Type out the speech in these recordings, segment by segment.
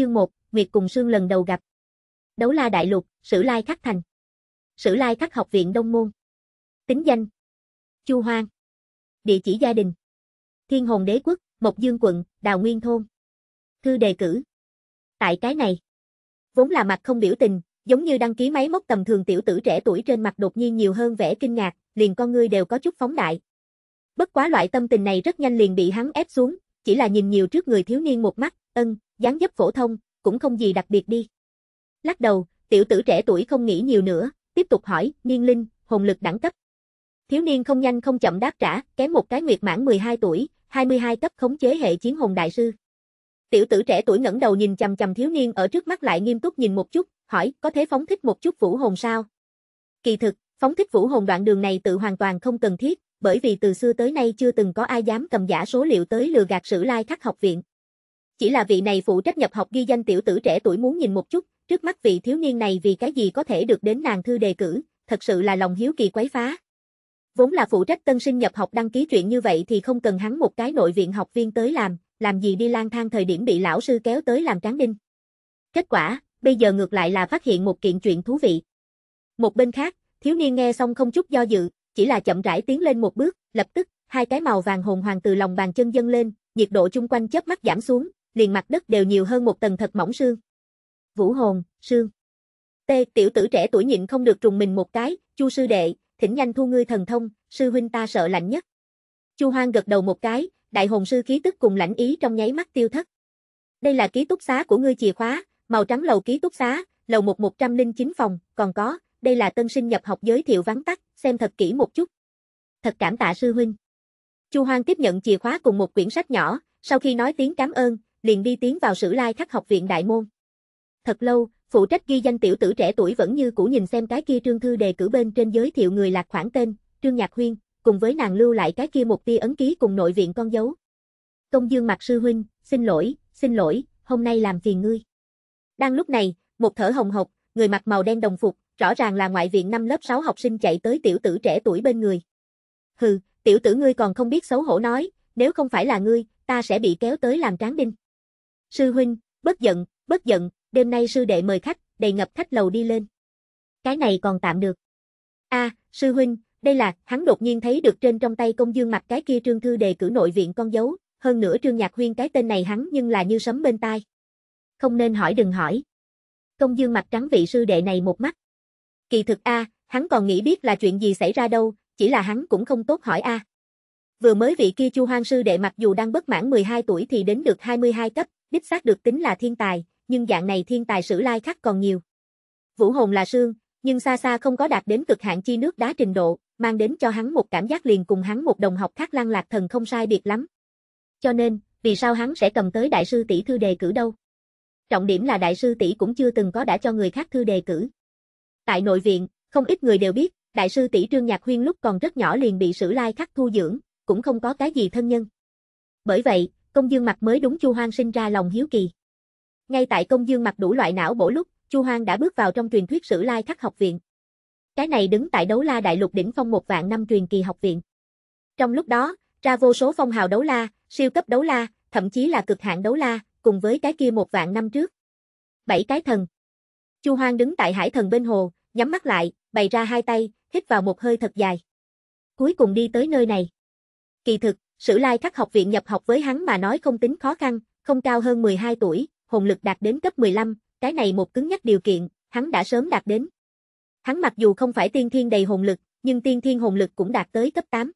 chương 1, việc cùng Sương lần đầu gặp. Đấu La Đại Lục, Sử Lai Khắc Thành. Sử Lai Khắc Học viện Đông Môn. Tính danh. Chu Hoang. Địa chỉ gia đình. Thiên Hồn Đế Quốc, Mộc Dương Quận, Đào Nguyên Thôn. Thư đề cử. Tại cái này. Vốn là mặt không biểu tình, giống như đăng ký máy móc tầm thường tiểu tử trẻ tuổi trên mặt đột nhiên nhiều hơn vẻ kinh ngạc, liền con ngươi đều có chút phóng đại. Bất quá loại tâm tình này rất nhanh liền bị hắn ép xuống, chỉ là nhìn nhiều trước người thiếu niên một mắt, ân, dáng dấp phổ thông, cũng không gì đặc biệt đi. Lắc đầu, tiểu tử trẻ tuổi không nghĩ nhiều nữa, tiếp tục hỏi, niên linh, hồn lực đẳng cấp. Thiếu niên không nhanh không chậm đáp trả, kém một cái nguyệt mãn 12 tuổi, 22 cấp khống chế hệ chiến hồn đại sư. Tiểu tử trẻ tuổi ngẩng đầu nhìn chằm chằm thiếu niên ở trước mắt lại nghiêm túc nhìn một chút, hỏi, có thể phóng thích một chút vũ hồn sao? Kỳ thực, phóng thích vũ hồn đoạn đường này tự hoàn toàn không cần thiết, bởi vì từ xưa tới nay chưa từng có ai dám cầm giả số liệu tới lừa gạt sử lai like khắc học viện. Chỉ là vị này phụ trách nhập học ghi danh tiểu tử trẻ tuổi muốn nhìn một chút, trước mắt vị thiếu niên này vì cái gì có thể được đến nàng thư đề cử, thật sự là lòng hiếu kỳ quấy phá. Vốn là phụ trách tân sinh nhập học đăng ký chuyện như vậy thì không cần hắn một cái nội viện học viên tới làm, làm gì đi lang thang thời điểm bị lão sư kéo tới làm tráng đinh. Kết quả, bây giờ ngược lại là phát hiện một kiện chuyện thú vị. Một bên khác, thiếu niên nghe xong không chút do dự, chỉ là chậm rãi tiến lên một bước, lập tức, hai cái màu vàng hồn hoàng từ lòng bàn chân dâng lên, nhiệt độ chung quanh chớp mắt giảm xuống, liền mặt đất đều nhiều hơn một tầng thật mỏng sương. Vũ hồn, sương. T, tiểu tử trẻ tuổi nhịn không được trùng mình một cái, Chu sư đệ, thỉnh nhanh thu ngươi thần thông, sư huynh ta sợ lạnh nhất. Chu Hoang gật đầu một cái, đại hồn sư khí tức cùng lãnh ý trong nháy mắt tiêu thất. Đây là ký túc xá của ngươi chìa khóa, màu trắng lầu ký túc xá, lầu 1109 phòng, còn có, đây là tân sinh nhập học giới thiệu vắn tắt, xem thật kỹ một chút. Thật cảm tạ sư huynh. Chu Hoang tiếp nhận chìa khóa cùng một quyển sách nhỏ, sau khi nói tiếng cảm ơn, liền đi tiến vào sử lai khắc học viện đại môn. Thật lâu, phụ trách ghi danh tiểu tử trẻ tuổi vẫn như cũ nhìn xem cái kia trương thư đề cử bên trên giới thiệu người lạc khoảng tên, Trương Nhạc Huyên, cùng với nàng lưu lại cái kia một tia ấn ký cùng nội viện con dấu. Công dương mặt sư huynh, xin lỗi, xin lỗi, hôm nay làm phiền ngươi. Đang lúc này, một thở hồng hộc, người mặc màu đen đồng phục, rõ ràng là ngoại viện năm lớp 6 học sinh chạy tới tiểu tử trẻ tuổi bên người. Hừ, tiểu tử ngươi còn không biết xấu hổ nói, nếu không phải là ngươi, ta sẽ bị kéo tới làm tráng đinh. Sư huynh, bất giận, bất giận, đêm nay sư đệ mời khách, đầy ngập khách lầu đi lên. Cái này còn tạm được. a à, sư huynh, đây là, hắn đột nhiên thấy được trên trong tay công dương mặt cái kia trương thư đề cử nội viện con dấu, hơn nữa trương nhạc huyên cái tên này hắn nhưng là như sấm bên tai. Không nên hỏi đừng hỏi. Công dương mặt trắng vị sư đệ này một mắt. Kỳ thực a à, hắn còn nghĩ biết là chuyện gì xảy ra đâu, chỉ là hắn cũng không tốt hỏi a à. Vừa mới vị kia Chu Hoang sư đệ mặc dù đang bất mãn 12 tuổi thì đến được 22 cấp, đích xác được tính là thiên tài, nhưng dạng này thiên tài sử lai khắc còn nhiều. Vũ Hồn là sương, nhưng xa xa không có đạt đến cực hạn chi nước đá trình độ, mang đến cho hắn một cảm giác liền cùng hắn một đồng học khác lăng lạc thần không sai biệt lắm. Cho nên, vì sao hắn sẽ cầm tới đại sư tỷ thư đề cử đâu? Trọng điểm là đại sư tỷ cũng chưa từng có đã cho người khác thư đề cử. Tại nội viện, không ít người đều biết, đại sư tỷ Trương Nhạc Huyên lúc còn rất nhỏ liền bị Sử Lai Khắc thu dưỡng, cũng không có cái gì thân nhân. Bởi vậy, công dương mặt mới đúng Chu Hoang sinh ra lòng hiếu kỳ. Ngay tại công dương mặt đủ loại não bổ lúc, Chu Hoang đã bước vào trong truyền thuyết sử lai khắc học viện. Cái này đứng tại đấu la đại lục đỉnh phong một vạn năm truyền kỳ học viện. Trong lúc đó, ra vô số phong hào đấu la, siêu cấp đấu la, thậm chí là cực hạn đấu la, cùng với cái kia một vạn năm trước. Bảy cái thần. Chu Hoang đứng tại hải thần bên hồ, nhắm mắt lại, bày ra hai tay, hít vào một hơi thật dài. Cuối cùng đi tới nơi này. Kỳ thực, Sử lai khắc học viện nhập học với hắn mà nói không tính khó khăn, không cao hơn 12 tuổi, hồn lực đạt đến cấp 15, cái này một cứng nhắc điều kiện, hắn đã sớm đạt đến. Hắn mặc dù không phải tiên thiên đầy hồn lực, nhưng tiên thiên hồn lực cũng đạt tới cấp 8.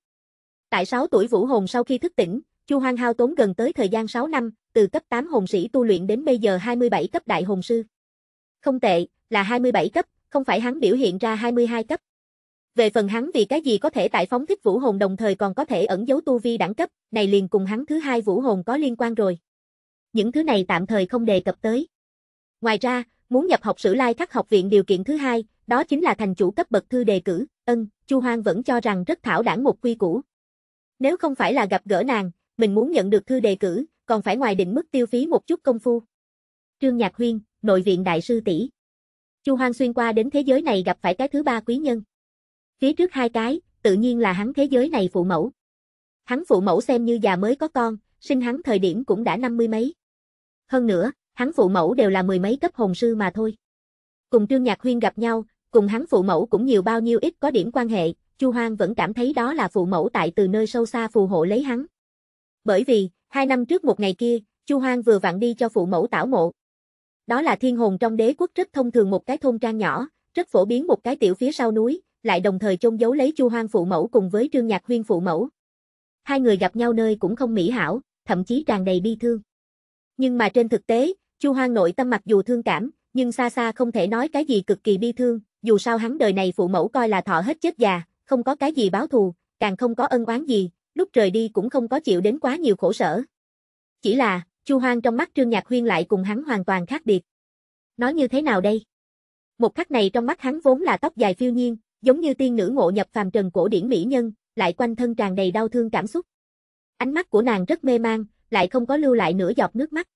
Tại 6 tuổi vũ hồn sau khi thức tỉnh, Chu Hoang hao tốn gần tới thời gian 6 năm, từ cấp 8 hồn sĩ tu luyện đến bây giờ 27 cấp đại hồn sư. Không tệ, là 27 cấp, không phải hắn biểu hiện ra 22 cấp. Về phần hắn vì cái gì có thể tại phóng thích vũ hồn đồng thời còn có thể ẩn giấu tu vi đẳng cấp, này liền cùng hắn thứ hai vũ hồn có liên quan rồi. Những thứ này tạm thời không đề cập tới. Ngoài ra, muốn nhập học sử lai khắc học viện điều kiện thứ hai, đó chính là thành chủ cấp bậc thư đề cử, ân, Chu Hoang vẫn cho rằng rất thảo đảng một quy củ. Nếu không phải là gặp gỡ nàng, mình muốn nhận được thư đề cử, còn phải ngoài định mức tiêu phí một chút công phu. Trương Nhạc Huyên, nội viện đại sư tỷ. Chu Hoang xuyên qua đến thế giới này gặp phải cái thứ ba quý nhân. Phía trước hai cái, tự nhiên là hắn thế giới này phụ mẫu. Hắn phụ mẫu xem như già mới có con, sinh hắn thời điểm cũng đã năm mươi mấy. Hơn nữa, hắn phụ mẫu đều là mười mấy cấp hồn sư mà thôi. Cùng Trương Nhạc Huyên gặp nhau, cùng hắn phụ mẫu cũng nhiều bao nhiêu ít có điểm quan hệ, Chu Hoang vẫn cảm thấy đó là phụ mẫu tại từ nơi sâu xa phù hộ lấy hắn. Bởi vì, hai năm trước một ngày kia, Chu Hoang vừa vặn đi cho phụ mẫu tảo mộ. Đó là thiên hồn trong đế quốc rất thông thường một cái thôn trang nhỏ, rất phổ biến một cái tiểu phía sau núi, lại đồng thời chôn giấu lấy Chu Hoang phụ mẫu cùng với Trương Nhạc Huyên phụ mẫu. Hai người gặp nhau nơi cũng không mỹ hảo, thậm chí tràn đầy bi thương. Nhưng mà trên thực tế, Chu Hoang nội tâm mặc dù thương cảm, nhưng xa xa không thể nói cái gì cực kỳ bi thương, dù sao hắn đời này phụ mẫu coi là thọ hết chết già, không có cái gì báo thù, càng không có ân oán gì, lúc trời đi cũng không có chịu đến quá nhiều khổ sở. Chỉ là, Chu Hoang trong mắt Trương Nhạc Huyên lại cùng hắn hoàn toàn khác biệt. Nói như thế nào đây? Một khắc này trong mắt hắn vốn là tóc dài phiêu nhiên, giống như tiên nữ ngộ nhập phàm trần cổ điển mỹ nhân, lại quanh thân tràn đầy đau thương cảm xúc. Ánh mắt của nàng rất mê mang, lại không có lưu lại nửa giọt nước mắt.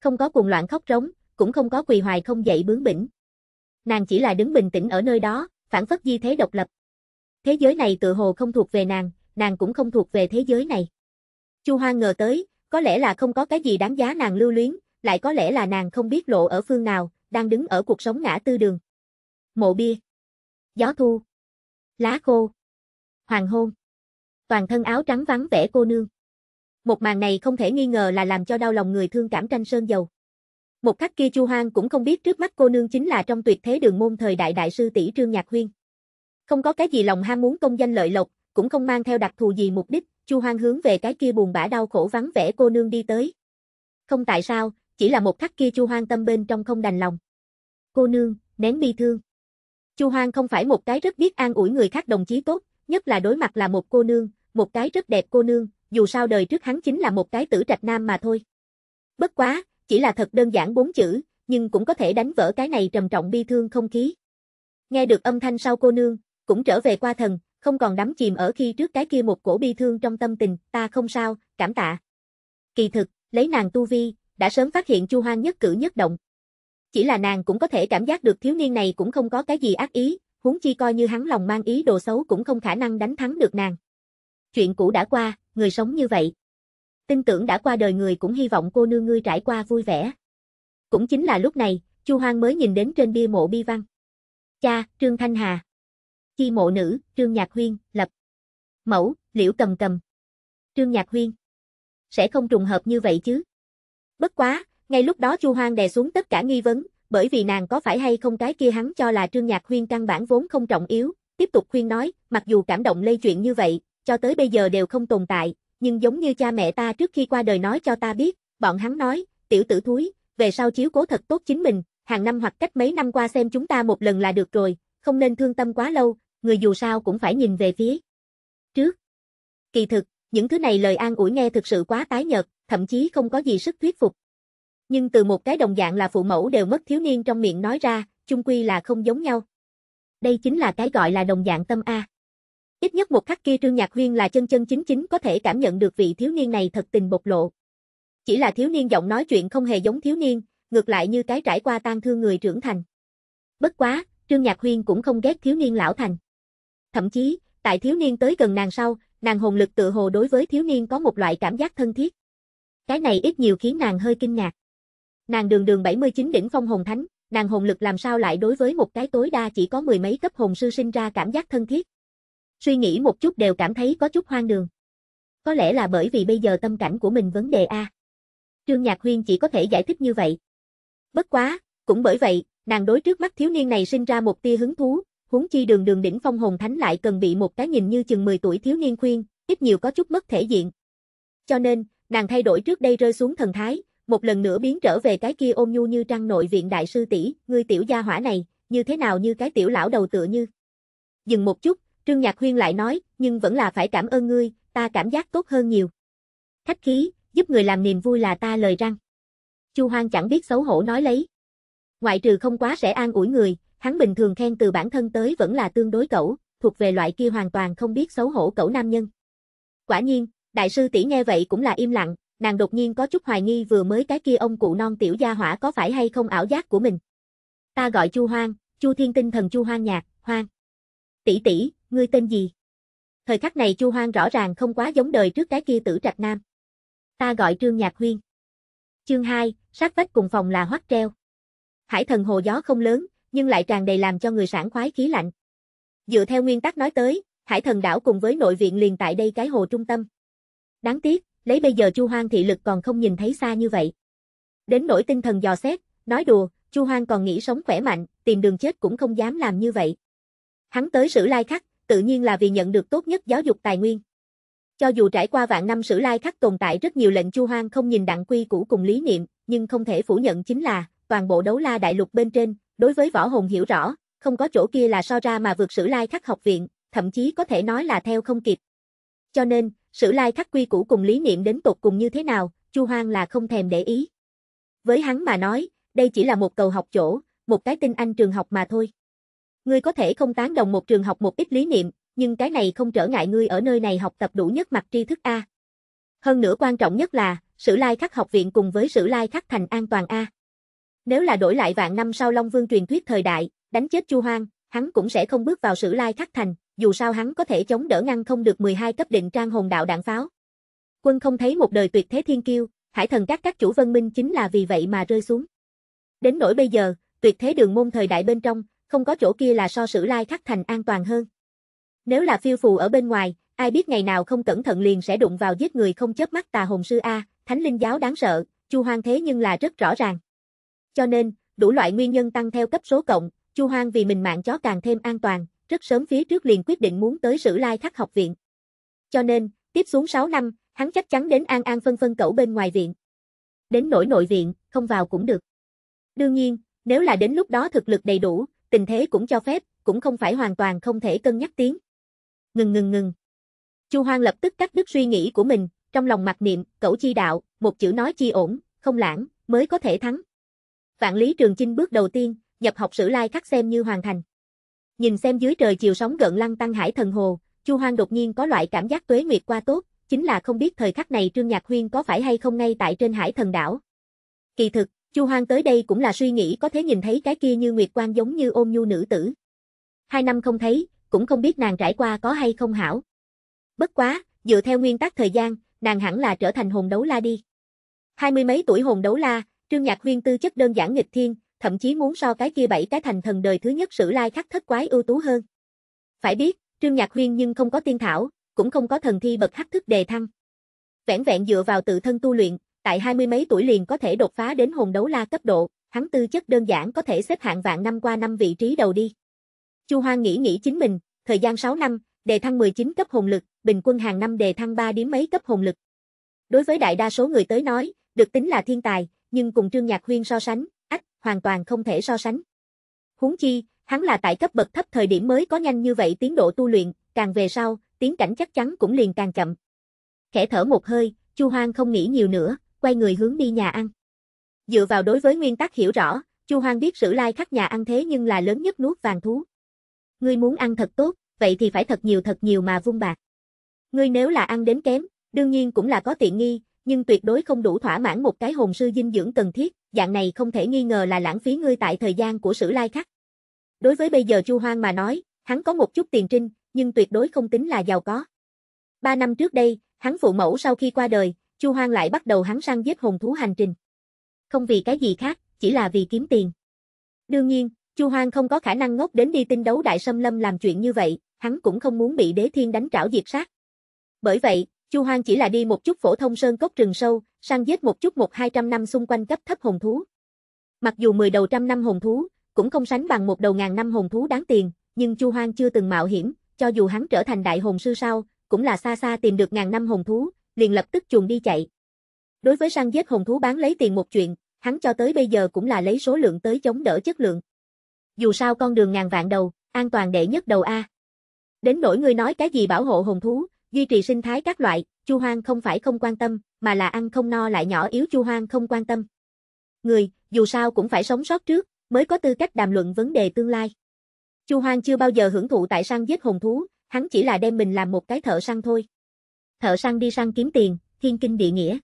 Không có cuồng loạn khóc rống, cũng không có quỳ hoài không dậy bướng bỉnh. Nàng chỉ là đứng bình tĩnh ở nơi đó, phản phất di thế độc lập. Thế giới này tự hồ không thuộc về nàng, nàng cũng không thuộc về thế giới này. Chu Hoa ngờ tới, có lẽ là không có cái gì đáng giá nàng lưu luyến, lại có lẽ là nàng không biết lộ ở phương nào, đang đứng ở cuộc sống ngã tư đường. Mộ bia gió thu, lá khô, hoàng hôn. Toàn thân áo trắng vắng vẻ cô nương. Một màn này không thể nghi ngờ là làm cho đau lòng người thương cảm tranh sơn dầu. Một khắc kia Chu Hoang cũng không biết trước mắt cô nương chính là trong tuyệt thế đường môn thời đại đại sư tỷ Trương Nhạc Huyên. Không có cái gì lòng ham muốn công danh lợi lộc, cũng không mang theo đặc thù gì mục đích, Chu Hoang hướng về cái kia buồn bã đau khổ vắng vẻ cô nương đi tới. Không tại sao, chỉ là một khắc kia Chu Hoang tâm bên trong không đành lòng. Cô nương, nén bi thương. Chu Hoang không phải một cái rất biết an ủi người khác đồng chí tốt, nhất là đối mặt là một cô nương, một cái rất đẹp cô nương, dù sao đời trước hắn chính là một cái tử trạch nam mà thôi. Bất quá, chỉ là thật đơn giản bốn chữ, nhưng cũng có thể đánh vỡ cái này trầm trọng bi thương không khí. Nghe được âm thanh sau cô nương, cũng trở về qua thần, không còn đắm chìm ở khi trước cái kia một cổ bi thương trong tâm tình, ta không sao, cảm tạ. Kỳ thực, lấy nàng tu vi, đã sớm phát hiện Chu Hoang nhất cử nhất động chỉ là nàng cũng có thể cảm giác được thiếu niên này cũng không có cái gì ác ý, huống chi coi như hắn lòng mang ý đồ xấu cũng không khả năng đánh thắng được nàng. Chuyện cũ đã qua, người sống như vậy. Tin tưởng đã qua đời người cũng hy vọng cô nương ngươi trải qua vui vẻ. Cũng chính là lúc này, Chu Hoang mới nhìn đến trên bia mộ bi văn. Cha, Trương Thanh Hà. Chi mộ nữ, Trương Nhạc Huyên, lập. Mẫu, Liễu Cầm Cầm. Trương Nhạc Huyên. Sẽ không trùng hợp như vậy chứ. Bất quá, ngay lúc đó Chu Hoang đè xuống tất cả nghi vấn, bởi vì nàng có phải hay không cái kia hắn cho là Trương Nhạc Huyên căn bản vốn không trọng yếu, tiếp tục khuyên nói, mặc dù cảm động lây chuyện như vậy, cho tới bây giờ đều không tồn tại, nhưng giống như cha mẹ ta trước khi qua đời nói cho ta biết, bọn hắn nói, tiểu tử thúi, về sau chiếu cố thật tốt chính mình, hàng năm hoặc cách mấy năm qua xem chúng ta một lần là được rồi, không nên thương tâm quá lâu, người dù sao cũng phải nhìn về phía trước. Kỳ thực, những thứ này lời an ủi nghe thực sự quá tái nhợt, thậm chí không có gì sức thuyết phục, nhưng từ một cái đồng dạng là phụ mẫu đều mất thiếu niên trong miệng nói ra, chung quy là không giống nhau. Đây chính là cái gọi là đồng dạng tâm A. Ít nhất một khắc kia Trương Nhạc Huyên là chân chân chính chính có thể cảm nhận được vị thiếu niên này thật tình bộc lộ. Chỉ là thiếu niên giọng nói chuyện không hề giống thiếu niên, ngược lại như cái trải qua tang thương người trưởng thành. Bất quá, Trương Nhạc Huyên cũng không ghét thiếu niên lão thành. Thậm chí, tại thiếu niên tới gần nàng sau, nàng hồn lực tự hồ đối với thiếu niên có một loại cảm giác thân thiết. Cái này ít nhiều khiến nàng hơi kinh ngạc. Nàng đường đường 79 đỉnh phong hồn thánh, nàng hồn lực làm sao lại đối với một cái tối đa chỉ có mười mấy cấp hồn sư sinh ra cảm giác thân thiết. Suy nghĩ một chút đều cảm thấy có chút hoang đường. Có lẽ là bởi vì bây giờ tâm cảnh của mình vấn đề A. Trương Nhạc Huyên chỉ có thể giải thích như vậy. Bất quá, cũng bởi vậy, nàng đối trước mắt thiếu niên này sinh ra một tia hứng thú, huống chi đường đường đỉnh phong hồn thánh lại cần bị một cái nhìn như chừng 10 tuổi thiếu niên khuyên, ít nhiều có chút mất thể diện. Cho nên, nàng thay đổi trước đây rơi xuống thần thái, một lần nữa biến trở về cái kia ôm nhu như trăng nội viện đại sư tỷ, ngươi tiểu gia hỏa này, như thế nào như cái tiểu lão đầu tựa như. Dừng một chút, Trương Nhạc Huyên lại nói, nhưng vẫn là phải cảm ơn ngươi, ta cảm giác tốt hơn nhiều. Khách khí, giúp người làm niềm vui là ta lời răng. Chu Hoang chẳng biết xấu hổ nói lấy. Ngoại trừ không quá sẽ an ủi người, hắn bình thường khen từ bản thân tới vẫn là tương đối cẩu, thuộc về loại kia hoàn toàn không biết xấu hổ cẩu nam nhân. Quả nhiên, đại sư tỷ nghe vậy cũng là im lặng, nàng đột nhiên có chút hoài nghi vừa mới cái kia ông cụ non tiểu gia hỏa có phải hay không ảo giác của mình. Ta gọi Chu Hoang, Chu Thiên Tinh thần Chu Hoang nhạc, Hoang. Tỷ tỷ, ngươi tên gì? Thời khắc này Chu Hoang rõ ràng không quá giống đời trước cái kia tử trạch nam. Ta gọi Trương Nhạc Huyên. Chương 2, sát vách cùng phòng là hoắc treo. Hải thần hồ gió không lớn, nhưng lại tràn đầy làm cho người sảng khoái khí lạnh. Dựa theo nguyên tắc nói tới, Hải thần đảo cùng với nội viện liền tại đây cái hồ trung tâm. Đáng tiếc, lấy bây giờ Chu Hoang thị lực còn không nhìn thấy xa như vậy. Đến nỗi tinh thần dò xét, nói đùa, Chu Hoang còn nghĩ sống khỏe mạnh, tìm đường chết cũng không dám làm như vậy. Hắn tới Sử Lai Khắc, tự nhiên là vì nhận được tốt nhất giáo dục tài nguyên. Cho dù trải qua vạn năm Sử Lai Khắc tồn tại rất nhiều lệnh Chu Hoang không nhìn đặng quy cũ cùng lý niệm, nhưng không thể phủ nhận chính là, toàn bộ đấu la đại lục bên trên, đối với võ hồn hiểu rõ, không có chỗ kia là so ra mà vượt Sử Lai Khắc học viện, thậm chí có thể nói là theo không kịp. Cho nên, Sử lai khắc quy củ cùng lý niệm đến tột cùng như thế nào, Chu Hoang là không thèm để ý. Với hắn mà nói, đây chỉ là một cầu học chỗ, một cái tinh anh trường học mà thôi. Ngươi có thể không tán đồng một trường học một ít lý niệm, nhưng cái này không trở ngại ngươi ở nơi này học tập đủ nhất mặt tri thức A. Hơn nữa quan trọng nhất là, sử lai khắc học viện cùng với sử lai khắc thành an toàn A. Nếu là đổi lại vạn năm sau Long Vương truyền thuyết thời đại, đánh chết Chu Hoang, hắn cũng sẽ không bước vào sử lai khắc thành dù sao hắn có thể chống đỡ ngăn không được 12 cấp định trang hồn đạo đạn pháo. Quân không thấy một đời tuyệt thế thiên kiêu, hải thần các các chủ vân minh chính là vì vậy mà rơi xuống. Đến nỗi bây giờ, tuyệt thế đường môn thời đại bên trong, không có chỗ kia là so sử lai khắc thành an toàn hơn. Nếu là phiêu phù ở bên ngoài, ai biết ngày nào không cẩn thận liền sẽ đụng vào giết người không chớp mắt tà hồn sư A, thánh linh giáo đáng sợ, chu hoang thế nhưng là rất rõ ràng. Cho nên, đủ loại nguyên nhân tăng theo cấp số cộng, chu hoang vì mình mạng chó càng thêm an toàn, rất sớm phía trước liền quyết định muốn tới Sử Lai Thác học viện. Cho nên, tiếp xuống 6 năm, hắn chắc chắn đến an an phân phân cẩu bên ngoài viện. Đến nỗi nội viện, không vào cũng được. Đương nhiên, nếu là đến lúc đó thực lực đầy đủ, tình thế cũng cho phép, cũng không phải hoàn toàn không thể cân nhắc tiếng. Ngừng ngừng ngừng. Chu Hoang lập tức cắt đứt suy nghĩ của mình, trong lòng mặc niệm, cẩu chi đạo, một chữ nói chi ổn, không lãng, mới có thể thắng. Vạn Lý Trường Chinh bước đầu tiên, nhập học sử lai khắc xem như hoàn thành. Nhìn xem dưới trời chiều sóng gợn lăng tăng hải thần hồ, Chu Hoang đột nhiên có loại cảm giác tuế nguyệt qua tốt, chính là không biết thời khắc này Trương Nhạc Huyên có phải hay không ngay tại trên hải thần đảo. Kỳ thực, Chu Hoang tới đây cũng là suy nghĩ có thể nhìn thấy cái kia như nguyệt quang giống như ôm nhu nữ tử. Hai năm không thấy, cũng không biết nàng trải qua có hay không hảo. Bất quá, dựa theo nguyên tắc thời gian, nàng hẳn là trở thành hồn đấu la đi. Hai mươi mấy tuổi hồn đấu la, Trương Nhạc Huyên tư chất đơn giản nghịch thiên, thậm chí muốn so cái kia bảy cái thành thần đời thứ nhất sử lai khắc thất quái ưu tú hơn. Phải biết, Trương Nhạc Huyên nhưng không có tiên thảo, cũng không có thần thi bậc khắc thức đề thăng. Vẹn vẹn dựa vào tự thân tu luyện, tại hai mươi mấy tuổi liền có thể đột phá đến hồn đấu la cấp độ, hắn tư chất đơn giản có thể xếp hạng vạn năm qua năm vị trí đầu đi. Chu Hoan nghĩ nghĩ chính mình, thời gian 6 năm, đề thăng 19 cấp hồn lực, bình quân hàng năm đề thăng 3 điểm mấy cấp hồn lực. Đối với đại đa số người tới nói, được tính là thiên tài, nhưng cùng Trương Nhạc Huyên so sánh, hoàn toàn không thể so sánh. Huống chi, hắn là tại cấp bậc thấp thời điểm mới có nhanh như vậy tiến độ tu luyện, càng về sau, tiến cảnh chắc chắn cũng liền càng chậm. Khẽ thở một hơi, Chu Hoang không nghĩ nhiều nữa, quay người hướng đi nhà ăn. Dựa vào đối với nguyên tắc hiểu rõ, Chu Hoang biết sử lai khắc nhà ăn thế nhưng là lớn nhất nuốt vàng thú. Ngươi muốn ăn thật tốt, vậy thì phải thật nhiều thật nhiều mà vung bạc. Ngươi nếu là ăn đến kém, đương nhiên cũng là có tiện nghi, nhưng tuyệt đối không đủ thỏa mãn một cái hồn sư dinh dưỡng cần thiết, dạng này không thể nghi ngờ là lãng phí ngươi tại thời gian của sử lai khắc. Đối với bây giờ Chu Hoang mà nói, hắn có một chút tiền trinh, nhưng tuyệt đối không tính là giàu có. Ba năm trước đây, hắn phụ mẫu sau khi qua đời, Chu Hoang lại bắt đầu hắn săn giết hồn thú hành trình. Không vì cái gì khác, chỉ là vì kiếm tiền. Đương nhiên, Chu Hoang không có khả năng ngốc đến đi tinh đấu đại sâm lâm làm chuyện như vậy, hắn cũng không muốn bị đế thiên đánh trảo diệt sát. Bởi vậy, Chu Hoang chỉ là đi một chút phổ thông sơn cốc rừng sâu, săn giết một chút một hai trăm năm xung quanh cấp thấp hồn thú. Mặc dù mười đầu trăm năm hồn thú, cũng không sánh bằng một đầu ngàn năm hồn thú đáng tiền, nhưng Chu Hoang chưa từng mạo hiểm, cho dù hắn trở thành đại hồn sư sau, cũng là xa xa tìm được ngàn năm hồn thú, liền lập tức chuồn đi chạy. Đối với săn giết hồn thú bán lấy tiền một chuyện, hắn cho tới bây giờ cũng là lấy số lượng tới chống đỡ chất lượng. Dù sao con đường ngàn vạn đầu, an toàn đệ nhất đầu a. Đến nỗi ngươi nói cái gì bảo hộ hồn thú, Duy trì sinh thái các loại, Chu Hoang không phải không quan tâm, mà là ăn không no lại nhỏ yếu Chu Hoang không quan tâm. Người, dù sao cũng phải sống sót trước, mới có tư cách đàm luận vấn đề tương lai. Chu Hoang chưa bao giờ hưởng thụ tại săn giết hồn thú, hắn chỉ là đem mình làm một cái thợ săn thôi. Thợ săn đi săn kiếm tiền, thiên kinh địa nghĩa.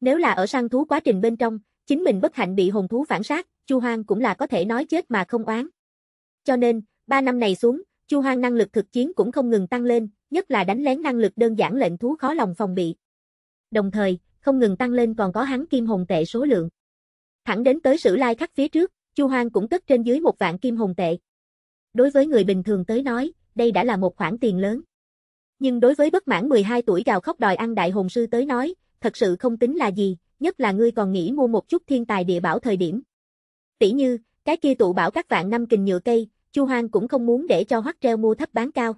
Nếu là ở săn thú quá trình bên trong, chính mình bất hạnh bị hồn thú phản sát, Chu Hoang cũng là có thể nói chết mà không oán. Cho nên, ba năm này xuống, Chu Hoang năng lực thực chiến cũng không ngừng tăng lên, nhất là đánh lén năng lực đơn giản lệnh thú khó lòng phòng bị. Đồng thời, không ngừng tăng lên còn có hắn kim hồn tệ số lượng. Thẳng đến tới sử lai khắc phía trước, Chu Hoang cũng cất trên dưới một vạn kim hồn tệ. Đối với người bình thường tới nói, đây đã là một khoản tiền lớn. Nhưng đối với bất mãn 12 tuổi gào khóc đòi ăn đại hồn sư tới nói, thật sự không tính là gì, nhất là ngươi còn nghĩ mua một chút thiên tài địa bảo thời điểm. Tỷ như, cái kia tụ bảo các vạn năm kình nhựa cây, Chu Hoang cũng không muốn để cho hoắc treo mua thấp bán cao.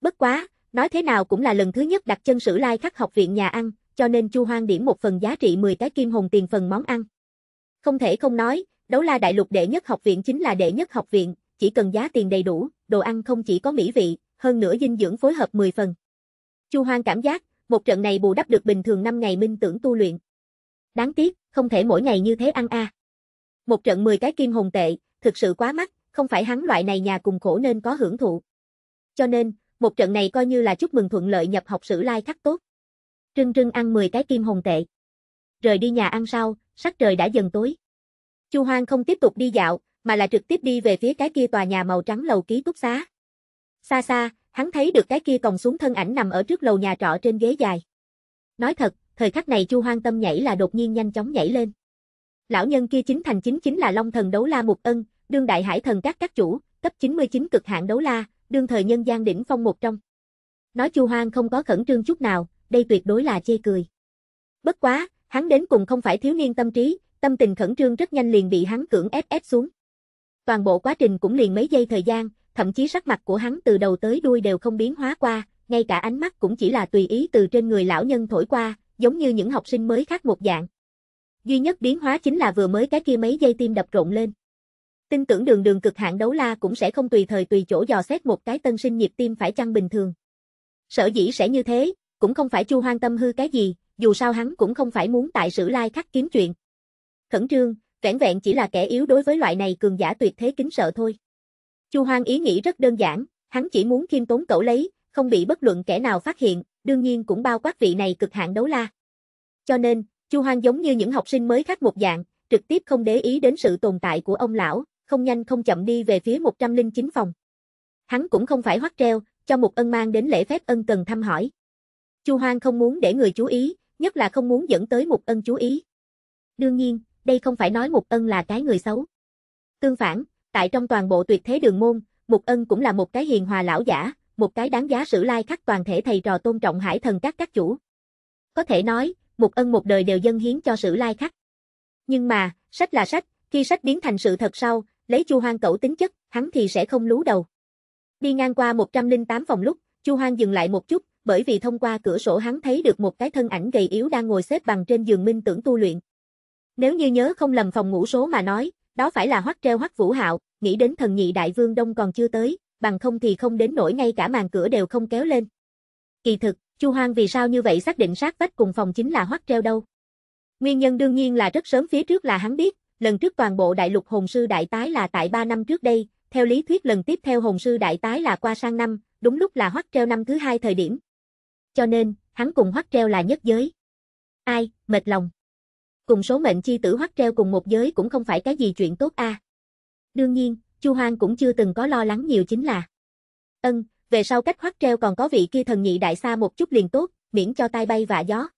Bất quá, nói thế nào cũng là lần thứ nhất đặt chân sử lai like khắc học viện nhà ăn, cho nên Chu Hoang điểm một phần giá trị 10 cái kim hồn tiền phần món ăn. Không thể không nói, đấu la đại lục đệ nhất học viện chính là đệ nhất học viện, chỉ cần giá tiền đầy đủ, đồ ăn không chỉ có mỹ vị, hơn nữa dinh dưỡng phối hợp 10 phần. Chu Hoang cảm giác, một trận này bù đắp được bình thường 5 ngày minh tưởng tu luyện. Đáng tiếc, không thể mỗi ngày như thế ăn a. À. Một trận 10 cái kim hồn tệ, thực sự quá mắc, không phải hắn loại này nhà cùng khổ nên có hưởng thụ. Cho nên, một trận này coi như là chúc mừng thuận lợi nhập học sử lai like khắc tốt. Trưng trưng ăn 10 cái kim hồng tệ. Rời đi nhà ăn sau, sắc trời đã dần tối. Chu Hoang không tiếp tục đi dạo, mà là trực tiếp đi về phía cái kia tòa nhà màu trắng lầu ký túc xá. Xa xa, hắn thấy được cái kia còng xuống thân ảnh nằm ở trước lầu nhà trọ trên ghế dài. Nói thật, thời khắc này Chu Hoang tâm nhảy là đột nhiên nhanh chóng nhảy lên. Lão nhân kia chính thành chính chính là Long Thần Đấu La Mục Ân, đương đại hải thần các các chủ, cấp 99 cực hạn đấu la, đương thời nhân gian đỉnh phong một trong. Nói Chu Hoang không có khẩn trương chút nào, đây tuyệt đối là chê cười. Bất quá, hắn đến cùng không phải thiếu niên tâm trí, tâm tình khẩn trương rất nhanh liền bị hắn cưỡng ép ép xuống. Toàn bộ quá trình cũng liền mấy giây thời gian, thậm chí sắc mặt của hắn từ đầu tới đuôi đều không biến hóa qua, ngay cả ánh mắt cũng chỉ là tùy ý từ trên người lão nhân thổi qua, giống như những học sinh mới khác một dạng. Duy nhất biến hóa chính là vừa mới cái kia mấy giây tim đập rộn lên. Tin tưởng đường đường cực hạn đấu la cũng sẽ không tùy thời tùy chỗ dò xét một cái tân sinh nhịp tim phải chăng bình thường. Sở dĩ sẽ như thế, cũng không phải Chu Hoang tâm hư cái gì, dù sao hắn cũng không phải muốn tại sử lai khắc kiếm chuyện. Khẩn trương, vẻn vẹn chỉ là kẻ yếu đối với loại này cường giả tuyệt thế kính sợ thôi. Chu Hoang ý nghĩ rất đơn giản, hắn chỉ muốn khiêm tốn cẩu lấy, không bị bất luận kẻ nào phát hiện, đương nhiên cũng bao quát vị này cực hạn đấu la. Cho nên, Chu Hoang giống như những học sinh mới khác một dạng, trực tiếp không để ý đến sự tồn tại của ông lão, không nhanh không chậm đi về phía 109 phòng. Hắn cũng không phải hoắt treo, cho một ân mang đến lễ phép ân cần thăm hỏi. Chu Hoang không muốn để người chú ý, nhất là không muốn dẫn tới một ân chú ý. Đương nhiên, đây không phải nói một ân là cái người xấu. Tương phản, tại trong toàn bộ tuyệt thế đường môn, một ân cũng là một cái hiền hòa lão giả, một cái đáng giá sử lai khắc toàn thể thầy trò tôn trọng hải thần các các chủ. Có thể nói, một ân một đời đều dân hiến cho sử lai khắc. Nhưng mà, sách là sách, khi sách biến thành sự thật sau, lấy Chu Hoang cẩu tính chất, hắn thì sẽ không lú đầu. Đi ngang qua 108 phòng lúc, Chu Hoang dừng lại một chút, bởi vì thông qua cửa sổ hắn thấy được một cái thân ảnh gầy yếu đang ngồi xếp bằng trên giường minh tưởng tu luyện. Nếu như nhớ không lầm phòng ngủ số mà nói, đó phải là Hoắc Treo Hoắc Vũ Hạo, nghĩ đến thần nhị đại vương đông còn chưa tới, bằng không thì không đến nổi ngay cả màn cửa đều không kéo lên. Kỳ thực, Chu Hoang vì sao như vậy xác định sát vách cùng phòng chính là Hoắc Treo đâu? Nguyên nhân đương nhiên là rất sớm phía trước là hắn biết, lần trước toàn bộ đại lục hồn sư đại tái là tại 3 năm trước đây, theo lý thuyết lần tiếp theo hồn sư đại tái là qua sang năm, đúng lúc là hoắc treo năm thứ hai thời điểm. Cho nên, hắn cùng hoắc treo là nhất giới. Ai, mệt lòng. Cùng số mệnh chi tử hoắc treo cùng một giới cũng không phải cái gì chuyện tốt a. À. Đương nhiên, Chu Hoang cũng chưa từng có lo lắng nhiều chính là. Ân, về sau cách hoắc treo còn có vị kia thần nhị đại xa một chút liền tốt, miễn cho tai bay vạ gió.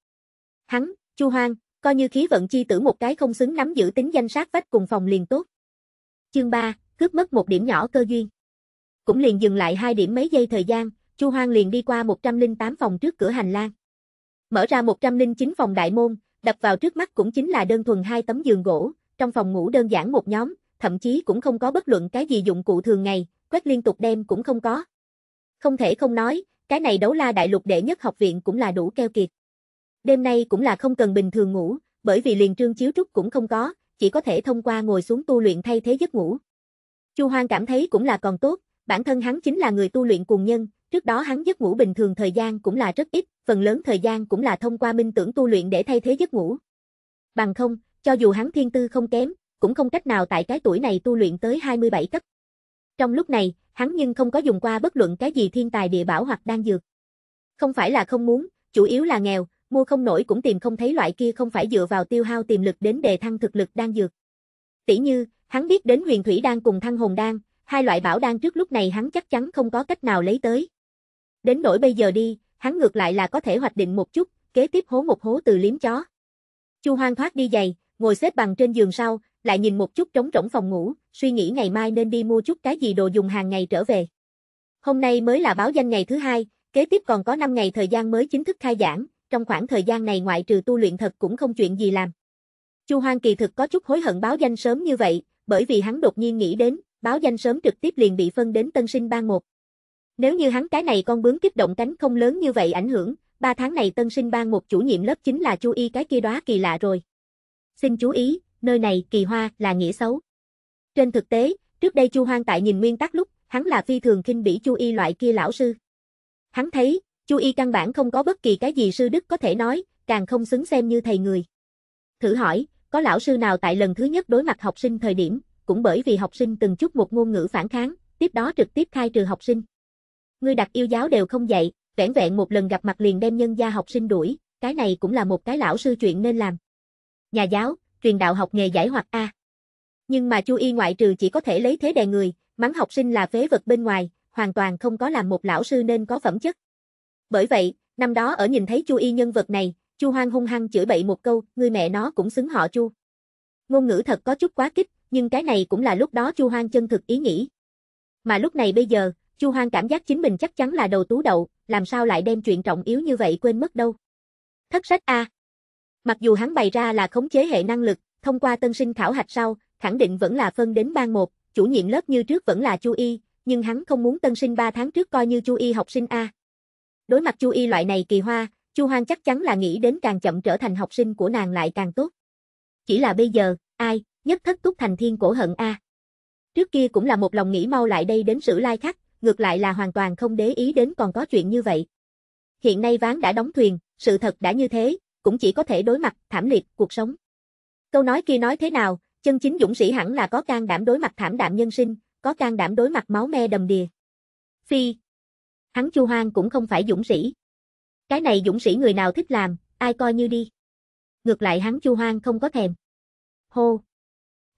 Hắn, Chu Hoang, coi như khí vận chi tử một cái không xứng nắm giữ tính danh sát vách cùng phòng liền tốt. Chương 3, cướp mất một điểm nhỏ cơ duyên. Cũng liền dừng lại hai điểm mấy giây thời gian, Chu Hoang liền đi qua 108 phòng trước cửa hành lang. Mở ra 109 phòng đại môn, đập vào trước mắt cũng chính là đơn thuần hai tấm giường gỗ, trong phòng ngủ đơn giản một nhóm, thậm chí cũng không có bất luận cái gì dụng cụ thường ngày, quét liên tục đem cũng không có. Không thể không nói, cái này đấu la đại lục đệ nhất học viện cũng là đủ keo kiệt đêm nay cũng là không cần bình thường ngủ, bởi vì liền trương chiếu trúc cũng không có, chỉ có thể thông qua ngồi xuống tu luyện thay thế giấc ngủ. Chu Hoang cảm thấy cũng là còn tốt, bản thân hắn chính là người tu luyện cùng nhân, trước đó hắn giấc ngủ bình thường thời gian cũng là rất ít, phần lớn thời gian cũng là thông qua minh tưởng tu luyện để thay thế giấc ngủ. Bằng không, cho dù hắn thiên tư không kém, cũng không cách nào tại cái tuổi này tu luyện tới 27 cấp. Trong lúc này, hắn nhưng không có dùng qua bất luận cái gì thiên tài địa bảo hoặc đan dược. Không phải là không muốn, chủ yếu là nghèo, mua không nổi cũng tìm không thấy loại kia không phải dựa vào tiêu hao tiềm lực đến đề thăng thực lực đang dược. Tỷ như, hắn biết đến huyền thủy đang cùng thăng hồn đan, hai loại bảo đan trước lúc này hắn chắc chắn không có cách nào lấy tới. Đến nỗi bây giờ đi, hắn ngược lại là có thể hoạch định một chút, kế tiếp hố một hố từ liếm chó. Chu Hoang thoát đi giày, ngồi xếp bằng trên giường sau, lại nhìn một chút trống rỗng phòng ngủ, suy nghĩ ngày mai nên đi mua chút cái gì đồ dùng hàng ngày trở về. Hôm nay mới là báo danh ngày thứ hai, kế tiếp còn có 5 ngày thời gian mới chính thức khai giảng, trong khoảng thời gian này ngoại trừ tu luyện thật cũng không chuyện gì làm. Chu Hoang kỳ thực có chút hối hận báo danh sớm như vậy, bởi vì hắn đột nhiên nghĩ đến, báo danh sớm trực tiếp liền bị phân đến tân sinh ban một. Nếu như hắn cái này con bướm kích động cánh không lớn như vậy ảnh hưởng, ba tháng này tân sinh ban một chủ nhiệm lớp chính là chu y cái kia đó kỳ lạ rồi. Xin chú ý, nơi này kỳ hoa là nghĩa xấu. Trên thực tế, trước đây Chu Hoang tại nhìn nguyên tắc lúc, hắn là phi thường kinh bỉ Chu y loại kia lão sư. Hắn thấy, Chu Y căn bản không có bất kỳ cái gì sư đức có thể nói, càng không xứng xem như thầy người. Thử hỏi, có lão sư nào tại lần thứ nhất đối mặt học sinh thời điểm, cũng bởi vì học sinh từng chút một ngôn ngữ phản kháng, tiếp đó trực tiếp khai trừ học sinh. Ngươi đặt yêu giáo đều không dạy, vẻn vẹn một lần gặp mặt liền đem nhân gia học sinh đuổi, cái này cũng là một cái lão sư chuyện nên làm. Nhà giáo, truyền đạo học nghề giải hoặc A. Nhưng mà Chu Y ngoại trừ chỉ có thể lấy thế đè người, mắng học sinh là phế vật bên ngoài, hoàn toàn không có làm một lão sư nên có phẩm chất. Bởi vậy, năm đó ở nhìn thấy Chu Y nhân vật này, Chu Hoang hung hăng chửi bậy một câu, người mẹ nó cũng xứng họ Chu. Ngôn ngữ thật có chút quá kích, nhưng cái này cũng là lúc đó Chu Hoang chân thực ý nghĩ. Mà lúc này bây giờ, Chu Hoang cảm giác chính mình chắc chắn là đầu tú đậu, làm sao lại đem chuyện trọng yếu như vậy quên mất đâu. Thất sách A. Mặc dù hắn bày ra là khống chế hệ năng lực, thông qua tân sinh khảo hạch sau, khẳng định vẫn là phân đến ban một, chủ nhiệm lớp như trước vẫn là Chu Y, nhưng hắn không muốn tân sinh 3 tháng trước coi như Chu Y học sinh A. Đối mặt Chu Y loại này kỳ hoa, Chu Hoang chắc chắn là nghĩ đến càng chậm trở thành học sinh của nàng lại càng tốt. Chỉ là bây giờ, ai, nhất thất túc thành thiên cổ hận a. Trước kia cũng là một lòng nghĩ mau lại đây đến sự lai khắc, ngược lại là hoàn toàn không để ý đến còn có chuyện như vậy. Hiện nay ván đã đóng thuyền, sự thật đã như thế, cũng chỉ có thể đối mặt thảm liệt cuộc sống. Câu nói kia nói thế nào, chân chính dũng sĩ hẳn là có can đảm đối mặt thảm đạm nhân sinh, có can đảm đối mặt máu me đầm đìa. Phi, hắn Chu Hoang cũng không phải dũng sĩ. Cái này dũng sĩ người nào thích làm, ai coi như đi. Ngược lại hắn Chu Hoang không có thèm. Hô.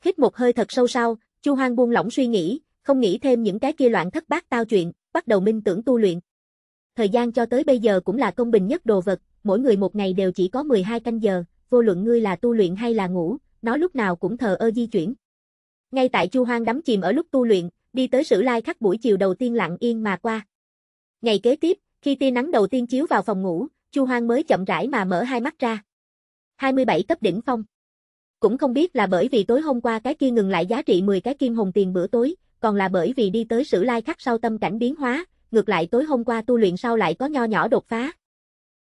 Hít một hơi thật sâu sau, Chu Hoang buông lỏng suy nghĩ, không nghĩ thêm những cái kia loạn thất bát tao chuyện, bắt đầu minh tưởng tu luyện. Thời gian cho tới bây giờ cũng là công bình nhất đồ vật, mỗi người một ngày đều chỉ có 12 canh giờ, vô luận ngươi là tu luyện hay là ngủ, nó lúc nào cũng thờ ơ di chuyển. Ngay tại Chu Hoang đắm chìm ở lúc tu luyện, đi tới Sử Lai Khắc buổi chiều đầu tiên lặng yên mà qua. Ngày kế tiếp, khi tia nắng đầu tiên chiếu vào phòng ngủ, Chu Hoang mới chậm rãi mà mở hai mắt ra. 27 cấp đỉnh phong. Cũng không biết là bởi vì tối hôm qua cái kia ngừng lại giá trị 10 cái kim hồng tiền bữa tối, còn là bởi vì đi tới sử lai khắc sau tâm cảnh biến hóa, ngược lại tối hôm qua tu luyện sau lại có nho nhỏ đột phá.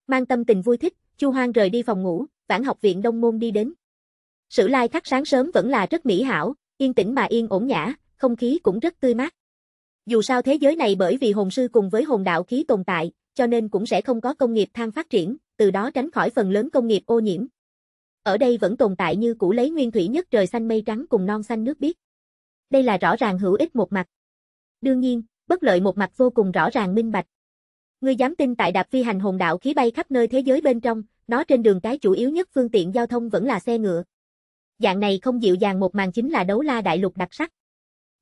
Mang tâm tình vui thích, Chu Hoang rời đi phòng ngủ, vãn học viện Đông Môn đi đến. Sử lai khắc sáng sớm vẫn là rất mỹ hảo, yên tĩnh mà yên ổn nhã, không khí cũng rất tươi mát. Dù sao thế giới này bởi vì hồn sư cùng với hồn đạo khí tồn tại, cho nên cũng sẽ không có công nghiệp than phát triển, từ đó tránh khỏi phần lớn công nghiệp ô nhiễm. Ở đây vẫn tồn tại như cũ lấy nguyên thủy nhất trời xanh mây trắng cùng non xanh nước biếc. Đây là rõ ràng hữu ích một mặt. Đương nhiên, bất lợi một mặt vô cùng rõ ràng minh bạch. Ngươi dám tin tại đạp phi hành hồn đạo khí bay khắp nơi thế giới bên trong, nó trên đường cái chủ yếu nhất phương tiện giao thông vẫn là xe ngựa. Dạng này không dịu dàng một màn chính là đấu la đại lục đặc sắc.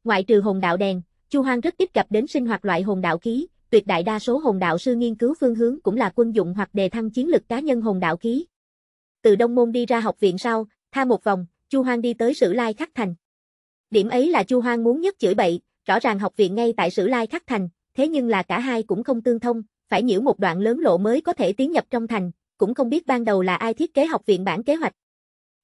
Ngoại trừ hồn đạo đèn, Chu Hoang rất ít gặp đến sinh hoạt loại hồn đạo khí, tuyệt đại đa số hồn đạo sư nghiên cứu phương hướng cũng là quân dụng hoặc đề thăng chiến lực cá nhân hồn đạo khí. Từ Đông Môn đi ra học viện sau, tha một vòng, Chu Hoang đi tới Sử Lai Khắc Thành. Điểm ấy là Chu Hoang muốn nhất chửi bậy, rõ ràng học viện ngay tại Sử Lai Khắc Thành, thế nhưng là cả hai cũng không tương thông, phải nhiễu một đoạn lớn lộ mới có thể tiến nhập trong thành, cũng không biết ban đầu là ai thiết kế học viện bản kế hoạch.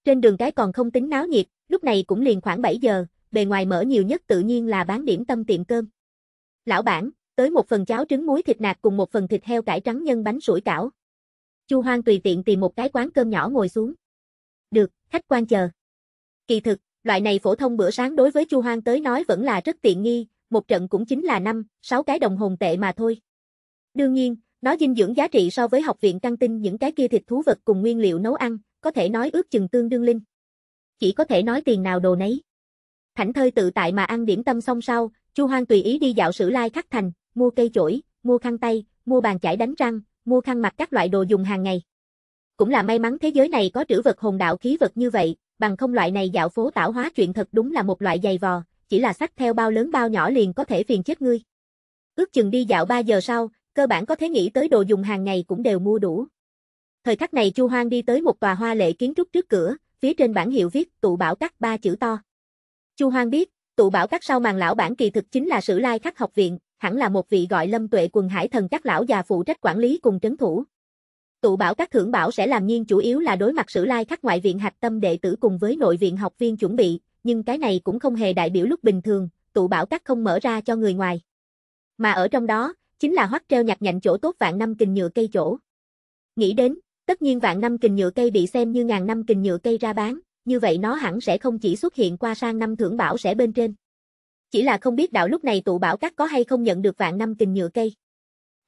Trên đường cái còn không tính náo nhiệt, lúc này cũng liền khoảng 7 giờ, bề ngoài mở nhiều nhất tự nhiên là bán điểm tâm tiệm cơm. Lão bản, tới một phần cháo trứng muối thịt nạc cùng một phần thịt heo cải trắng nhân bánh sủi cảo. Chu Hoang tùy tiện tìm một cái quán cơm nhỏ ngồi xuống. Được, khách quan chờ. Kỳ thực, loại này phổ thông bữa sáng đối với Chu Hoang tới nói vẫn là rất tiện nghi, một trận cũng chính là 5, 6 cái đồng hồn tệ mà thôi. Đương nhiên, nó dinh dưỡng giá trị so với học viện căng tin những cái kia thịt thú vật cùng nguyên liệu nấu ăn, có thể nói ước chừng tương đương linh. Chỉ có thể nói tiền nào đồ nấy. Thảnh thơi tự tại mà ăn điểm tâm xong sau, Chu Hoang tùy ý đi dạo sử lai khắc thành, mua cây chổi, mua khăn tay, mua bàn chải đánh răng, mua khăn mặt các loại đồ dùng hàng ngày. Cũng là may mắn thế giới này có trữ vật hồn đạo khí vật như vậy, bằng không loại này dạo phố tảo hóa chuyện thật đúng là một loại dày vò, chỉ là sách theo bao lớn bao nhỏ liền có thể phiền chết ngươi. Ước chừng đi dạo 3 giờ sau, cơ bản có thể nghĩ tới đồ dùng hàng ngày cũng đều mua đủ. Thời khắc này Chu Hoang đi tới một tòa hoa lệ kiến trúc trước cửa, phía trên bảng hiệu viết tụ bảo các ba chữ to. Chu Hoang biết, tụ bảo các sau màn lão bản kỳ thực chính là sử lai khắc học viện, hẳn là một vị gọi lâm tuệ quần hải thần các lão già phụ trách quản lý cùng trấn thủ. Tụ bảo các thưởng bảo sẽ làm nhiên chủ yếu là đối mặt sử lai khắc ngoại viện hạch tâm đệ tử cùng với nội viện học viên chuẩn bị, nhưng cái này cũng không hề đại biểu lúc bình thường, tụ bảo các không mở ra cho người ngoài. Mà ở trong đó, chính là hoắc treo nhặt nhạnh chỗ tốt vạn năm kình nhựa cây chỗ. Nghĩ đến, tất nhiên vạn năm kình nhựa cây bị xem như ngàn năm kình nhựa cây ra bán, như vậy nó hẳn sẽ không chỉ xuất hiện qua sang năm thưởng bảo sẽ bên trên. Chỉ là không biết đạo lúc này tụ bảo các có hay không nhận được vạn năm kình nhựa cây.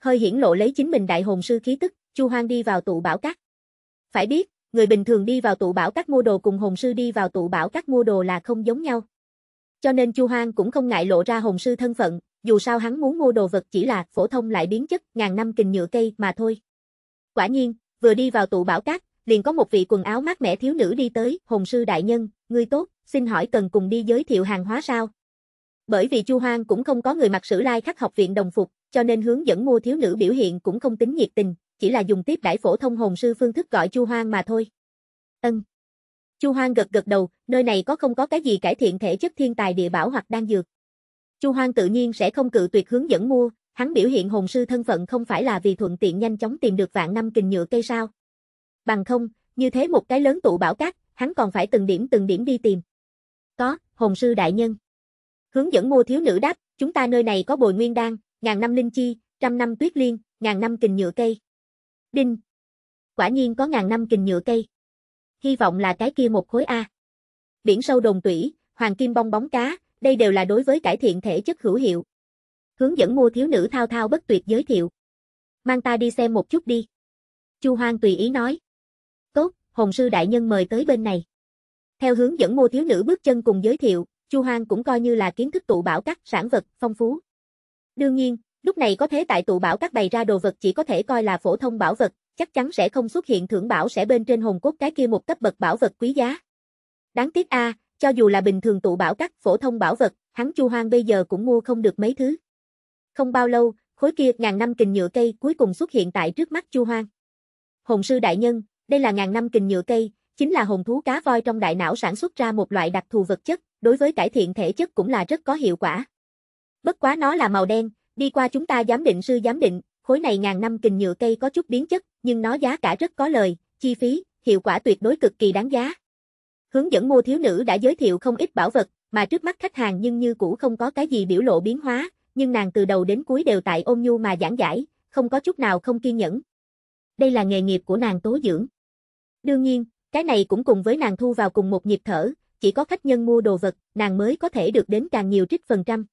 Hơi hiển lộ lấy chính mình đại hồn sư khí tức, Chu Hoang đi vào tụ bảo các. Phải biết, người bình thường đi vào tụ bảo các mua đồ cùng hồn sư đi vào tụ bảo các mua đồ là không giống nhau. Cho nên Chu Hoang cũng không ngại lộ ra hồn sư thân phận, dù sao hắn muốn mua đồ vật chỉ là phổ thông lại biến chất, ngàn năm kình nhựa cây mà thôi. Quả nhiên, vừa đi vào tụ bảo các, liền có một vị quần áo mát mẻ thiếu nữ đi tới, hồn sư đại nhân, ngươi tốt, xin hỏi cần cùng đi giới thiệu hàng hóa sao? Bởi vì Chu Hoang cũng không có người mặc sử lai khắc học viện đồng phục, cho nên hướng dẫn mua thiếu nữ biểu hiện cũng không tính nhiệt tình, chỉ là dùng tiếp đãi phổ thông hồn sư phương thức gọi Chu Hoang mà thôi. Ân. Chu Hoang gật gật đầu, nơi này có không có cái gì cải thiện thể chất thiên tài địa bảo hoặc đan dược. Chu Hoang tự nhiên sẽ không cự tuyệt hướng dẫn mua, hắn biểu hiện hồn sư thân phận không phải là vì thuận tiện nhanh chóng tìm được vạn năm kình nhựa cây sao? bằng không, như thế một cái lớn tụ bảo cát, hắn còn phải từng điểm từng điểm đi tìm. Có, hồn sư đại nhân. Hướng dẫn mua thiếu nữ đáp, chúng ta nơi này có bồi nguyên đan, ngàn năm linh chi, trăm năm tuyết liên, ngàn năm kình nhựa cây. Đinh. Quả nhiên có ngàn năm kình nhựa cây. Hy vọng là cái kia một khối A. Biển sâu đồng tủy, hoàng kim bong bóng cá, đây đều là đối với cải thiện thể chất hữu hiệu. Hướng dẫn mua thiếu nữ thao thao bất tuyệt giới thiệu. Mang ta đi xem một chút đi. Chu Hoang tùy ý nói. Hồng sư đại nhân mời tới bên này. Theo hướng dẫn mua thiếu nữ bước chân cùng giới thiệu, Chu Hoang cũng coi như là kiến thức tụ bảo các sản vật phong phú. Đương nhiên, lúc này có thế tại tụ bảo các bày ra đồ vật chỉ có thể coi là phổ thông bảo vật, chắc chắn sẽ không xuất hiện thưởng bảo sẽ bên trên hồn cốt cái kia một cấp bậc bảo vật quý giá. Đáng tiếc a, cho dù là bình thường tụ bảo các phổ thông bảo vật, hắn Chu Hoang bây giờ cũng mua không được mấy thứ. Không bao lâu, khối kia ngàn năm kình nhựa cây cuối cùng xuất hiện tại trước mắt Chu Hoang. Hồng sư đại nhân, đây là ngàn năm kình nhựa cây, chính là hồn thú cá voi trong đại não sản xuất ra một loại đặc thù vật chất, đối với cải thiện thể chất cũng là rất có hiệu quả. Bất quá nó là màu đen, đi qua chúng ta giám định sư giám định, khối này ngàn năm kình nhựa cây có chút biến chất, nhưng nó giá cả rất có lời, chi phí, hiệu quả tuyệt đối cực kỳ đáng giá. Hướng dẫn mua thiếu nữ đã giới thiệu không ít bảo vật, mà trước mắt khách hàng nhưng như cũ không có cái gì biểu lộ biến hóa, nhưng nàng từ đầu đến cuối đều tại ôm nhu mà giảng giải, không có chút nào không kiên nhẫn, đây là nghề nghiệp của nàng tố dưỡng. Đương nhiên, cái này cũng cùng với nàng thu vào cùng một nhịp thở, chỉ có khách nhân mua đồ vật, nàng mới có thể được đến càng nhiều trích phần trăm.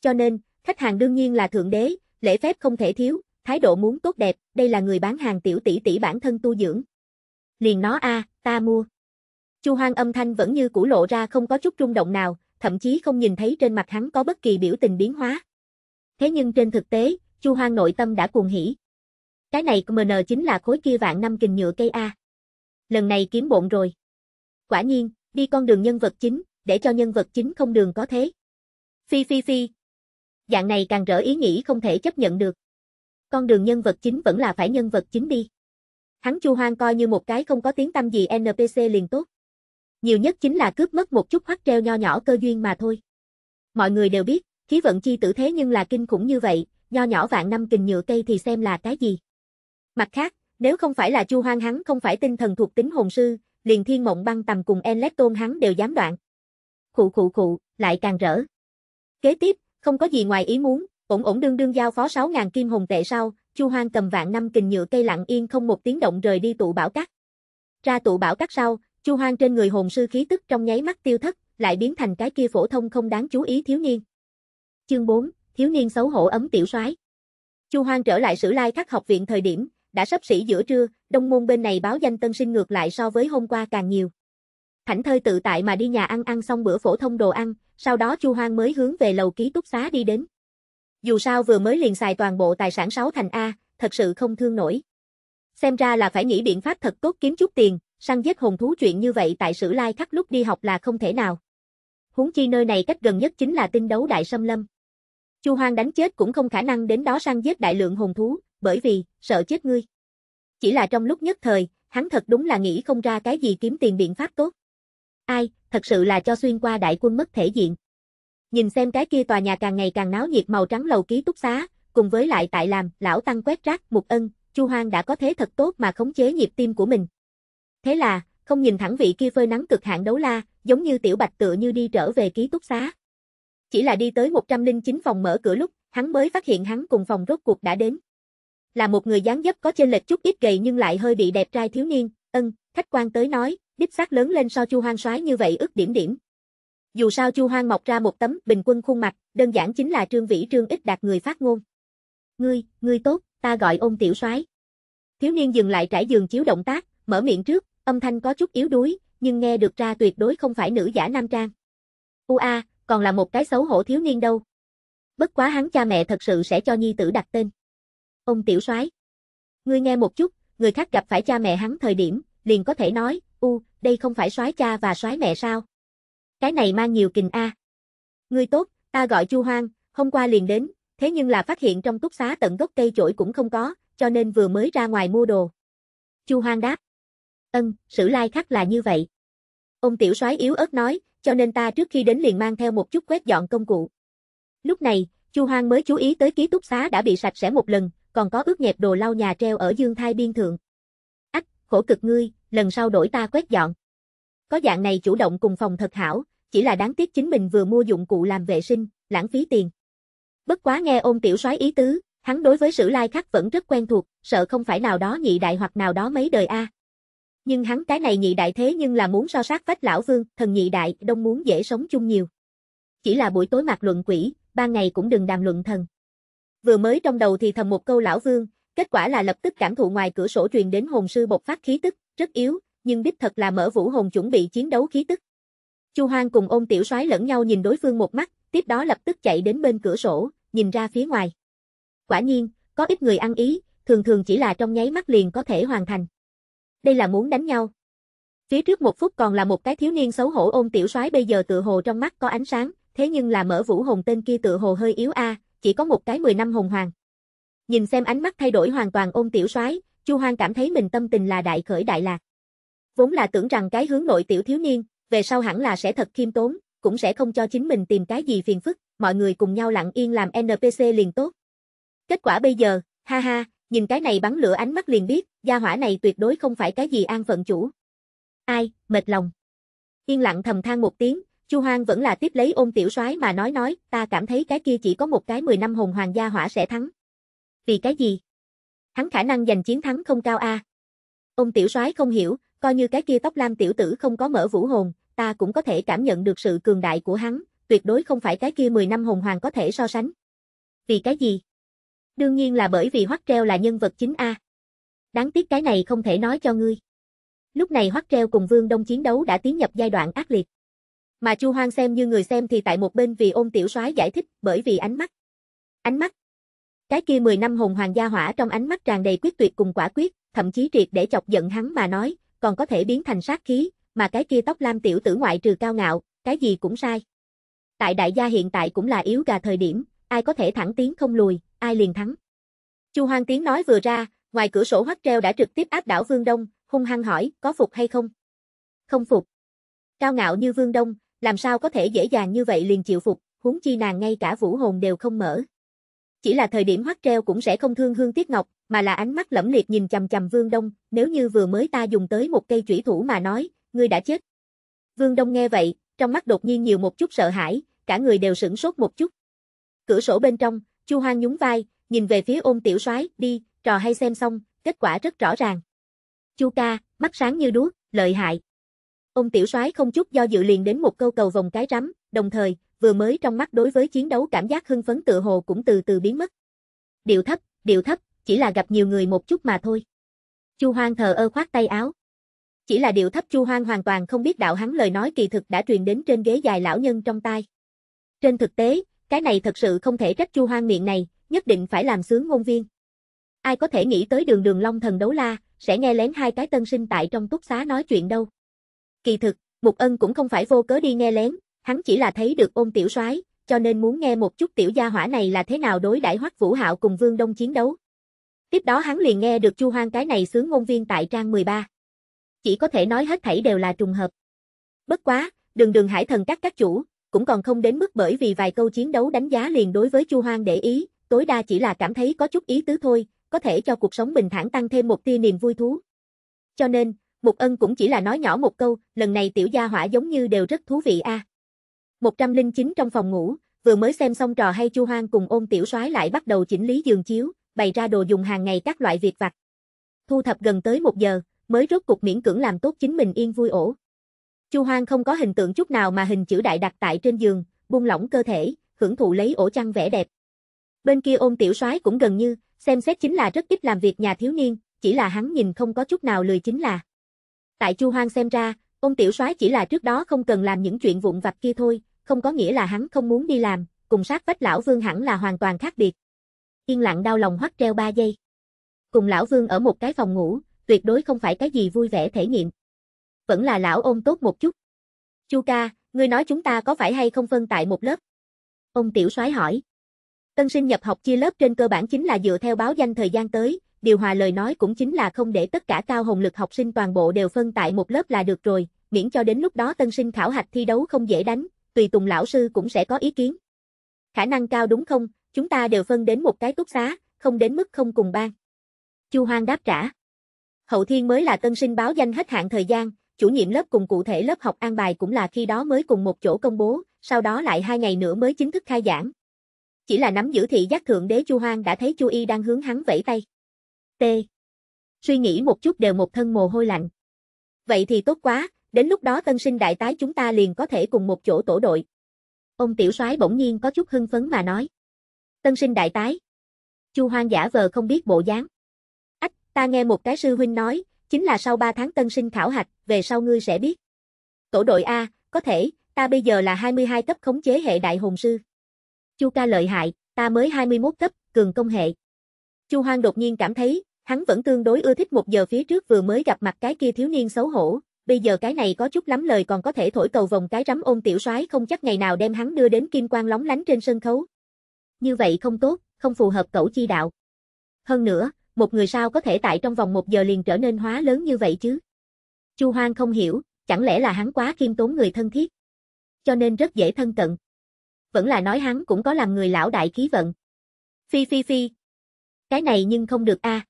Cho nên, khách hàng đương nhiên là thượng đế, lễ phép không thể thiếu, thái độ muốn tốt đẹp, đây là người bán hàng tiểu tỷ tỷ bản thân tu dưỡng. Liền nó a, ta mua. Chu Hoang âm thanh vẫn như cũ lộ ra không có chút rung động nào, thậm chí không nhìn thấy trên mặt hắn có bất kỳ biểu tình biến hóa. Thế nhưng trên thực tế, Chu Hoang nội tâm đã cuồng hỉ. Cái này MN chính là khối kia vạn năm kình nhựa cây A. Lần này kiếm bộn rồi. Quả nhiên, đi con đường nhân vật chính, để cho nhân vật chính không đường có thế. Phi phi phi. Dạng này càng rỡ ý nghĩ không thể chấp nhận được. Con đường nhân vật chính vẫn là phải nhân vật chính đi. Hắn Chu Hoang coi như một cái không có tiếng tâm gì NPC liền tốt. Nhiều nhất chính là cướp mất một chút hoắt treo nho nhỏ cơ duyên mà thôi. Mọi người đều biết, khí vận chi tử thế nhưng là kinh khủng như vậy, nho nhỏ vạn năm kình nhựa cây thì xem là cái gì. Mặt khác, nếu không phải là Chu Hoang hắn không phải tinh thần thuộc tính hồn sư, liền Thiên Mộng Băng Tầm cùng Enlet hắn đều dám đoạn. Khụ khụ khụ, lại càng rỡ. Kế tiếp, không có gì ngoài ý muốn, ổn ổn đương đương giao phó 6000 kim hồn tệ sau, Chu Hoang cầm vạn năm kình nhựa cây lặng yên không một tiếng động rời đi tụ bảo cát. Ra tụ bảo cát sau, Chu Hoang trên người hồn sư khí tức trong nháy mắt tiêu thất, lại biến thành cái kia phổ thông không đáng chú ý thiếu niên. Chương 4, thiếu niên xấu hổ ấm tiểu soái. Chu Hoang trở lại Sử Lai Khắc học viện thời điểm, đã sắp xỉ giữa trưa, đông môn bên này báo danh tân sinh ngược lại so với hôm qua càng nhiều. Thảnh thơi tự tại mà đi nhà ăn ăn xong bữa phổ thông đồ ăn, sau đó Chu Hoang mới hướng về lầu ký túc xá đi đến. Dù sao vừa mới liền xài toàn bộ tài sản 6 thành A, thật sự không thương nổi. Xem ra là phải nghĩ biện pháp thật tốt kiếm chút tiền, săn giết hồn thú chuyện như vậy tại sử lai khắc lúc đi học là không thể nào. Huống chi nơi này cách gần nhất chính là tinh đấu đại xâm lâm. Chu Hoang đánh chết cũng không khả năng đến đó săn giết đại lượng hồn thú, bởi vì, sợ chết ngươi. Chỉ là trong lúc nhất thời, hắn thật đúng là nghĩ không ra cái gì kiếm tiền biện pháp tốt. Ai, thật sự là cho xuyên qua đại quân mất thể diện. Nhìn xem cái kia tòa nhà càng ngày càng náo nhiệt màu trắng lầu ký túc xá, cùng với lại tại làm, lão tăng quét rác, một ân, Chu Hoang đã có thế thật tốt mà khống chế nhịp tim của mình. Thế là, không nhìn thẳng vị kia phơi nắng cực hạn đấu la, giống như tiểu bạch tựa như đi trở về ký túc xá. Chỉ là đi tới 109 phòng mở cửa lúc, hắn mới phát hiện hắn cùng phòng rốt cuộc đã đến là một người dáng dấp có chênh lệch chút ít gầy nhưng lại hơi bị đẹp trai thiếu niên, ân, khách quan tới nói, đích xác lớn lên so Chu Hoang soái như vậy ước điểm điểm. Dù sao Chu Hoang mọc ra một tấm bình quân khuôn mặt, đơn giản chính là Trương Vĩ Trương ít đạt người phát ngôn. "Ngươi, ngươi tốt, ta gọi Ôn tiểu soái." Thiếu niên dừng lại trải giường chiếu động tác, mở miệng trước, âm thanh có chút yếu đuối, nhưng nghe được ra tuyệt đối không phải nữ giả nam trang. "Ua a, còn là một cái xấu hổ thiếu niên đâu." Bất quá hắn cha mẹ thật sự sẽ cho nhi tử đặt tên. Ông tiểu soái, ngươi nghe một chút, người khác gặp phải cha mẹ hắn thời điểm, liền có thể nói, u, đây không phải soái cha và soái mẹ sao? Cái này mang nhiều kình a. Ngươi tốt, ta gọi Chu Hoang, hôm qua liền đến, thế nhưng là phát hiện trong túc xá tận gốc cây chổi cũng không có, cho nên vừa mới ra ngoài mua đồ. Chu Hoang đáp. Ân, sử lai like khắc là như vậy. Ông tiểu soái yếu ớt nói, cho nên ta trước khi đến liền mang theo một chút quét dọn công cụ. Lúc này, Chu Hoang mới chú ý tới ký túc xá đã bị sạch sẽ một lần, còn có ướt nhẹp đồ lau nhà treo ở dương thai biên thượng. Ách, khổ cực ngươi, lần sau đổi ta quét dọn. Có dạng này chủ động cùng phòng thật hảo, chỉ là đáng tiếc chính mình vừa mua dụng cụ làm vệ sinh, lãng phí tiền. Bất quá nghe ôn tiểu soái ý tứ, hắn đối với sử lai khắc vẫn rất quen thuộc, sợ không phải nào đó nhị đại hoặc nào đó mấy đời a. Nhưng hắn cái này nhị đại thế nhưng là muốn so sát vách lão vương, thần nhị đại, đông muốn dễ sống chung nhiều. Chỉ là buổi tối mặt luận quỷ, ban ngày cũng đừng đàm luận thần. Vừa mới trong đầu thì thầm một câu lão vương, kết quả là lập tức cảm thụ ngoài cửa sổ truyền đến hồn sư bộc phát khí tức, rất yếu, nhưng đích thật là mở vũ hồn chuẩn bị chiến đấu khí tức. Chu Hoang cùng ôm tiểu soái lẫn nhau nhìn đối phương một mắt, tiếp đó lập tức chạy đến bên cửa sổ, nhìn ra phía ngoài. Quả nhiên, có ít người ăn ý, thường thường chỉ là trong nháy mắt liền có thể hoàn thành. Đây là muốn đánh nhau. Phía trước một phút còn là một cái thiếu niên xấu hổ ôm tiểu soái bây giờ tự hồ trong mắt có ánh sáng, thế nhưng là mở vũ hồn tên kia tự hồ hơi yếu a, chỉ có một cái 10 năm hồng hoàng. Nhìn xem ánh mắt thay đổi hoàn toàn ôn tiểu soái, Chu Hoang cảm thấy mình tâm tình là đại khởi đại lạc. Vốn là tưởng rằng cái hướng nội tiểu thiếu niên, về sau hẳn là sẽ thật khiêm tốn, cũng sẽ không cho chính mình tìm cái gì phiền phức, mọi người cùng nhau lặng yên làm NPC liền tốt. Kết quả bây giờ, ha ha, nhìn cái này bắn lửa ánh mắt liền biết, gia hỏa này tuyệt đối không phải cái gì an phận chủ. Ai, mệt lòng. Yên lặng thầm than một tiếng, Chu Hoang vẫn là tiếp lấy ôn tiểu soái mà nói nói, ta cảm thấy cái kia chỉ có một cái 10 năm hồn hoàng gia hỏa sẽ thắng. Vì cái gì? Hắn khả năng giành chiến thắng không cao a. À? Ôn tiểu soái không hiểu, coi như cái kia tóc lam tiểu tử không có mở vũ hồn, ta cũng có thể cảm nhận được sự cường đại của hắn, tuyệt đối không phải cái kia 10 năm hồn hoàng có thể so sánh. Vì cái gì? Đương nhiên là bởi vì Hoắc Treo là nhân vật chính a. Đáng tiếc cái này không thể nói cho ngươi. Lúc này Hoắc Treo cùng Vương Đông chiến đấu đã tiến nhập giai đoạn ác liệt. Mà Chu Hoang xem như người xem thì tại một bên vì ôn tiểu soái giải thích bởi vì ánh mắt. Ánh mắt. Cái kia 10 năm hồn hoàng gia hỏa trong ánh mắt tràn đầy quyết tuyệt cùng quả quyết, thậm chí triệt để chọc giận hắn mà nói, còn có thể biến thành sát khí, mà cái kia tóc lam tiểu tử ngoại trừ cao ngạo, cái gì cũng sai. Tại đại gia hiện tại cũng là yếu gà thời điểm, ai có thể thẳng tiến không lùi, ai liền thắng. Chu Hoang tiếng nói vừa ra, ngoài cửa sổ hoắc treo đã trực tiếp áp đảo Vương Đông, hung hăng hỏi, có phục hay không? Không phục. Cao ngạo như Vương Đông, làm sao có thể dễ dàng như vậy liền chịu phục, huống chi nàng ngay cả vũ hồn đều không mở. Chỉ là thời điểm hoắc treo cũng sẽ không thương Hương Tiết Ngọc, mà là ánh mắt lẫm liệt nhìn chằm chằm Vương Đông, nếu như vừa mới ta dùng tới một cây chủy thủ mà nói, ngươi đã chết. Vương Đông nghe vậy, trong mắt đột nhiên nhiều một chút sợ hãi, cả người đều sửng sốt một chút. Cửa sổ bên trong, Chu Hoang nhún vai, nhìn về phía ôm Tiểu Soái, đi, trò hay xem xong, kết quả rất rõ ràng. Chu ca, mắt sáng như đuốc, lợi hại. Ông tiểu soái không chút do dự liền đến một câu cầu vòng cái rắm, đồng thời, vừa mới trong mắt đối với chiến đấu cảm giác hưng phấn tựa hồ cũng từ từ biến mất. Điều thấp, điều thấp, chỉ là gặp nhiều người một chút mà thôi. Chu Hoang thờ ơ khoát tay áo. Chỉ là điều thấp Chu Hoang hoàn toàn không biết đạo hắn lời nói kỳ thực đã truyền đến trên ghế dài lão nhân trong tai. Trên thực tế, cái này thật sự không thể trách Chu Hoang miệng này, nhất định phải làm sướng ngôn viên. Ai có thể nghĩ tới đường đường long thần đấu la, sẽ nghe lén hai cái tân sinh tại trong túc xá nói chuyện đâu. Kỳ thực, Mục Ân cũng không phải vô cớ đi nghe lén, hắn chỉ là thấy được ôn tiểu soái, cho nên muốn nghe một chút tiểu gia hỏa này là thế nào đối đãi Hoắc Vũ Hạo cùng Vương Đông chiến đấu. Tiếp đó hắn liền nghe được Chu Hoang cái này sướng ngôn viên tại trang 13. Chỉ có thể nói hết thảy đều là trùng hợp. Bất quá, đường đường hải thần các các chủ, cũng còn không đến mức bởi vì vài câu chiến đấu đánh giá liền đối với Chu Hoang để ý, tối đa chỉ là cảm thấy có chút ý tứ thôi, có thể cho cuộc sống bình thản tăng thêm một tia niềm vui thú. Cho nên, Mục Ân cũng chỉ là nói nhỏ một câu, lần này tiểu gia hỏa giống như đều rất thú vị a. À. 109 trong phòng ngủ, vừa mới xem xong trò hay Chu Hoang cùng Ôn Tiểu Soái lại bắt đầu chỉnh lý giường chiếu, bày ra đồ dùng hàng ngày các loại việc vặt. Thu thập gần tới một giờ, mới rốt cục miễn cưỡng làm tốt chính mình yên vui ổ. Chu Hoang không có hình tượng chút nào mà hình chữ đại đặt tại trên giường, buông lỏng cơ thể, hưởng thụ lấy ổ chăn vẻ đẹp. Bên kia Ôn Tiểu Soái cũng gần như, xem xét chính là rất ít làm việc nhà thiếu niên, chỉ là hắn nhìn không có chút nào lười chính là. Tại Chu Hoang xem ra, ông tiểu soái chỉ là trước đó không cần làm những chuyện vụn vặt kia thôi, không có nghĩa là hắn không muốn đi làm, cùng sát vách lão vương hẳn là hoàn toàn khác biệt. Yên lặng đau lòng hoắt treo 3 giây. Cùng lão vương ở một cái phòng ngủ, tuyệt đối không phải cái gì vui vẻ thể nghiệm. Vẫn là lão ôm tốt một chút. Chu ca, ngươi nói chúng ta có phải hay không phân tại một lớp? Ông tiểu soái hỏi. Tân sinh nhập học chia lớp trên cơ bản chính là dựa theo báo danh thời gian tới, điều hòa lời nói cũng chính là không để tất cả cao hồng lực học sinh toàn bộ đều phân tại một lớp là được rồi, miễn cho đến lúc đó tân sinh khảo hạch thi đấu không dễ đánh, tùy tùng lão sư cũng sẽ có ý kiến. Khả năng cao đúng không, chúng ta đều phân đến một cái túc xá, không đến mức không cùng ban. Chu Hoang đáp trả. Hậu thiên mới là tân sinh báo danh hết hạn thời gian, chủ nhiệm lớp cùng cụ thể lớp học an bài cũng là khi đó mới cùng một chỗ công bố, sau đó lại hai ngày nữa mới chính thức khai giảng. Chỉ là nắm giữ thị giác thượng đế Chu Hoang đã thấy Chu Y đang hướng hắn vẫy tay t. Suy nghĩ một chút đều một thân mồ hôi lạnh. Vậy thì tốt quá, đến lúc đó tân sinh đại tái chúng ta liền có thể cùng một chỗ tổ đội. Ông tiểu soái bỗng nhiên có chút hưng phấn mà nói. Tân sinh đại tái. Chu Hoang giả vờ không biết bộ dáng. Ách, ta nghe một cái sư huynh nói, chính là sau 3 tháng tân sinh khảo hạch, về sau ngươi sẽ biết. Tổ đội A, có thể, ta bây giờ là 22 cấp khống chế hệ đại hồn sư. Chu ca lợi hại, ta mới 21 cấp, cường công hệ. Chu Hoang đột nhiên cảm thấy, Hắn vẫn tương đối ưa thích một giờ phía trước vừa mới gặp mặt cái kia thiếu niên xấu hổ, bây giờ cái này có chút lắm lời còn có thể thổi cầu vòng cái rắm ôm tiểu soái không chắc ngày nào đem hắn đưa đến kim quang lóng lánh trên sân khấu. Như vậy không tốt, không phù hợp cẩu chi đạo. Hơn nữa, một người sao có thể tại trong vòng một giờ liền trở nên hóa lớn như vậy chứ? Chu Hoang không hiểu, chẳng lẽ là hắn quá khiêm tốn người thân thiết? Cho nên rất dễ thân cận. Vẫn là nói hắn cũng có làm người lão đại khí vận. Phi phi phi. Cái này nhưng không được a. À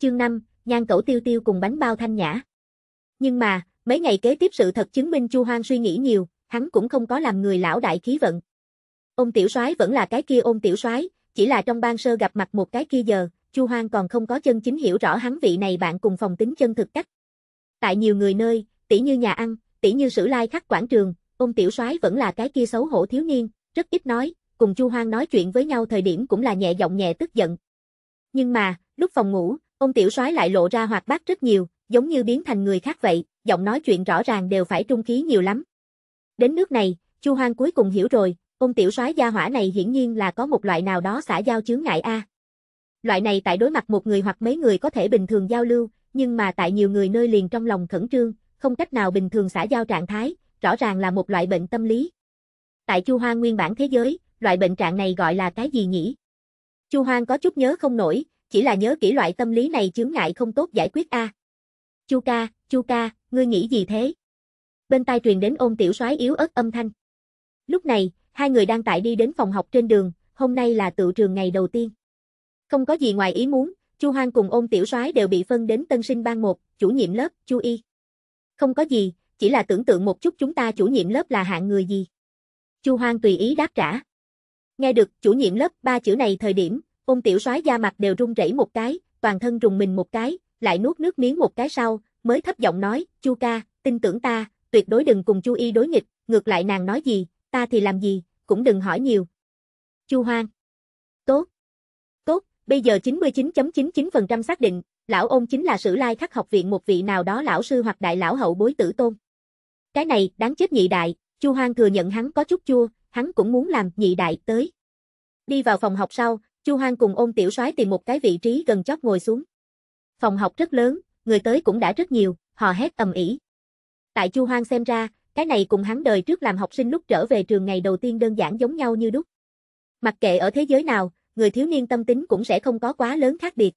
chương 5, nhan cẩu tiêu tiêu cùng bánh bao thanh nhã. Nhưng mà, mấy ngày kế tiếp sự thật chứng minh Chu Hoang suy nghĩ nhiều, hắn cũng không có làm người lão đại khí vận. Ôn tiểu soái vẫn là cái kia ôn tiểu soái, chỉ là trong ban sơ gặp mặt một cái kia giờ, Chu Hoang còn không có chân chính hiểu rõ hắn vị này bạn cùng phòng tính chân thực cách. Tại nhiều người nơi, tỉ như nhà ăn, tỉ như sử lai khắc quảng trường, ôn tiểu soái vẫn là cái kia xấu hổ thiếu niên, rất ít nói, cùng Chu Hoang nói chuyện với nhau thời điểm cũng là nhẹ giọng nhẹ tức giận. Nhưng mà, lúc phòng ngủ, Ông tiểu soái lại lộ ra hoạt bát rất nhiều, giống như biến thành người khác vậy, giọng nói chuyện rõ ràng đều phải trung khí nhiều lắm. Đến nước này, Chu Hoang cuối cùng hiểu rồi, ông tiểu soái gia hỏa này hiển nhiên là có một loại nào đó xã giao chướng ngại a. Loại này tại đối mặt một người hoặc mấy người có thể bình thường giao lưu, nhưng mà tại nhiều người nơi liền trong lòng khẩn trương, không cách nào bình thường xã giao trạng thái, rõ ràng là một loại bệnh tâm lý. Tại Chu Hoang nguyên bản thế giới, loại bệnh trạng này gọi là cái gì nhỉ? Chu Hoang có chút nhớ không nổi, chỉ là nhớ kỹ loại tâm lý này chướng ngại không tốt giải quyết a. Chu ca, Chu ca, ngươi nghĩ gì thế? Bên tai truyền đến ôn tiểu soái yếu ớt âm thanh. Lúc này, hai người đang tại đi đến phòng học trên đường, hôm nay là tự trường ngày đầu tiên. Không có gì ngoài ý muốn, Chu Hoang cùng ôn tiểu soái đều bị phân đến tân sinh ban một, chủ nhiệm lớp, Chu Y. Không có gì, chỉ là tưởng tượng một chút chúng ta chủ nhiệm lớp là hạng người gì. Chu Hoang tùy ý đáp trả. Nghe được chủ nhiệm lớp ba chữ này thời điểm, Ôn tiểu soái da mặt đều run rẩy một cái, toàn thân rùng mình một cái, lại nuốt nước miếng một cái sau, mới thấp giọng nói, Chu ca, tin tưởng ta, tuyệt đối đừng cùng Chu y đối nghịch, ngược lại nàng nói gì, ta thì làm gì, cũng đừng hỏi nhiều. Chu Hoang. Tốt. Tốt, bây giờ 99.99% xác định, lão ôn chính là sử lai khắc học viện một vị nào đó lão sư hoặc đại lão hậu bối tử tôn. Cái này, đáng chết nhị đại, Chu Hoang thừa nhận hắn có chút chua, hắn cũng muốn làm nhị đại tới. Đi vào phòng học sau, Chu Hoang cùng ôn tiểu soái tìm một cái vị trí gần chót ngồi xuống. Phòng học rất lớn, người tới cũng đã rất nhiều, hò hét ầm ĩ. Tại Chu Hoang xem ra, cái này cùng hắn đời trước làm học sinh lúc trở về trường ngày đầu tiên đơn giản giống nhau như đúc. Mặc kệ ở thế giới nào, người thiếu niên tâm tính cũng sẽ không có quá lớn khác biệt.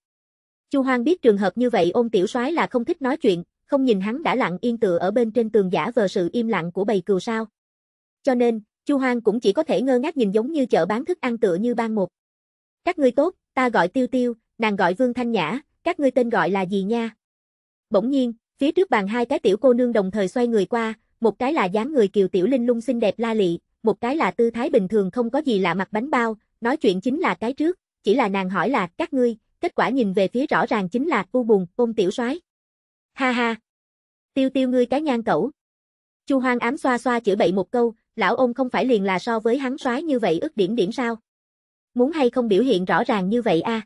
Chu Hoang biết trường hợp như vậy ôn tiểu soái là không thích nói chuyện, không nhìn hắn đã lặng yên tựa ở bên trên tường giả vờ sự im lặng của bầy cừu sao. Cho nên, Chu Hoang cũng chỉ có thể ngơ ngác nhìn giống như chợ bán thức ăn tựa như ban một. Các ngươi tốt, ta gọi Tiêu Tiêu, nàng gọi Vương Thanh Nhã, các ngươi tên gọi là gì nha? Bỗng nhiên, phía trước bàn hai cái tiểu cô nương đồng thời xoay người qua, một cái là dáng người kiều tiểu linh lung xinh đẹp la lị, một cái là tư thái bình thường không có gì lạ mặt bánh bao, nói chuyện chính là cái trước, chỉ là nàng hỏi là các ngươi, kết quả nhìn về phía rõ ràng chính là u bùn, ôm tiểu soái. Ha ha. Tiêu tiêu ngươi cái nhan cẩu. Chu Hoang ám xoa xoa chữa bậy một câu, lão ôm không phải liền là so với hắn soái như vậy ức điểm điểm sao? muốn hay không biểu hiện rõ ràng như vậy a. À.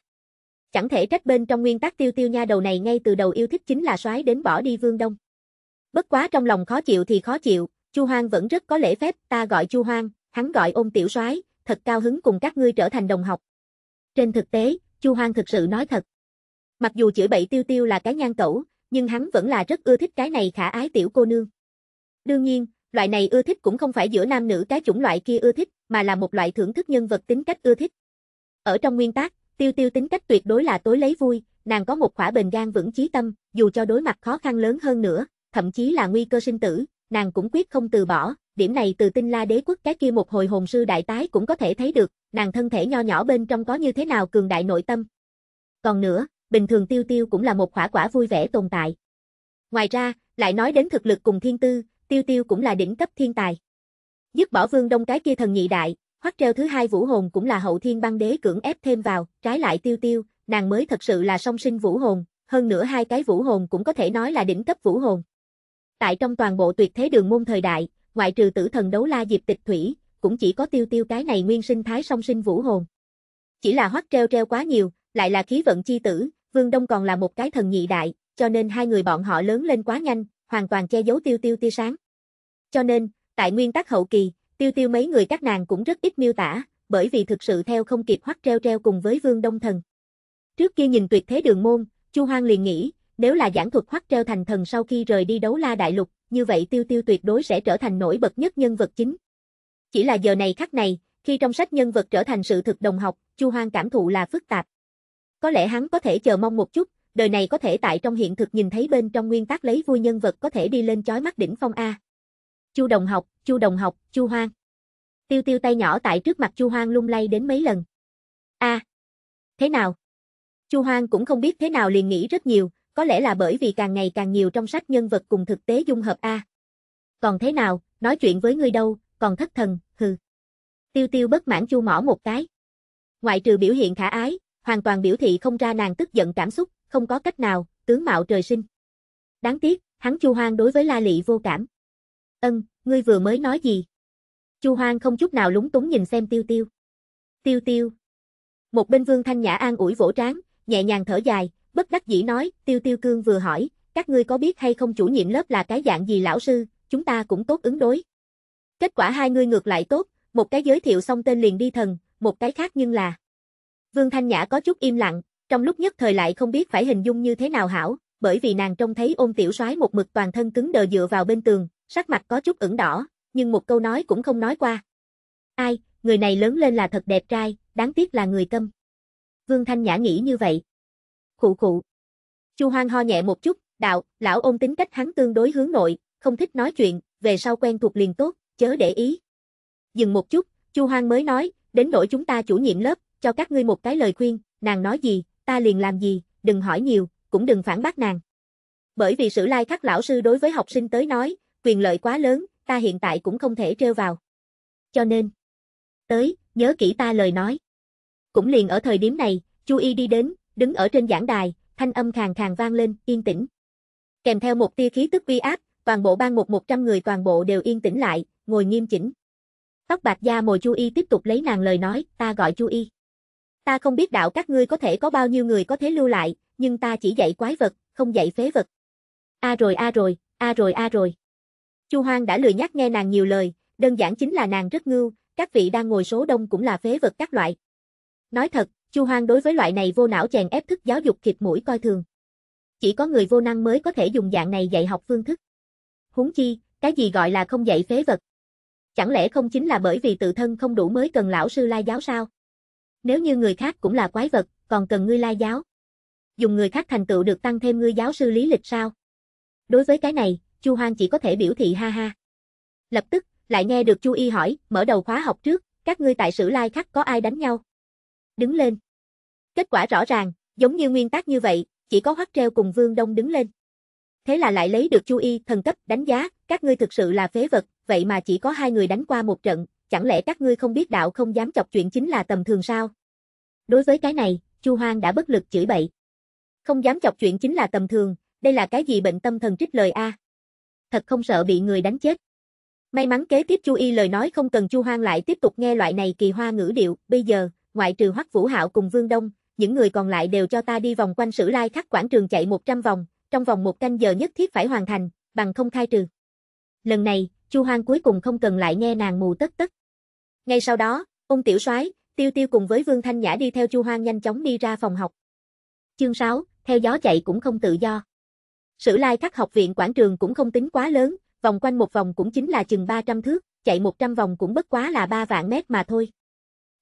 Chẳng thể trách bên trong nguyên tắc tiêu tiêu nha đầu này ngay từ đầu yêu thích chính là soái đến bỏ đi vương đông. Bất quá trong lòng khó chịu thì khó chịu, Chu Hoang vẫn rất có lễ phép, ta gọi Chu Hoang, hắn gọi ôm tiểu soái, thật cao hứng cùng các ngươi trở thành đồng học. Trên thực tế, Chu Hoang thực sự nói thật. Mặc dù chửi bậy tiêu tiêu là cái nhan cẩu, nhưng hắn vẫn là rất ưa thích cái này khả ái tiểu cô nương. Đương nhiên, loại này ưa thích cũng không phải giữa nam nữ cái chủng loại kia ưa thích, mà là một loại thưởng thức nhân vật tính cách ưa thích. Ở trong nguyên tác, tiêu tiêu tính cách tuyệt đối là tối lấy vui, nàng có một khỏa bền gan vững chí tâm, dù cho đối mặt khó khăn lớn hơn nữa, thậm chí là nguy cơ sinh tử, nàng cũng quyết không từ bỏ, điểm này từ tinh la đế quốc cái kia một hồi hồn sư đại tái cũng có thể thấy được, nàng thân thể nho nhỏ bên trong có như thế nào cường đại nội tâm. Còn nữa, bình thường tiêu tiêu cũng là một khỏa quả vui vẻ tồn tại. Ngoài ra, lại nói đến thực lực cùng thiên tư, tiêu tiêu cũng là đỉnh cấp thiên tài. Dứt bỏ vương đông cái kia thần nhị đại, hoắc treo thứ hai vũ hồn cũng là hậu thiên băng đế cưỡng ép thêm vào, trái lại tiêu tiêu, nàng mới thật sự là song sinh vũ hồn, hơn nữa hai cái vũ hồn cũng có thể nói là đỉnh cấp vũ hồn. Tại trong toàn bộ tuyệt thế đường môn thời đại, ngoại trừ tử thần đấu la diệp tịch thủy, cũng chỉ có tiêu tiêu cái này nguyên sinh thái song sinh vũ hồn. Chỉ là hoắc treo treo quá nhiều, lại là khí vận chi tử, Vương Đông còn là một cái thần nhị đại, cho nên hai người bọn họ lớn lên quá nhanh, hoàn toàn che giấu tiêu tiêu tia sáng. Cho nên, tại nguyên tắc hậu kỳ, tiêu tiêu mấy người các nàng cũng rất ít miêu tả, bởi vì thực sự theo không kịp hoắc treo treo cùng với vương đông thần. Trước kia nhìn tuyệt thế đường môn, Chu Hoang liền nghĩ, nếu là giảng thuật hoắc treo thành thần sau khi rời đi đấu la đại lục, như vậy tiêu tiêu tuyệt đối sẽ trở thành nổi bật nhất nhân vật chính. Chỉ là giờ này khắc này, khi trong sách nhân vật trở thành sự thực đồng học, Chu Hoang cảm thụ là phức tạp. Có lẽ hắn có thể chờ mong một chút, đời này có thể tại trong hiện thực nhìn thấy bên trong nguyên tắc lấy vui nhân vật có thể đi lên chói mắt đỉnh phong A. Chu Đồng học, Chu Đồng học, Chu Hoang. Tiêu tiêu tay nhỏ tại trước mặt Chu Hoang lung lay đến mấy lần. A. thế nào? Chu Hoang cũng không biết thế nào liền nghĩ rất nhiều, có lẽ là bởi vì càng ngày càng nhiều trong sách nhân vật cùng thực tế dung hợp A. Còn thế nào, nói chuyện với ngươi đâu, còn thất thần, hừ. Tiêu tiêu bất mãn chu mỏ một cái. Ngoại trừ biểu hiện khả ái, hoàn toàn biểu thị không ra nàng tức giận cảm xúc, không có cách nào, tướng mạo trời sinh. Đáng tiếc, hắn Chu Hoang đối với La Lị vô cảm. "Ân, ngươi vừa mới nói gì?" Chu Hoang không chút nào lúng túng nhìn xem Tiêu Tiêu. "Tiêu Tiêu." Một bên Vương Thanh Nhã an ủi vỗ trán, nhẹ nhàng thở dài, bất đắc dĩ nói, "Tiêu Tiêu cương vừa hỏi, các ngươi có biết hay không chủ nhiệm lớp là cái dạng gì lão sư, chúng ta cũng tốt ứng đối." Kết quả hai người ngược lại tốt, một cái giới thiệu xong tên liền đi thần, một cái khác nhưng là Vương Thanh Nhã có chút im lặng, trong lúc nhất thời lại không biết phải hình dung như thế nào hảo, bởi vì nàng trông thấy ôn tiểu soái một mực toàn thân cứng đờ dựa vào bên tường, sắc mặt có chút ửng đỏ, nhưng một câu nói cũng không nói qua. Ai, người này lớn lên là thật đẹp trai, đáng tiếc là người câm. Vương Thanh Nhã nghĩ như vậy. Khụ khụ. Chu Hoang ho nhẹ một chút, đạo, lão ôn tính cách hắn tương đối hướng nội, không thích nói chuyện, về sau quen thuộc liền tốt, chớ để ý. Dừng một chút, Chu Hoang mới nói, đến nỗi chúng ta chủ nhiệm lớp, cho các ngươi một cái lời khuyên, nàng nói gì, ta liền làm gì, đừng hỏi nhiều, cũng đừng phản bác nàng. Bởi vì sự lai khắc lão sư đối với học sinh tới nói, quyền lợi quá lớn, ta hiện tại cũng không thể treo vào. Cho nên, tới, nhớ kỹ ta lời nói. Cũng liền ở thời điểm này, Chu Y đi đến, đứng ở trên giảng đài, thanh âm khàn khàn vang lên, yên tĩnh. Kèm theo một tia khí tức uy áp, toàn bộ ban một một trăm người toàn bộ đều yên tĩnh lại, ngồi nghiêm chỉnh. Tóc bạc da mồi Chu Y tiếp tục lấy nàng lời nói, ta gọi Chu Y. Ta không biết đạo các ngươi có thể có bao nhiêu người có thể lưu lại, nhưng ta chỉ dạy quái vật, không dạy phế vật. A rồi a rồi, a rồi a rồi. Chu Hoang đã lười nhắc nghe nàng nhiều lời, đơn giản chính là nàng rất ngưu, các vị đang ngồi số đông cũng là phế vật các loại. Nói thật, Chu Hoang đối với loại này vô não chèn ép thức giáo dục khịt mũi coi thường. Chỉ có người vô năng mới có thể dùng dạng này dạy học phương thức. Huống chi, cái gì gọi là không dạy phế vật? Chẳng lẽ không chính là bởi vì tự thân không đủ mới cần lão sư lai giáo sao? Nếu như người khác cũng là quái vật, còn cần ngươi lai giáo. Dùng người khác thành tựu được tăng thêm ngươi giáo sư lý lịch sao? Đối với cái này, Chu Hoang chỉ có thể biểu thị ha ha. Lập tức, lại nghe được Chu Y hỏi, mở đầu khóa học trước, các ngươi tại sử lai khắc có ai đánh nhau? Đứng lên. Kết quả rõ ràng, giống như nguyên tắc như vậy, chỉ có Hoắc Treo cùng Vương Đông đứng lên. Thế là lại lấy được Chu Y thần cấp đánh giá, các ngươi thực sự là phế vật, vậy mà chỉ có hai người đánh qua một trận, chẳng lẽ các ngươi không biết đạo không dám chọc chuyện chính là tầm thường sao? Đối với cái này, Chu Hoang đã bất lực chửi bậy. Không dám chọc chuyện chính là tầm thường, đây là cái gì bệnh tâm thần trích lời a? Thật không sợ bị người đánh chết. May mắn kế tiếp Chu Y lời nói không cần Chu Hoang lại tiếp tục nghe loại này kỳ hoa ngữ điệu, bây giờ, ngoại trừ Hoắc Vũ Hạo cùng Vương Đông, những người còn lại đều cho ta đi vòng quanh Sử Lai Khắc quảng trường chạy 100 vòng, trong vòng một canh giờ nhất thiết phải hoàn thành, bằng không khai trừ. Lần này, Chu Hoang cuối cùng không cần lại nghe nàng mù tất tất. Ngay sau đó, ông tiểu soái, Tiêu Tiêu cùng với Vương Thanh Nhã đi theo Chu Hoang nhanh chóng đi ra phòng học. Chương 6, theo gió chạy cũng không tự do. Sử lai các học viện quảng trường cũng không tính quá lớn, vòng quanh một vòng cũng chính là chừng 300 thước, chạy 100 vòng cũng bất quá là 3 vạn mét mà thôi.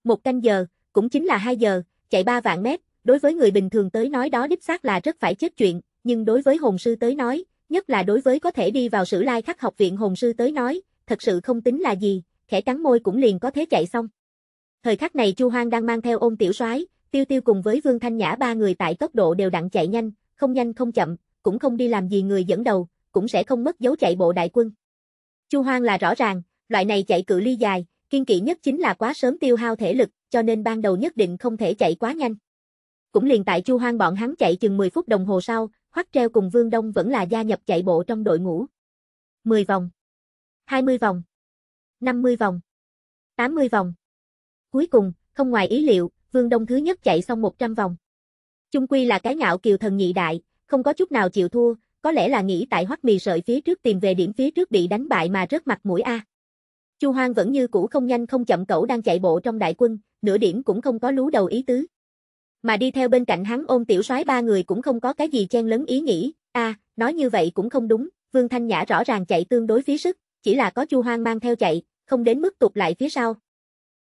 Một canh giờ, cũng chính là 2 giờ, chạy 3 vạn mét, đối với người bình thường tới nói đó đích xác là rất phải chết chuyện, nhưng đối với hồn sư tới nói, nhất là đối với có thể đi vào sử lai khắc học viện hồn sư tới nói, thật sự không tính là gì, khẽ cắn môi cũng liền có thế chạy xong. Thời khắc này Chu Hoang đang mang theo ôn tiểu soái, tiêu tiêu cùng với Vương Thanh Nhã ba người tại tốc độ đều đặn chạy nhanh, không nhanh không chậm, cũng không đi làm gì người dẫn đầu, cũng sẽ không mất dấu chạy bộ đại quân. Chu Hoang là rõ ràng, loại này chạy cự ly dài, kiên kỵ nhất chính là quá sớm tiêu hao thể lực, cho nên ban đầu nhất định không thể chạy quá nhanh. Cũng liền tại Chu Hoang bọn hắn chạy chừng 10 phút đồng hồ sau, Hoắc Treo cùng Vương Đông vẫn là gia nhập chạy bộ trong đội ngũ. 10 vòng, 20 vòng, 50 vòng, 80 vòng. Cuối cùng, không ngoài ý liệu, Vương Đông thứ nhất chạy xong 100 vòng. Chung quy là cái ngạo kiều thần nhị đại, không có chút nào chịu thua, có lẽ là nghĩ tại hoắc mì sợi phía trước tìm về điểm phía trước bị đánh bại mà rất mặt mũi a. Chu Hoang vẫn như cũ không nhanh không chậm cậu đang chạy bộ trong đại quân, nửa điểm cũng không có lú đầu ý tứ. Mà đi theo bên cạnh hắn ôm tiểu soái ba người cũng không có cái gì chen lấn ý nghĩ, a, nói như vậy cũng không đúng, Vương Thanh Nhã rõ ràng chạy tương đối phí sức, chỉ là có Chu Hoang mang theo chạy, không đến mức tụt lại phía sau.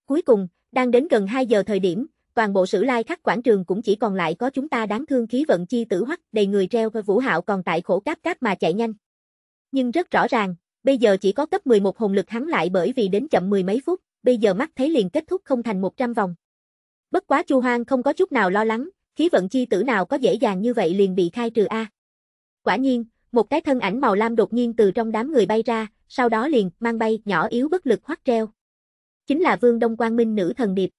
Cuối cùng, đang đến gần 2 giờ thời điểm, toàn bộ sử lai khắc quảng trường cũng chỉ còn lại có chúng ta đáng thương khí vận chi tử hoắc đầy người treo và vũ hạo còn tại khổ cáp cáp mà chạy nhanh. Nhưng rất rõ ràng, bây giờ chỉ có cấp 11 hồn lực hắn lại bởi vì đến chậm mười mấy phút, bây giờ mắt thấy liền kết thúc không thành 100 vòng. Bất quá Chu Hoang không có chút nào lo lắng, khí vận chi tử nào có dễ dàng như vậy liền bị khai trừ a. Quả nhiên, một cái thân ảnh màu lam đột nhiên từ trong đám người bay ra, sau đó liền mang bay nhỏ yếu bất lực hoắt treo. Chính là Vương Đông Quang Minh nữ thần điệp.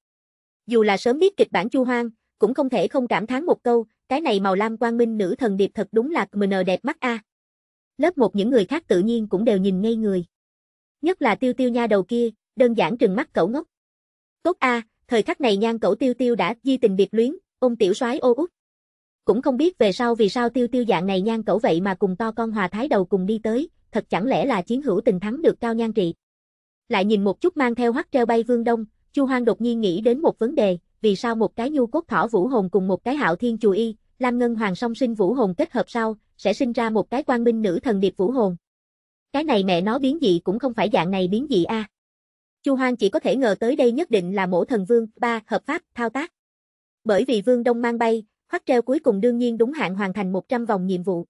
Dù là sớm biết kịch bản Chu Hoang, cũng không thể không cảm thán một câu, cái này màu lam quang minh nữ thần điệp thật đúng là mờ đẹp mắt a. Lớp một những người khác tự nhiên cũng đều nhìn ngây người. Nhất là Tiêu Tiêu nha đầu kia, đơn giản trừng mắt cẩu ngốc. Tốt a, thời khắc này nhan cẩu Tiêu Tiêu đã di tình biệt luyến, ôm tiểu soái ô út. Cũng không biết về sau vì sao tiêu tiêu dạng này nhan cẩu vậy mà cùng to con hòa thái đầu cùng đi tới, thật chẳng lẽ là chiến hữu tình thắng được cao nhan trị. Lại nhìn một chút mang theo hắc treo bay vương đông, Chu Hoang đột nhiên nghĩ đến một vấn đề, vì sao một cái nhu cốt thỏ vũ hồn cùng một cái hạo thiên chùa y, Lam Ngân Hoàng song sinh vũ hồn kết hợp sau, sẽ sinh ra một cái quang minh nữ thần điệp vũ hồn. Cái này mẹ nó biến dị cũng không phải dạng này biến dị a. Chu Hoang chỉ có thể ngờ tới đây nhất định là mổ thần vương ba hợp pháp thao tác. Bởi vì Vương Đông mang bay, Hoắc Treo cuối cùng đương nhiên đúng hạn hoàn thành 100 vòng nhiệm vụ.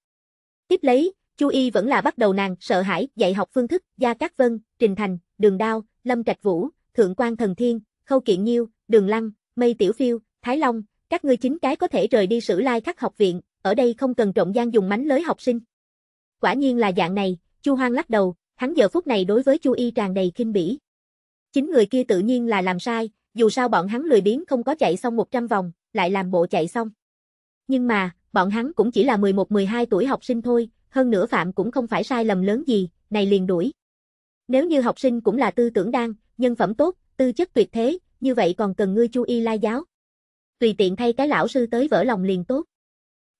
Tiếp lấy, Chu Y vẫn là bắt đầu nàng sợ hãi dạy học phương thức Gia Cát Vân, Trình Thành, Đường Đao, Lâm Trạch Vũ, Thượng quan Thần Thiên, Khâu Kiện Nhiêu, Đường Lăng, Mây Tiểu Phiêu, Thái Long, các ngươi chính cái có thể rời đi sử lai khắc học viện, ở đây không cần trộn gian dùng mánh lới học sinh. Quả nhiên là dạng này, Chu Hoang lắc đầu, hắn giờ phút này đối với Chu Y tràn đầy khinh bỉ. Chính người kia tự nhiên là làm sai, dù sao bọn hắn lười biếng không có chạy xong 100 vòng, lại làm bộ chạy xong. Nhưng mà, bọn hắn cũng chỉ là 11-12 tuổi học sinh thôi, hơn nữa phạm cũng không phải sai lầm lớn gì, này liền đuổi. Nếu như học sinh cũng là tư tưởng đan, nhân phẩm tốt, tư chất tuyệt thế, như vậy còn cần ngươi chu y lai giáo. Tùy tiện thay cái lão sư tới vỡ lòng liền tốt.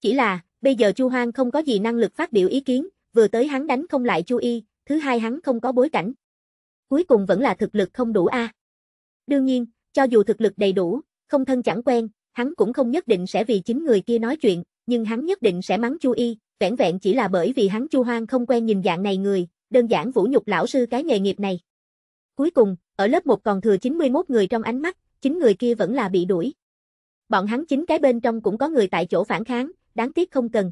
Chỉ là, bây giờ Chu Hoang không có gì năng lực phát biểu ý kiến, vừa tới hắn đánh không lại Chu Y, thứ hai hắn không có bối cảnh. Cuối cùng vẫn là thực lực không đủ a. Đương nhiên, cho dù thực lực đầy đủ, không thân chẳng quen, hắn cũng không nhất định sẽ vì chính người kia nói chuyện, nhưng hắn nhất định sẽ mắng Chu Y, vẻn vẹn chỉ là bởi vì hắn Chu Hoang không quen nhìn dạng này người, đơn giản vũ nhục lão sư cái nghề nghiệp này. Cuối cùng, ở lớp 1 còn thừa 91 người trong ánh mắt, chính người kia vẫn là bị đuổi. Bọn hắn chính cái bên trong cũng có người tại chỗ phản kháng, đáng tiếc không cần.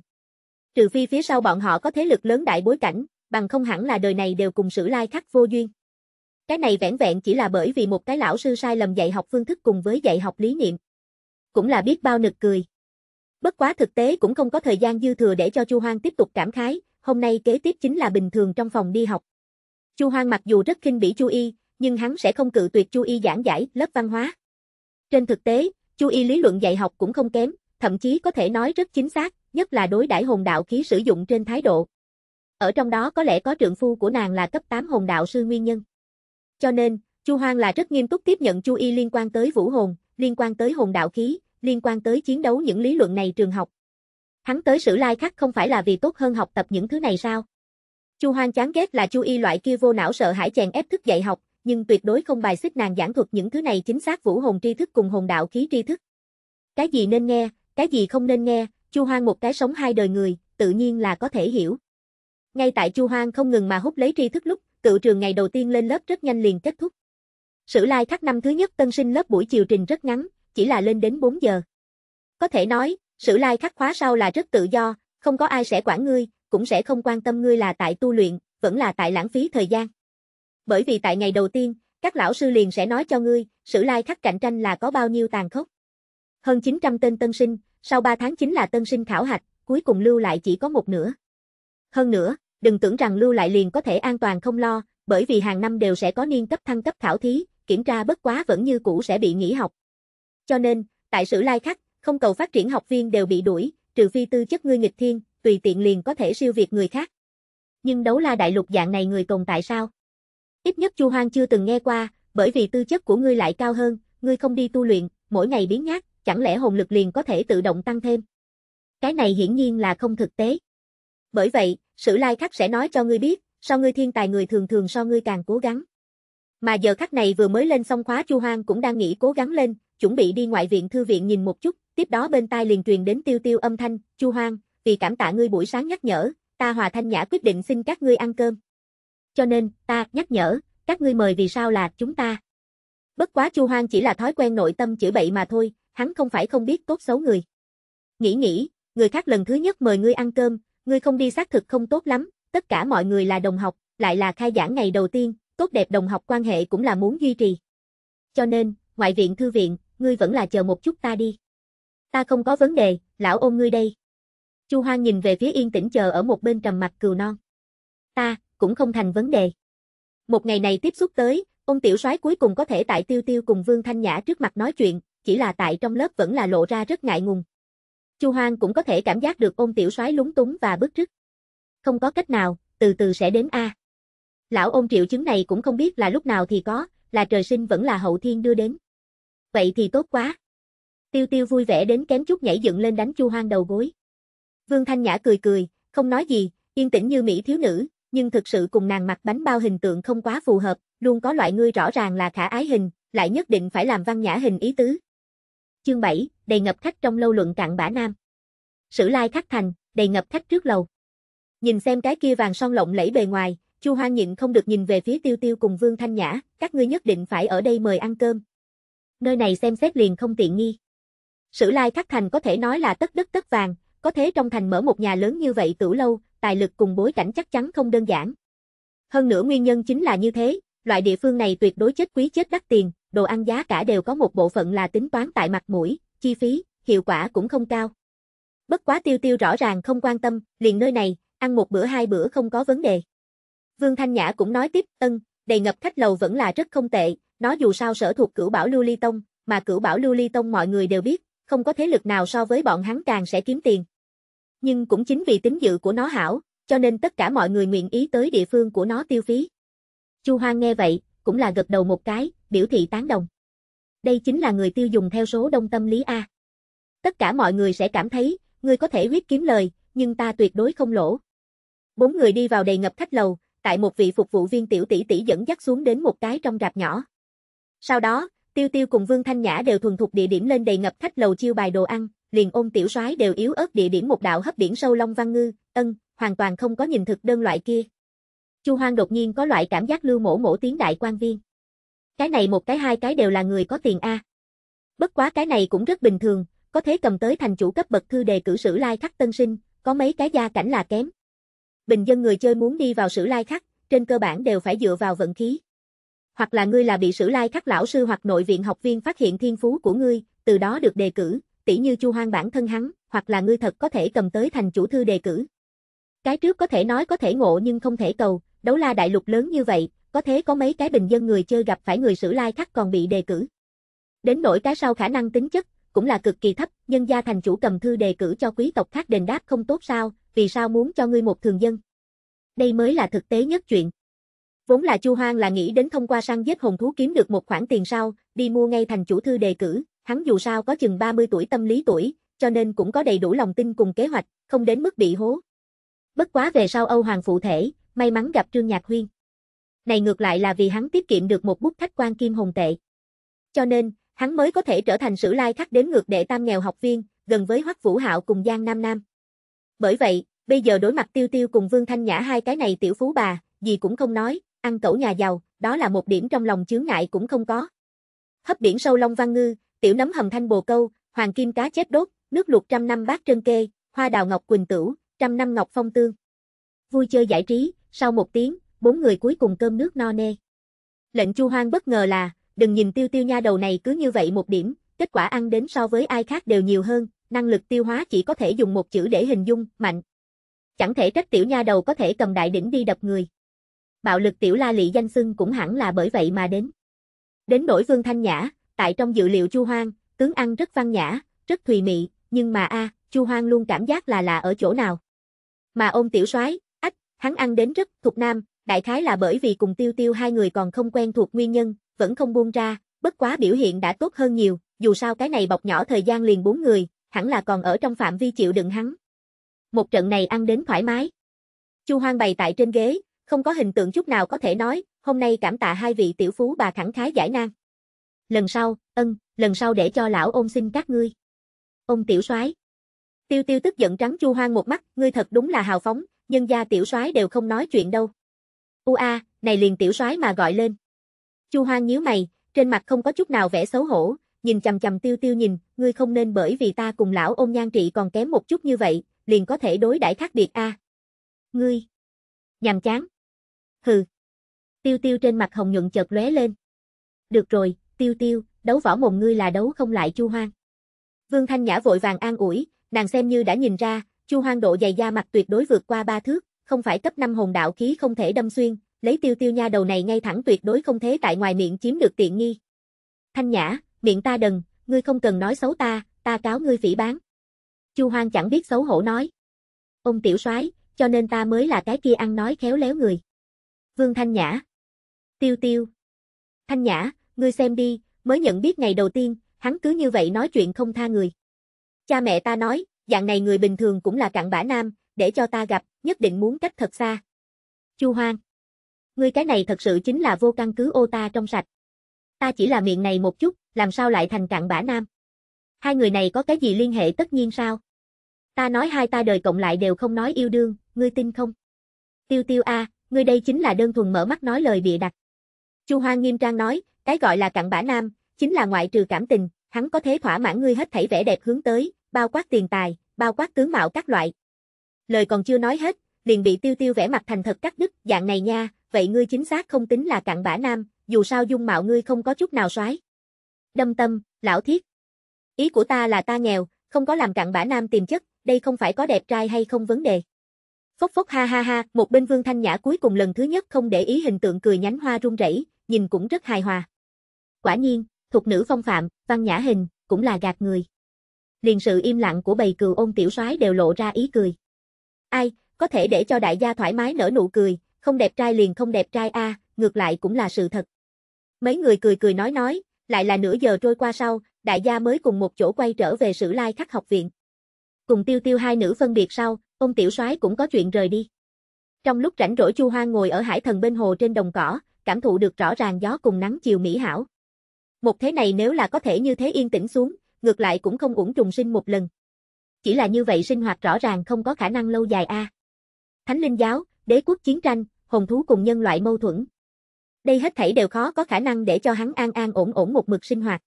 Trừ phi phía sau bọn họ có thế lực lớn đại bối cảnh, bằng không hẳn là đời này đều cùng sử lai khắc vô duyên. Cái này vẻn vẹn chỉ là bởi vì một cái lão sư sai lầm dạy học phương thức cùng với dạy học lý niệm cũng là biết bao nực cười. Bất quá thực tế cũng không có thời gian dư thừa để cho Chu Hoang tiếp tục cảm khái, hôm nay kế tiếp chính là bình thường trong phòng đi học. Chu Hoang mặc dù rất khinh bỉ Chu Y, nhưng hắn sẽ không cự tuyệt Chu Y giảng giải lớp văn hóa. Trên thực tế, Chu Y lý luận dạy học cũng không kém, thậm chí có thể nói rất chính xác, nhất là đối đãi hồn đạo khí sử dụng trên thái độ. Ở trong đó có lẽ có trượng phu của nàng là cấp 8 hồn đạo sư nguyên nhân. Cho nên, Chu Hoang là rất nghiêm túc tiếp nhận Chu Y liên quan tới vũ hồn, liên quan tới hồn đạo khí, liên quan tới chiến đấu những lý luận này trường học. Hắn tới sử lai khắc không phải là vì tốt hơn học tập những thứ này sao? Chu Hoang chán ghét là Chu Y loại kia vô não sợ hãi chèn ép thức dạy học, nhưng tuyệt đối không bài xích nàng giảng thuật những thứ này chính xác vũ hồn tri thức cùng hồn đạo khí tri thức. Cái gì nên nghe, cái gì không nên nghe, Chu Hoang một cái sống hai đời người, tự nhiên là có thể hiểu. Ngay tại Chu Hoang không ngừng mà hút lấy tri thức lúc, cựu trường ngày đầu tiên lên lớp rất nhanh liền kết thúc. Sử lai khắc năm thứ nhất tân sinh lớp buổi chiều trình rất ngắn, chỉ là lên đến 4 giờ. Có thể nói, sử lai khắc khóa sau là rất tự do, không có ai sẽ quản ngươi, cũng sẽ không quan tâm ngươi là tại tu luyện, vẫn là tại lãng phí thời gian. Bởi vì tại ngày đầu tiên, các lão sư liền sẽ nói cho ngươi, sử lai khắc cạnh tranh là có bao nhiêu tàn khốc. Hơn 900 tên tân sinh, sau 3 tháng chính là tân sinh khảo hạch, cuối cùng lưu lại chỉ có một nửa. Hơn nữa, đừng tưởng rằng lưu lại liền có thể an toàn không lo, bởi vì hàng năm đều sẽ có niên cấp thăng cấp khảo thí, kiểm tra bất quá vẫn như cũ sẽ bị nghỉ học, cho nên, tại sử lai khắc, không cầu phát triển học viên đều bị đuổi, trừ phi tư chất ngươi nghịch thiên, tùy tiện liền có thể siêu việt người khác. Nhưng đấu la đại lục dạng này người tồn tại sao? Ít nhất Chu Hoang chưa từng nghe qua, bởi vì tư chất của ngươi lại cao hơn, ngươi không đi tu luyện, mỗi ngày biến nhát, chẳng lẽ hồn lực liền có thể tự động tăng thêm? Cái này hiển nhiên là không thực tế. Bởi vậy, Sử Lai Khắc sẽ nói cho ngươi biết, so ngươi thiên tài người thường thường so ngươi càng cố gắng. Mà giờ khắc này vừa mới lên xong khóa Chu Hoang cũng đang nghĩ cố gắng lên, chuẩn bị đi ngoại viện thư viện nhìn một chút, tiếp đó bên tai liền truyền đến tiêu tiêu âm thanh, chu hoang, vì cảm tạ ngươi buổi sáng nhắc nhở, ta hòa thanh nhã quyết định xin các ngươi ăn cơm. Cho nên, ta nhắc nhở, các ngươi mời vì sao là chúng ta. Bất quá Chu Hoang chỉ là thói quen nội tâm chửi bậy mà thôi, hắn không phải không biết tốt xấu người. Nghĩ nghĩ, người khác lần thứ nhất mời ngươi ăn cơm, ngươi không đi xác thực không tốt lắm, tất cả mọi người là đồng học, lại là khai giảng ngày đầu tiên, tốt đẹp đồng học quan hệ cũng là muốn duy trì. Cho nên, ngoại viện thư viện, ngươi vẫn là chờ một chút ta đi. Ta không có vấn đề, lão ôm ngươi đây. Chu Hoang nhìn về phía yên tĩnh chờ ở một bên trầm mặt cừu non. Ta, cũng không thành vấn đề. Một ngày này tiếp xúc tới, ông tiểu soái cuối cùng có thể tại Tiêu Tiêu cùng Vương Thanh Nhã trước mặt nói chuyện, chỉ là tại trong lớp vẫn là lộ ra rất ngại ngùng. Chu Hoang cũng có thể cảm giác được ông tiểu soái lúng túng và bức rứt. Không có cách nào, từ từ sẽ đến a. Lão ông triệu chứng này cũng không biết là lúc nào thì có, là trời sinh vẫn là hậu thiên đưa đến vậy thì tốt quá. Tiêu tiêu vui vẻ đến kém chút nhảy dựng lên đánh chu hoang đầu gối. Vương Thanh Nhã cười cười, không nói gì, yên tĩnh như mỹ thiếu nữ, nhưng thực sự cùng nàng mặc bánh bao hình tượng không quá phù hợp, luôn có loại ngươi rõ ràng là khả ái hình, lại nhất định phải làm văn nhã hình ý tứ. Chương 7, đầy ngập khách trong lâu luận cạn bả nam. Sử lai khắc thành, đầy ngập khách trước lầu. Nhìn xem cái kia vàng son lộng lẫy bề ngoài, Chu Hoan nhịn không được nhìn về phía Tiêu Tiêu cùng Vương Thanh Nhã, các ngươi nhất định phải ở đây mời ăn cơm, nơi này xem xét liền không tiện nghi. Sử lai thác thành có thể nói là tất đất tất vàng, có thế trong thành mở một nhà lớn như vậy tửu lâu, tài lực cùng bối cảnh chắc chắn không đơn giản. Hơn nữa nguyên nhân chính là như thế, loại địa phương này tuyệt đối chết quý chết đắt tiền, đồ ăn giá cả đều có một bộ phận là tính toán tại mặt mũi, chi phí, hiệu quả cũng không cao. Bất quá tiêu tiêu rõ ràng không quan tâm, liền nơi này, ăn một bữa hai bữa không có vấn đề. Vương Thanh Nhã cũng nói tiếp, ân, đầy ngập khách lầu vẫn là rất không tệ, nó dù sao sở thuộc cửu bảo lưu ly tông, mà cửu bảo lưu ly tông mọi người đều biết, không có thế lực nào so với bọn hắn càng sẽ kiếm tiền. Nhưng cũng chính vì tính dự của nó hảo, cho nên tất cả mọi người nguyện ý tới địa phương của nó tiêu phí. Chu Hoang nghe vậy, cũng là gật đầu một cái, biểu thị tán đồng. Đây chính là người tiêu dùng theo số đông tâm lý A. Tất cả mọi người sẽ cảm thấy, ngươi có thể huyết kiếm lời, nhưng ta tuyệt đối không lỗ. Bốn người đi vào đầy ngập khách lầu, tại một vị phục vụ viên tiểu tỷ tỷ dẫn dắt xuống đến một cái trong rạp nhỏ. Sau đó, Tiêu Tiêu cùng Vương Thanh Nhã đều thuần thục địa điểm lên đầy ngập khách lầu chiêu bài đồ ăn, liền ôn tiểu soái đều yếu ớt địa điểm một đạo hấp biển sâu long văn ngư, ân, hoàn toàn không có nhìn thực đơn loại kia. Chu Hoang đột nhiên có loại cảm giác lưu mổ mổ tiếng đại quan viên. Cái này một cái hai cái đều là người có tiền a. Bất quá cái này cũng rất bình thường, có thế cầm tới thành chủ cấp bậc thư đề cử sử lai khắc tân sinh, có mấy cái gia cảnh là kém. Bình dân người chơi muốn đi vào sử lai khắc, trên cơ bản đều phải dựa vào vận khí hoặc là ngươi là bị sử lai khắc lão sư hoặc nội viện học viên phát hiện thiên phú của ngươi, từ đó được đề cử, tỷ như Chu Hoang bản thân hắn, hoặc là ngươi thật có thể cầm tới thành chủ thư đề cử. Cái trước có thể nói có thể ngộ nhưng không thể cầu, đấu la đại lục lớn như vậy, có thế có mấy cái bình dân người chơi gặp phải người sử lai khắc còn bị đề cử. Đến nỗi cái sau khả năng tính chất, cũng là cực kỳ thấp, nhân gia thành chủ cầm thư đề cử cho quý tộc khác đền đáp không tốt sao, vì sao muốn cho ngươi một thường dân. Đây mới là thực tế nhất chuyện. Vốn là Chu Hoang là nghĩ đến thông qua săn giết hồn thú kiếm được một khoản tiền sau, đi mua ngay thành chủ thư đề cử, hắn dù sao có chừng 30 tuổi tâm lý tuổi, cho nên cũng có đầy đủ lòng tin cùng kế hoạch, không đến mức bị hố. Bất quá về sau Âu Hoàng phụ thể, may mắn gặp Trương Nhạc Huyên. Này ngược lại là vì hắn tiết kiệm được một bút thách quan kim hồn tệ. Cho nên, hắn mới có thể trở thành sử lai khắc đến ngược đệ tam nghèo học viên, gần với Hoắc Vũ Hạo cùng Giang Nam Nam. Bởi vậy, bây giờ đối mặt Tiêu Tiêu cùng Vương Thanh Nhã hai cái này tiểu phú bà, gì cũng không nói, ăn cẩu nhà giàu, đó là một điểm trong lòng chướng ngại cũng không có. Hấp biển sâu long văn ngư, tiểu nấm hầm thanh bồ câu, hoàng kim cá chép đốt, nước luộc trăm năm bát trân kê, hoa đào ngọc quỳnh tửu, trăm năm ngọc phong tương. Vui chơi giải trí, sau một tiếng, bốn người cuối cùng cơm nước no nê. Lệnh Chu Hoang bất ngờ là, đừng nhìn tiêu tiêu nha đầu này cứ như vậy một điểm, kết quả ăn đến so với ai khác đều nhiều hơn, năng lực tiêu hóa chỉ có thể dùng một chữ để hình dung, mạnh. Chẳng thể trách tiểu nha đầu có thể cầm đại đỉnh đi đập người bạo lực tiểu la lị danh xưng cũng hẳn là bởi vậy mà đến. Đến đổi Vương Thanh Nhã, tại trong dự liệu Chu Hoang, tướng ăn rất văn nhã, rất thùy mị, nhưng mà a, Chu Hoang luôn cảm giác là lạ ở chỗ nào. Mà ôm tiểu soái, ách, hắn ăn đến rất thuộc nam, đại khái là bởi vì cùng Tiêu Tiêu hai người còn không quen thuộc nguyên nhân, vẫn không buông ra, bất quá biểu hiện đã tốt hơn nhiều, dù sao cái này bọc nhỏ thời gian liền bốn người, hẳn là còn ở trong phạm vi chịu đựng hắn. Một trận này ăn đến thoải mái. Chu Hoang bày tại trên ghế, không có hình tượng chút nào có thể nói, hôm nay cảm tạ hai vị tiểu phú bà khẳng khái giải nan. Lần sau, ân, lần sau để cho lão ôn xin các ngươi. Ông tiểu soái. Tiêu tiêu tức giận trắng chu hoang một mắt, ngươi thật đúng là hào phóng, nhân gia tiểu soái đều không nói chuyện đâu. U a, này liền tiểu soái mà gọi lên. Chu hoang nhíu mày, trên mặt không có chút nào vẻ xấu hổ, nhìn chầm chầm tiêu tiêu nhìn, ngươi không nên bởi vì ta cùng lão ôn nhan trị còn kém một chút như vậy, liền có thể đối đãi khác biệt a. Ngươi. Nhàm chán hừ. Tiêu tiêu trên mặt hồng nhuận chợt lóe lên. Được rồi, tiêu tiêu, đấu võ mồm ngươi là đấu không lại chu hoang. Vương Thanh Nhã vội vàng an ủi, nàng xem như đã nhìn ra, chu hoang độ dày da mặt tuyệt đối vượt qua ba thước, không phải cấp 5 hồn đạo khí không thể đâm xuyên, lấy tiêu tiêu nha đầu này ngay thẳng tuyệt đối không thế tại ngoài miệng chiếm được tiện nghi. Thanh Nhã, miệng ta đần, ngươi không cần nói xấu ta, ta cáo ngươi phỉ bán. Chu Hoang chẳng biết xấu hổ nói. Ông tiểu soái, cho nên ta mới là cái kia ăn nói khéo léo người. Vương Thanh Nhã. Tiêu tiêu. Thanh Nhã, ngươi xem đi, mới nhận biết ngày đầu tiên, hắn cứ như vậy nói chuyện không tha người. Cha mẹ ta nói, dạng này người bình thường cũng là cặn bã nam, để cho ta gặp, nhất định muốn cách thật xa. Chu Hoang. Ngươi cái này thật sự chính là vô căn cứ ô ta trong sạch. Ta chỉ là miệng này một chút, làm sao lại thành cặn bã nam. Hai người này có cái gì liên hệ tất nhiên sao? Ta nói hai ta đời cộng lại đều không nói yêu đương, ngươi tin không? Tiêu tiêu a, à, ngươi đây chính là đơn thuần mở mắt nói lời bịa đặt. Chu Hoa nghiêm trang nói, cái gọi là cặn bã nam, chính là ngoại trừ cảm tình, hắn có thể thỏa mãn ngươi hết thảy vẻ đẹp hướng tới, bao quát tiền tài, bao quát tướng mạo các loại. Lời còn chưa nói hết, liền bị Tiêu Tiêu vẻ mặt thành thật cắt đứt, dạng này nha, vậy ngươi chính xác không tính là cặn bã nam, dù sao dung mạo ngươi không có chút nào soái. Đâm tâm, lão thiết. Ý của ta là ta nghèo, không có làm cặn bã nam tìm chất, đây không phải có đẹp trai hay không vấn đề. Phốc phốc ha ha ha, một bên Vương Thanh Nhã cuối cùng lần thứ nhất không để ý hình tượng cười nhánh hoa rung rẩy, nhìn cũng rất hài hòa. Quả nhiên, thuộc nữ phong phạm, văn nhã hình, cũng là gạt người. Liền sự im lặng của bầy cừu ôn tiểu soái đều lộ ra ý cười. Ai, có thể để cho đại gia thoải mái nở nụ cười, không đẹp trai liền không đẹp trai a, à, ngược lại cũng là sự thật. Mấy người cười cười nói nói, lại là nửa giờ trôi qua sau, đại gia mới cùng một chỗ quay trở về sử lai khắc học viện. Cùng tiêu tiêu hai nữ phân biệt sau, ông tiểu soái cũng có chuyện rời đi. Trong lúc rảnh rỗi Chu Hoang ngồi ở hải thần bên hồ trên đồng cỏ, cảm thụ được rõ ràng gió cùng nắng chiều mỹ hảo. Một thế này nếu là có thể như thế yên tĩnh xuống, ngược lại cũng không uổng trùng sinh một lần. Chỉ là như vậy sinh hoạt rõ ràng không có khả năng lâu dài a. À. Thánh linh giáo, đế quốc chiến tranh, hồn thú cùng nhân loại mâu thuẫn. Đây hết thảy đều khó có khả năng để cho hắn an an ổn ổn một mực sinh hoạt.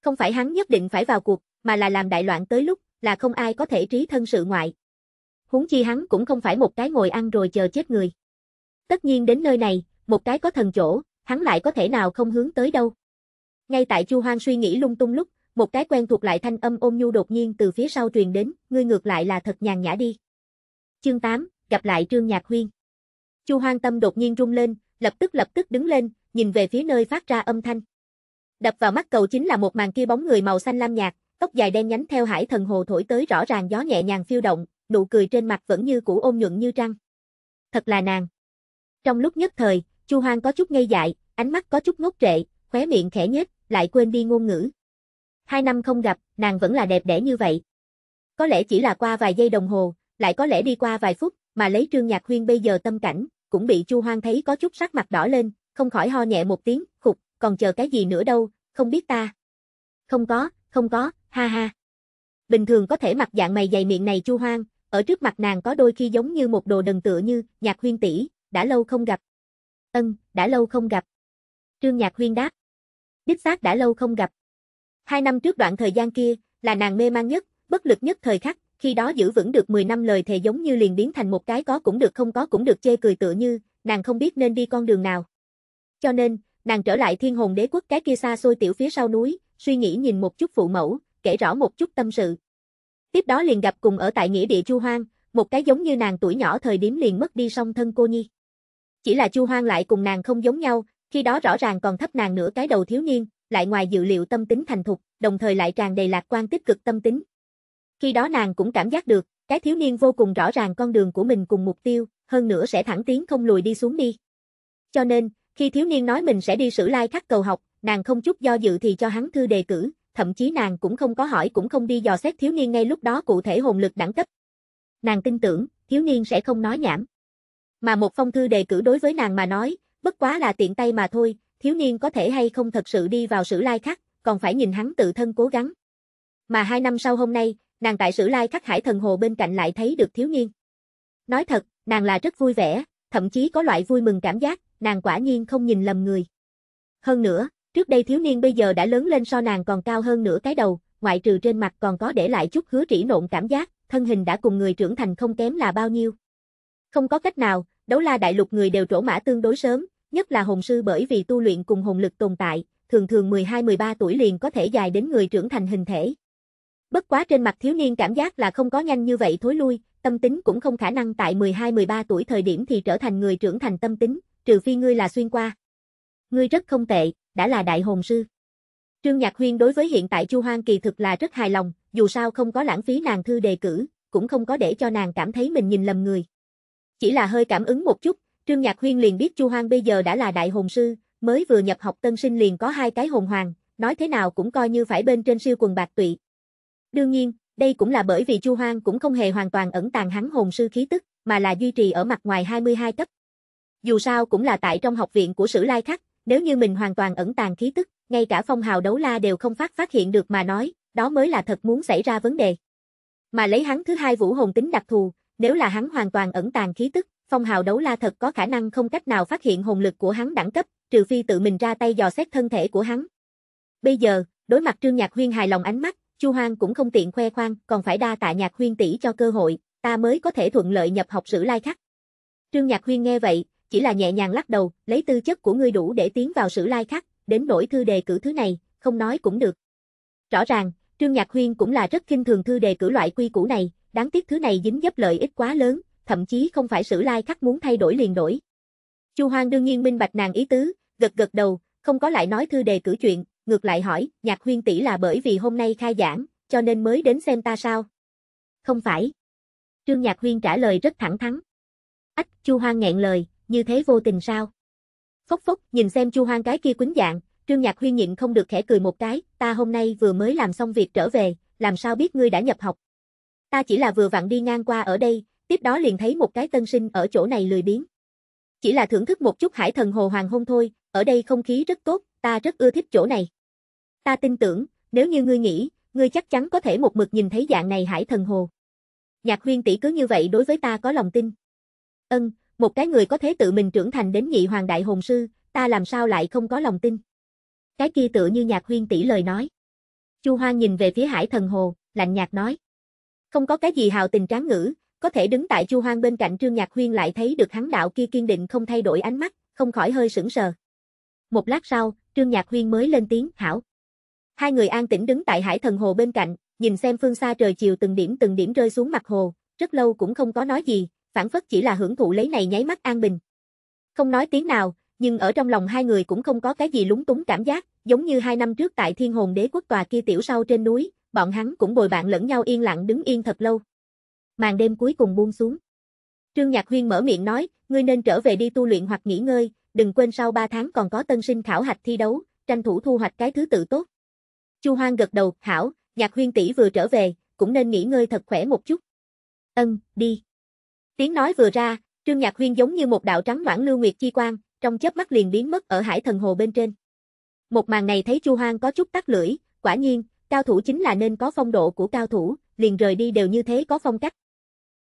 Không phải hắn nhất định phải vào cuộc, mà là làm đại loạn tới lúc, là không ai có thể trí thân sự ngoại, huống chi hắn cũng không phải một cái ngồi ăn rồi chờ chết người. Tất nhiên đến nơi này, một cái có thần chỗ, hắn lại có thể nào không hướng tới đâu. Ngay tại Chu Hoang suy nghĩ lung tung lúc, một cái quen thuộc lại thanh âm ôm nhu đột nhiên từ phía sau truyền đến, ngươi ngược lại là thật nhàn nhã đi. Chương 8, gặp lại Trương Nhạc Huyên. Chu Hoang tâm đột nhiên rung lên, lập tức lập tức đứng lên, nhìn về phía nơi phát ra âm thanh. Đập vào mắt cầu chính là một màn kia bóng người màu xanh lam nhạt, tóc dài đen nhánh theo hải thần hồ thổi tới rõ ràng gió nhẹ nhàng phiêu động, nụ cười trên mặt vẫn như cũ ôn nhuận như trăng. Thật là nàng. Trong lúc nhất thời, Chu Hoang có chút ngây dại, ánh mắt có chút ngốc trệ, khóe miệng khẽ nhếch, lại quên đi ngôn ngữ. Hai năm không gặp, nàng vẫn là đẹp đẽ như vậy. Có lẽ chỉ là qua vài giây đồng hồ, lại có lẽ đi qua vài phút, mà lấy Trương Nhạc Huyên bây giờ tâm cảnh, cũng bị Chu Hoang thấy có chút sắc mặt đỏ lên, không khỏi ho nhẹ một tiếng, khục, còn chờ cái gì nữa đâu, không biết ta. Không có, không có, ha ha. Bình thường có thể mặc dạng mày dày miệng này Chu Hoang, ở trước mặt nàng có đôi khi giống như một đồ đần tựa như, nhạc huyên tỷ đã lâu không gặp. Ân, đã lâu không gặp. Trương nhạc huyên đáp. Đích xác đã lâu không gặp. Hai năm trước đoạn thời gian kia, là nàng mê mang nhất, bất lực nhất thời khắc, khi đó giữ vững được 10 năm lời thề giống như liền biến thành một cái có cũng được không có cũng được chê cười tựa như, nàng không biết nên đi con đường nào. Cho nên, nàng trở lại thiên hồn đế quốc cái kia xa xôi tiểu phía sau núi, suy nghĩ nhìn một chút phụ mẫu, kể rõ một chút tâm sự. Tiếp đó liền gặp cùng ở tại nghĩa địa Chu Hoang, một cái giống như nàng tuổi nhỏ thời điểm liền mất đi song thân cô nhi. Chỉ là Chu Hoang lại cùng nàng không giống nhau, khi đó rõ ràng còn thấp nàng nửa cái đầu thiếu niên, lại ngoài dự liệu tâm tính thành thục, đồng thời lại tràn đầy lạc quan tích cực tâm tính. Khi đó nàng cũng cảm giác được, cái thiếu niên vô cùng rõ ràng con đường của mình cùng mục tiêu, hơn nữa sẽ thẳng tiến không lùi đi xuống đi. Cho nên, khi thiếu niên nói mình sẽ đi sử lai khắc cầu học, nàng không chút do dự thì cho hắn thư đề cử, thậm chí nàng cũng không có hỏi cũng không đi dò xét thiếu niên ngay lúc đó cụ thể hồn lực đẳng cấp. Nàng tin tưởng, thiếu niên sẽ không nói nhảm. Mà một phong thư đề cử đối với nàng mà nói, bất quá là tiện tay mà thôi, thiếu niên có thể hay không thật sự đi vào sử lai khắc, còn phải nhìn hắn tự thân cố gắng. Mà hai năm sau hôm nay, nàng tại sử lai khắc hải thần hồ bên cạnh lại thấy được thiếu niên. Nói thật, nàng là rất vui vẻ, thậm chí có loại vui mừng cảm giác, nàng quả nhiên không nhìn lầm người. Hơn nữa, Trước đây thiếu niên bây giờ đã lớn lên so nàng còn cao hơn nửa cái đầu, ngoại trừ trên mặt còn có để lại chút hứa trĩ nộn cảm giác, thân hình đã cùng người trưởng thành không kém là bao nhiêu. Không có cách nào, đấu la đại lục người đều trổ mã tương đối sớm, nhất là hồn sư bởi vì tu luyện cùng hồn lực tồn tại, thường thường 12-13 tuổi liền có thể dài đến người trưởng thành hình thể. Bất quá trên mặt thiếu niên cảm giác là không có nhanh như vậy thối lui, tâm tính cũng không khả năng tại 12-13 tuổi thời điểm thì trở thành người trưởng thành tâm tính, trừ phi ngươi là xuyên qua. Ngươi rất không tệ đã là đại hồn sư. Trương Nhạc Huyên đối với hiện tại Chu Hoang kỳ thực là rất hài lòng, dù sao không có lãng phí nàng thư đề cử, cũng không có để cho nàng cảm thấy mình nhìn lầm người. Chỉ là hơi cảm ứng một chút, Trương Nhạc Huyên liền biết Chu Hoang bây giờ đã là đại hồn sư, mới vừa nhập học tân sinh liền có hai cái hồn hoàng, nói thế nào cũng coi như phải bên trên siêu quần bạc tụy. Đương nhiên, đây cũng là bởi vì Chu Hoang cũng không hề hoàn toàn ẩn tàng hắn hồn sư khí tức, mà là duy trì ở mặt ngoài 22 cấp. Dù sao cũng là tại trong học viện của Sử Lai Khắc, nếu như mình hoàn toàn ẩn tàng khí tức, ngay cả phong hào đấu la đều không phát phát hiện được mà nói, đó mới là thật muốn xảy ra vấn đề. Mà lấy hắn thứ hai vũ hồn tính đặc thù, nếu là hắn hoàn toàn ẩn tàng khí tức, phong hào đấu la thật có khả năng không cách nào phát hiện hồn lực của hắn đẳng cấp, trừ phi tự mình ra tay dò xét thân thể của hắn. Bây giờ, đối mặt Trương Nhạc Huyên hài lòng ánh mắt, Chu Hoang cũng không tiện khoe khoang, còn phải đa tạ Nhạc Huyên tỷ cho cơ hội, ta mới có thể thuận lợi nhập học sử lai khắc. Trương Nhạc Huyên nghe vậy, chỉ là nhẹ nhàng lắc đầu, lấy tư chất của ngươi đủ để tiến vào sử lai khắc, đến nỗi thư đề cử thứ này, không nói cũng được. Rõ ràng, Trương Nhạc Huyên cũng là rất kinh thường thư đề cử loại quy củ này, đáng tiếc thứ này dính dấp lợi ích quá lớn, thậm chí không phải sử lai khắc muốn thay đổi liền đổi. Chu Hoang đương nhiên minh bạch nàng ý tứ, gật gật đầu, không có lại nói thư đề cử chuyện, ngược lại hỏi, Nhạc Huyên tỷ là bởi vì hôm nay khai giảng, cho nên mới đến xem ta sao? Không phải. Trương Nhạc Huyên trả lời rất thẳng thắn. Ách, Chu Hoang nghẹn lời, như thế vô tình sao? Phốc phốc, nhìn xem Chu Hoang cái kia quýnh dạng, Trương Nhạc huy nhịn không được khẽ cười một cái, ta hôm nay vừa mới làm xong việc trở về, làm sao biết ngươi đã nhập học. Ta chỉ là vừa vặn đi ngang qua ở đây, tiếp đó liền thấy một cái tân sinh ở chỗ này lười biếng. Chỉ là thưởng thức một chút hải thần hồ hoàng hôn thôi, ở đây không khí rất tốt, ta rất ưa thích chỗ này. Ta tin tưởng, nếu như ngươi nghĩ, ngươi chắc chắn có thể một mực nhìn thấy dạng này hải thần hồ. Nhạc Huyên tỷ cứ như vậy đối với ta có lòng tin. Ân, một cái người có thế tự mình trưởng thành đến nhị hoàng đại hồn sư, ta làm sao lại không có lòng tin. Cái kia tựa như nhạc huyên tỷ lời nói. Chu hoa nhìn về phía hải thần hồ, lạnh nhạt nói. Không có cái gì hào tình tráng ngữ, có thể đứng tại Chu Hoang bên cạnh Trương Nhạc Huyên lại thấy được hắn đạo kia kiên định không thay đổi ánh mắt, không khỏi hơi sững sờ. Một lát sau, Trương Nhạc Huyên mới lên tiếng, "Hảo." Hai người an tĩnh đứng tại Hải Thần Hồ bên cạnh, nhìn xem phương xa trời chiều từng điểm từng điểm rơi xuống mặt hồ, rất lâu cũng không có nói gì, phản phất chỉ là hưởng thụ lấy này nháy mắt an bình. Không nói tiếng nào, nhưng ở trong lòng hai người cũng không có cái gì lúng túng cảm giác, giống như hai năm trước tại Thiên Hồn Đế Quốc tòa kia tiểu sau trên núi, bọn hắn cũng bồi bạn lẫn nhau yên lặng đứng yên thật lâu. Màn đêm cuối cùng buông xuống. Trương Nhạc Huyên mở miệng nói, ngươi nên trở về đi tu luyện hoặc nghỉ ngơi, đừng quên sau ba tháng còn có tân sinh khảo hạch thi đấu, tranh thủ thu hoạch cái thứ tự tốt. Chu Hoang gật đầu, hảo, Nhạc Huyên tỷ vừa trở về, cũng nên nghỉ ngơi thật khỏe một chút. Ân, đi. Tiếng nói vừa ra, Trương Nhạc Huyên giống như một đạo trắng loãng lưu nguyệt chi quang, trong chớp mắt liền biến mất ở Hải Thần Hồ bên trên. Một màn này thấy Chu Hoang có chút tắt lưỡi, quả nhiên, cao thủ chính là nên có phong độ của cao thủ, liền rời đi đều như thế có phong cách.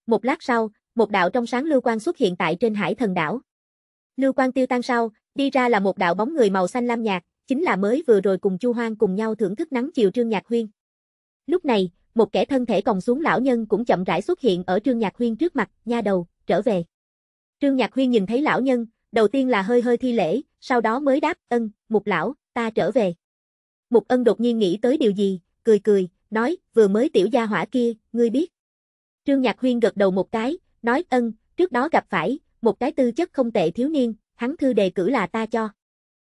Một lát sau, một đạo trong sáng lưu quang xuất hiện tại trên Hải Thần đảo. Lưu quang tiêu tan sau, đi ra là một đạo bóng người màu xanh lam nhạt, chính là mới vừa rồi cùng Chu Hoang cùng nhau thưởng thức nắng chiều Trương Nhạc Huyên. Lúc này, một kẻ thân thể còng xuống lão nhân cũng chậm rãi xuất hiện ở Trương Nhạc Huyên trước mặt, nha đầu, trở về. Trương Nhạc Huyên nhìn thấy lão nhân, đầu tiên là hơi hơi thi lễ, sau đó mới đáp, ân, mục lão, ta trở về. Mục ân đột nhiên nghĩ tới điều gì, cười cười, nói, vừa mới tiểu gia hỏa kia, ngươi biết. Trương Nhạc Huyên gật đầu một cái, nói, ân, trước đó gặp phải, một cái tư chất không tệ thiếu niên, hắn thư đề cử là ta cho.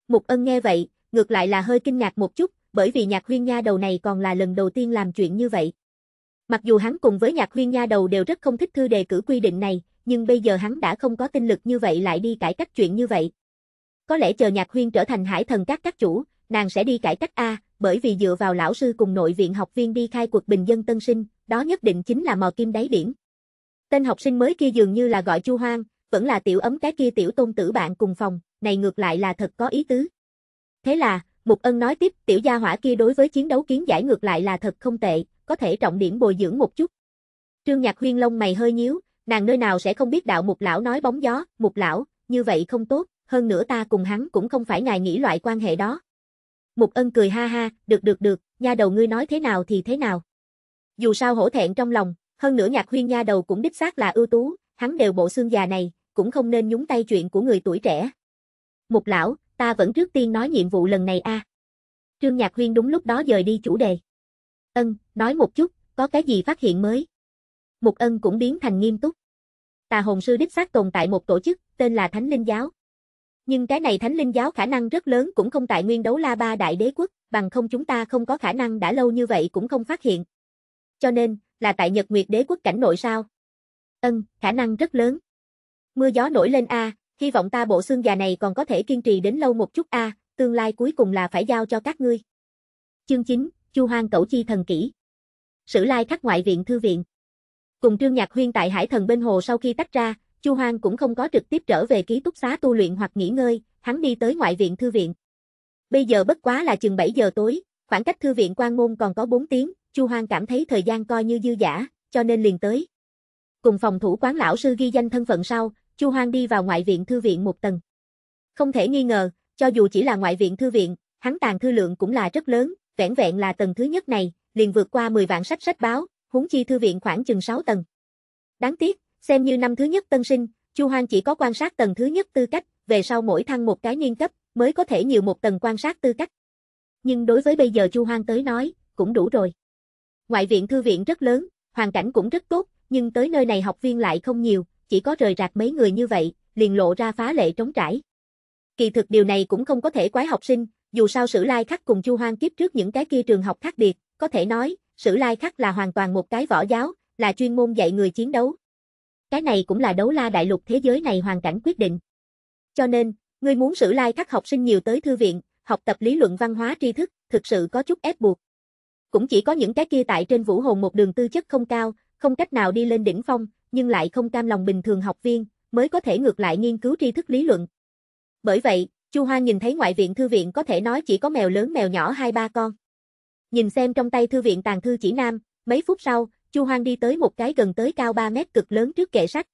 Mục ân nghe vậy, ngược lại là hơi kinh ngạc một chút, bởi vì nhạc huyên nha đầu này còn là lần đầu tiên làm chuyện như vậy. Mặc dù hắn cùng với nhạc huyên nha đầu đều rất không thích thư đề cử quy định này, nhưng bây giờ hắn đã không có tinh lực như vậy lại đi cải cách chuyện như vậy. Có lẽ chờ nhạc huyên trở thành hải thần các các chủ, nàng sẽ đi cải cách A, bởi vì dựa vào lão sư cùng nội viện học viên đi khai cuộc bình dân tân sinh, đó nhất định chính là mò kim đáy biển. Tên học sinh mới kia dường như là gọi Chu Hoang, vẫn là tiểu ấm cái kia tiểu tôn tử bạn cùng phòng, này ngược lại là thật có ý tứ. Thế là, Mục Ân nói tiếp, tiểu gia hỏa kia đối với chiến đấu kiến giải ngược lại là thật không tệ, có thể trọng điểm bồi dưỡng một chút. Trương Nhạc Huyên lông mày hơi nhíu, nàng nơi nào sẽ không biết đạo Mục lão nói bóng gió, Mục lão, như vậy không tốt, hơn nữa ta cùng hắn cũng không phải ngài nghĩ loại quan hệ đó. Mục Ân cười ha ha, được được được, nha đầu ngươi nói thế nào thì thế nào. Dù sao hổ thẹn trong lòng, hơn nữa Nhạc Huyên nha đầu cũng đích xác là ưu tú, hắn đều bộ xương già này, cũng không nên nhúng tay chuyện của người tuổi trẻ. Mục lão, ta vẫn trước tiên nói nhiệm vụ lần này a. À. Trương Nhạc Huyên đúng lúc đó dời đi chủ đề. Ân, nói một chút, có cái gì phát hiện mới? Mục Ân cũng biến thành nghiêm túc. Tà hồn sư đích xác tồn tại một tổ chức, tên là Thánh Linh Giáo. Nhưng cái này Thánh Linh Giáo khả năng rất lớn cũng không tại nguyên đấu la ba đại đế quốc, bằng không chúng ta không có khả năng đã lâu như vậy cũng không phát hiện. Cho nên, là tại Nhật Nguyệt đế quốc cảnh nội sao? Ân, khả năng rất lớn. Mưa gió nổi lên A, hy vọng ta bộ xương già này còn có thể kiên trì đến lâu một chút a, à, tương lai cuối cùng là phải giao cho các ngươi. Chương 9, Chu Hoang Cẩu Chi Thần Kỷ Sử lai khắc ngoại viện thư viện Cùng Trương Nhạc Huyên tại Hải Thần bên hồ sau khi tách ra, Chu Hoang cũng không có trực tiếp trở về ký túc xá tu luyện hoặc nghỉ ngơi, hắn đi tới ngoại viện thư viện. Bây giờ bất quá là chừng 7 giờ tối, khoảng cách thư viện quan môn còn có 4 tiếng, Chu Hoang cảm thấy thời gian coi như dư giả, cho nên liền tới. Cùng phòng thủ quán lão sư ghi danh thân phận sau, Chu Hoang đi vào ngoại viện thư viện một tầng. Không thể nghi ngờ, cho dù chỉ là ngoại viện thư viện, hắn tàn thư lượng cũng là rất lớn, vẻn vẹn là tầng thứ nhất này, liền vượt qua 10 vạn sách sách báo, huống chi thư viện khoảng chừng 6 tầng. Đáng tiếc, xem như năm thứ nhất tân sinh, Chu Hoang chỉ có quan sát tầng thứ nhất tư cách, về sau mỗi thăng một cái niên cấp, mới có thể nhiều một tầng quan sát tư cách. Nhưng đối với bây giờ Chu Hoang tới nói, cũng đủ rồi. Ngoại viện thư viện rất lớn, hoàn cảnh cũng rất tốt, nhưng tới nơi này học viên lại không nhiều, chỉ có rời rạc mấy người như vậy, liền lộ ra phá lệ trống trải. Kỳ thực điều này cũng không có thể quái học sinh, dù sao Sử Lai Khắc cùng Chu Hoang kiếp trước những cái kia trường học khác biệt, có thể nói, Sử Lai Khắc là hoàn toàn một cái võ giáo, là chuyên môn dạy người chiến đấu. Cái này cũng là đấu la đại lục thế giới này hoàn cảnh quyết định. Cho nên, người muốn Sử Lai Khắc học sinh nhiều tới thư viện, học tập lý luận văn hóa tri thức, thực sự có chút ép buộc. Cũng chỉ có những cái kia tại trên vũ hồn một đường tư chất không cao, không cách nào đi lên đỉnh phong, nhưng lại không cam lòng bình thường học viên, mới có thể ngược lại nghiên cứu tri thức lý luận. Bởi vậy, Chu Hoa nhìn thấy ngoại viện thư viện có thể nói chỉ có mèo lớn mèo nhỏ hai ba con. Nhìn xem trong tay thư viện tàn thư chỉ nam, mấy phút sau, Chu Hoang đi tới một cái gần tới cao 3 mét cực lớn trước kệ sách.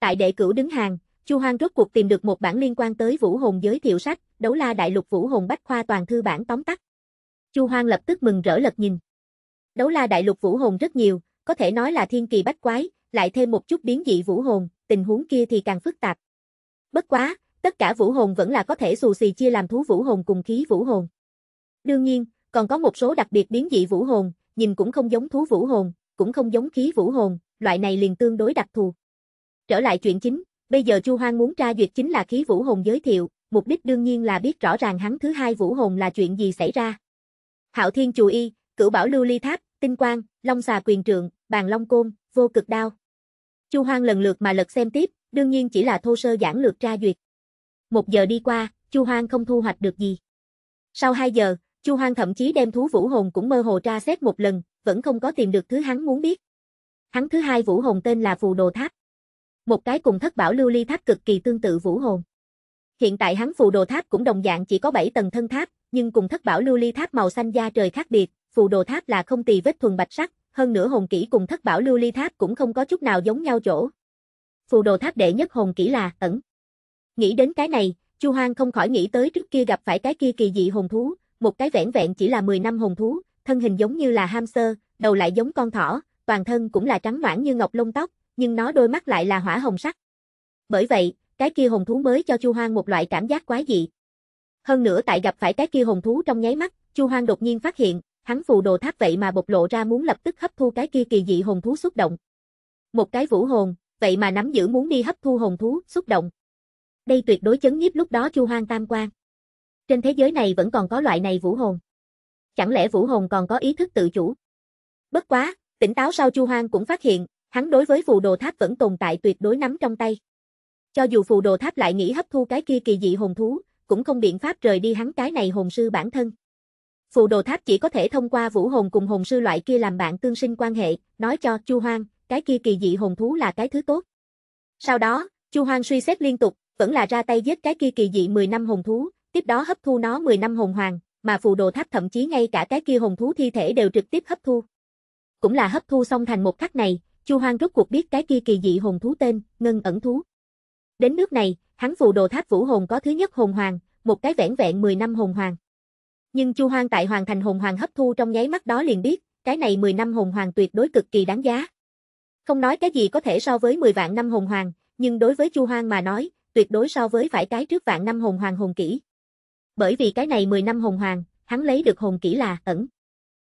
Tại đệ cửu đứng hàng, Chu Hoang rốt cuộc tìm được một bản liên quan tới Vũ Hồn giới thiệu sách, Đấu La Đại Lục Vũ Hồn Bách khoa toàn thư bản tóm tắt. Chu Hoang lập tức mừng rỡ lật nhìn. Đấu La Đại Lục Vũ Hồn rất nhiều, có thể nói là thiên kỳ bách quái, lại thêm một chút biến dị vũ hồn, tình huống kia thì càng phức tạp. Bất quá, tất cả vũ hồn vẫn là có thể xù xì chia làm thú vũ hồn cùng khí vũ hồn. Đương nhiên, còn có một số đặc biệt biến dị vũ hồn, nhìn cũng không giống thú vũ hồn, cũng không giống khí vũ hồn, loại này liền tương đối đặc thù. Trở lại chuyện chính, bây giờ Chu Hoang muốn tra duyệt chính là khí vũ hồn giới thiệu, mục đích đương nhiên là biết rõ ràng hắn thứ hai vũ hồn là chuyện gì xảy ra. Hạo Thiên Chù Y, Cửu Bảo Lưu Ly Tháp, Tinh Quang, Long Xà Quyền Trượng, Bàn Long Côn, Vô Cực Đao. Chu Hoang lần lượt mà lật xem tiếp, đương nhiên chỉ là thô sơ giản lược tra duyệt. Một giờ đi qua, Chu Hoang không thu hoạch được gì. Sau hai giờ, Chu Hoang thậm chí đem thú vũ hồn cũng mơ hồ tra xét một lần, vẫn không có tìm được thứ hắn muốn biết. Hắn thứ hai vũ hồn tên là Phù Đồ Tháp. Một cái cùng thất bảo lưu ly tháp cực kỳ tương tự vũ hồn. Hiện tại hắn Phù Đồ Tháp cũng đồng dạng chỉ có 7 tầng thân tháp, nhưng cùng thất bảo lưu ly tháp màu xanh da trời khác biệt, Phù Đồ Tháp là không tỳ vết thuần bạch sắc, hơn nữa hồn kỹ cùng thất bảo lưu ly tháp cũng không có chút nào giống nhau chỗ. Phù đồ tháp đệ nhất hồn kỹ là ẩn. Nghĩ đến cái này, Chu Hoang không khỏi nghĩ tới trước kia gặp phải cái kia kỳ dị hồn thú, một cái vẻn vẹn chỉ là 10 năm hồn thú, thân hình giống như là hamster, đầu lại giống con thỏ, toàn thân cũng là trắng nõn như ngọc lông tóc, nhưng nó đôi mắt lại là hỏa hồng sắc. Bởi vậy, cái kia hồn thú mới cho Chu Hoang một loại cảm giác quái dị. Hơn nữa tại gặp phải cái kia hồn thú trong nháy mắt, Chu Hoang đột nhiên phát hiện, hắn phù đồ tháp vậy mà bộc lộ ra muốn lập tức hấp thu cái kia kỳ dị hồn thú xúc động. Một cái vũ hồn, vậy mà nắm giữ muốn đi hấp thu hồn thú xúc động. Đây tuyệt đối chấn nhiếp lúc đó Chu Hoang tam quan. Trên thế giới này vẫn còn có loại này vũ hồn. Chẳng lẽ vũ hồn còn có ý thức tự chủ? Bất quá, tỉnh táo sau Chu Hoang cũng phát hiện, hắn đối với phù đồ tháp vẫn tồn tại tuyệt đối nắm trong tay. Cho dù phù đồ tháp lại nghĩ hấp thu cái kia kỳ dị hồn thú, cũng không biện pháp rời đi hắn cái này hồn sư bản thân. Phù đồ tháp chỉ có thể thông qua vũ hồn cùng hồn sư loại kia làm bạn tương sinh quan hệ, nói cho Chu Hoang, cái kia kỳ dị hồn thú là cái thứ tốt. Sau đó, Chu Hoang suy xét liên tục, vẫn là ra tay giết cái kia kỳ dị 10 năm hồn thú, tiếp đó hấp thu nó 10 năm hồn hoàng, mà phù đồ tháp thậm chí ngay cả cái kia hồn thú thi thể đều trực tiếp hấp thu. Cũng là hấp thu xong thành một khắc này, Chu Hoang rốt cuộc biết cái kia kỳ dị hồn thú tên, Ngân ẩn thú. Đến nước này, hắn phù đồ tháp vũ hồn có thứ nhất hồn hoàng, một cái vẻn vẹn 10 năm hồn hoàng. Nhưng Chu Hoang tại hoàng thành hồn hoàng hấp thu trong nháy mắt đó liền biết, cái này 10 năm hồn hoàng tuyệt đối cực kỳ đáng giá. Không nói cái gì có thể so với 10 vạn năm hồn hoàng, nhưng đối với Chu Hoang mà nói, tuyệt đối so với phải cái trước vạn năm hồn hoàng hồn kỹ. Bởi vì cái này 10 năm hồn hoàng, hắn lấy được hồn kỹ là ẩn.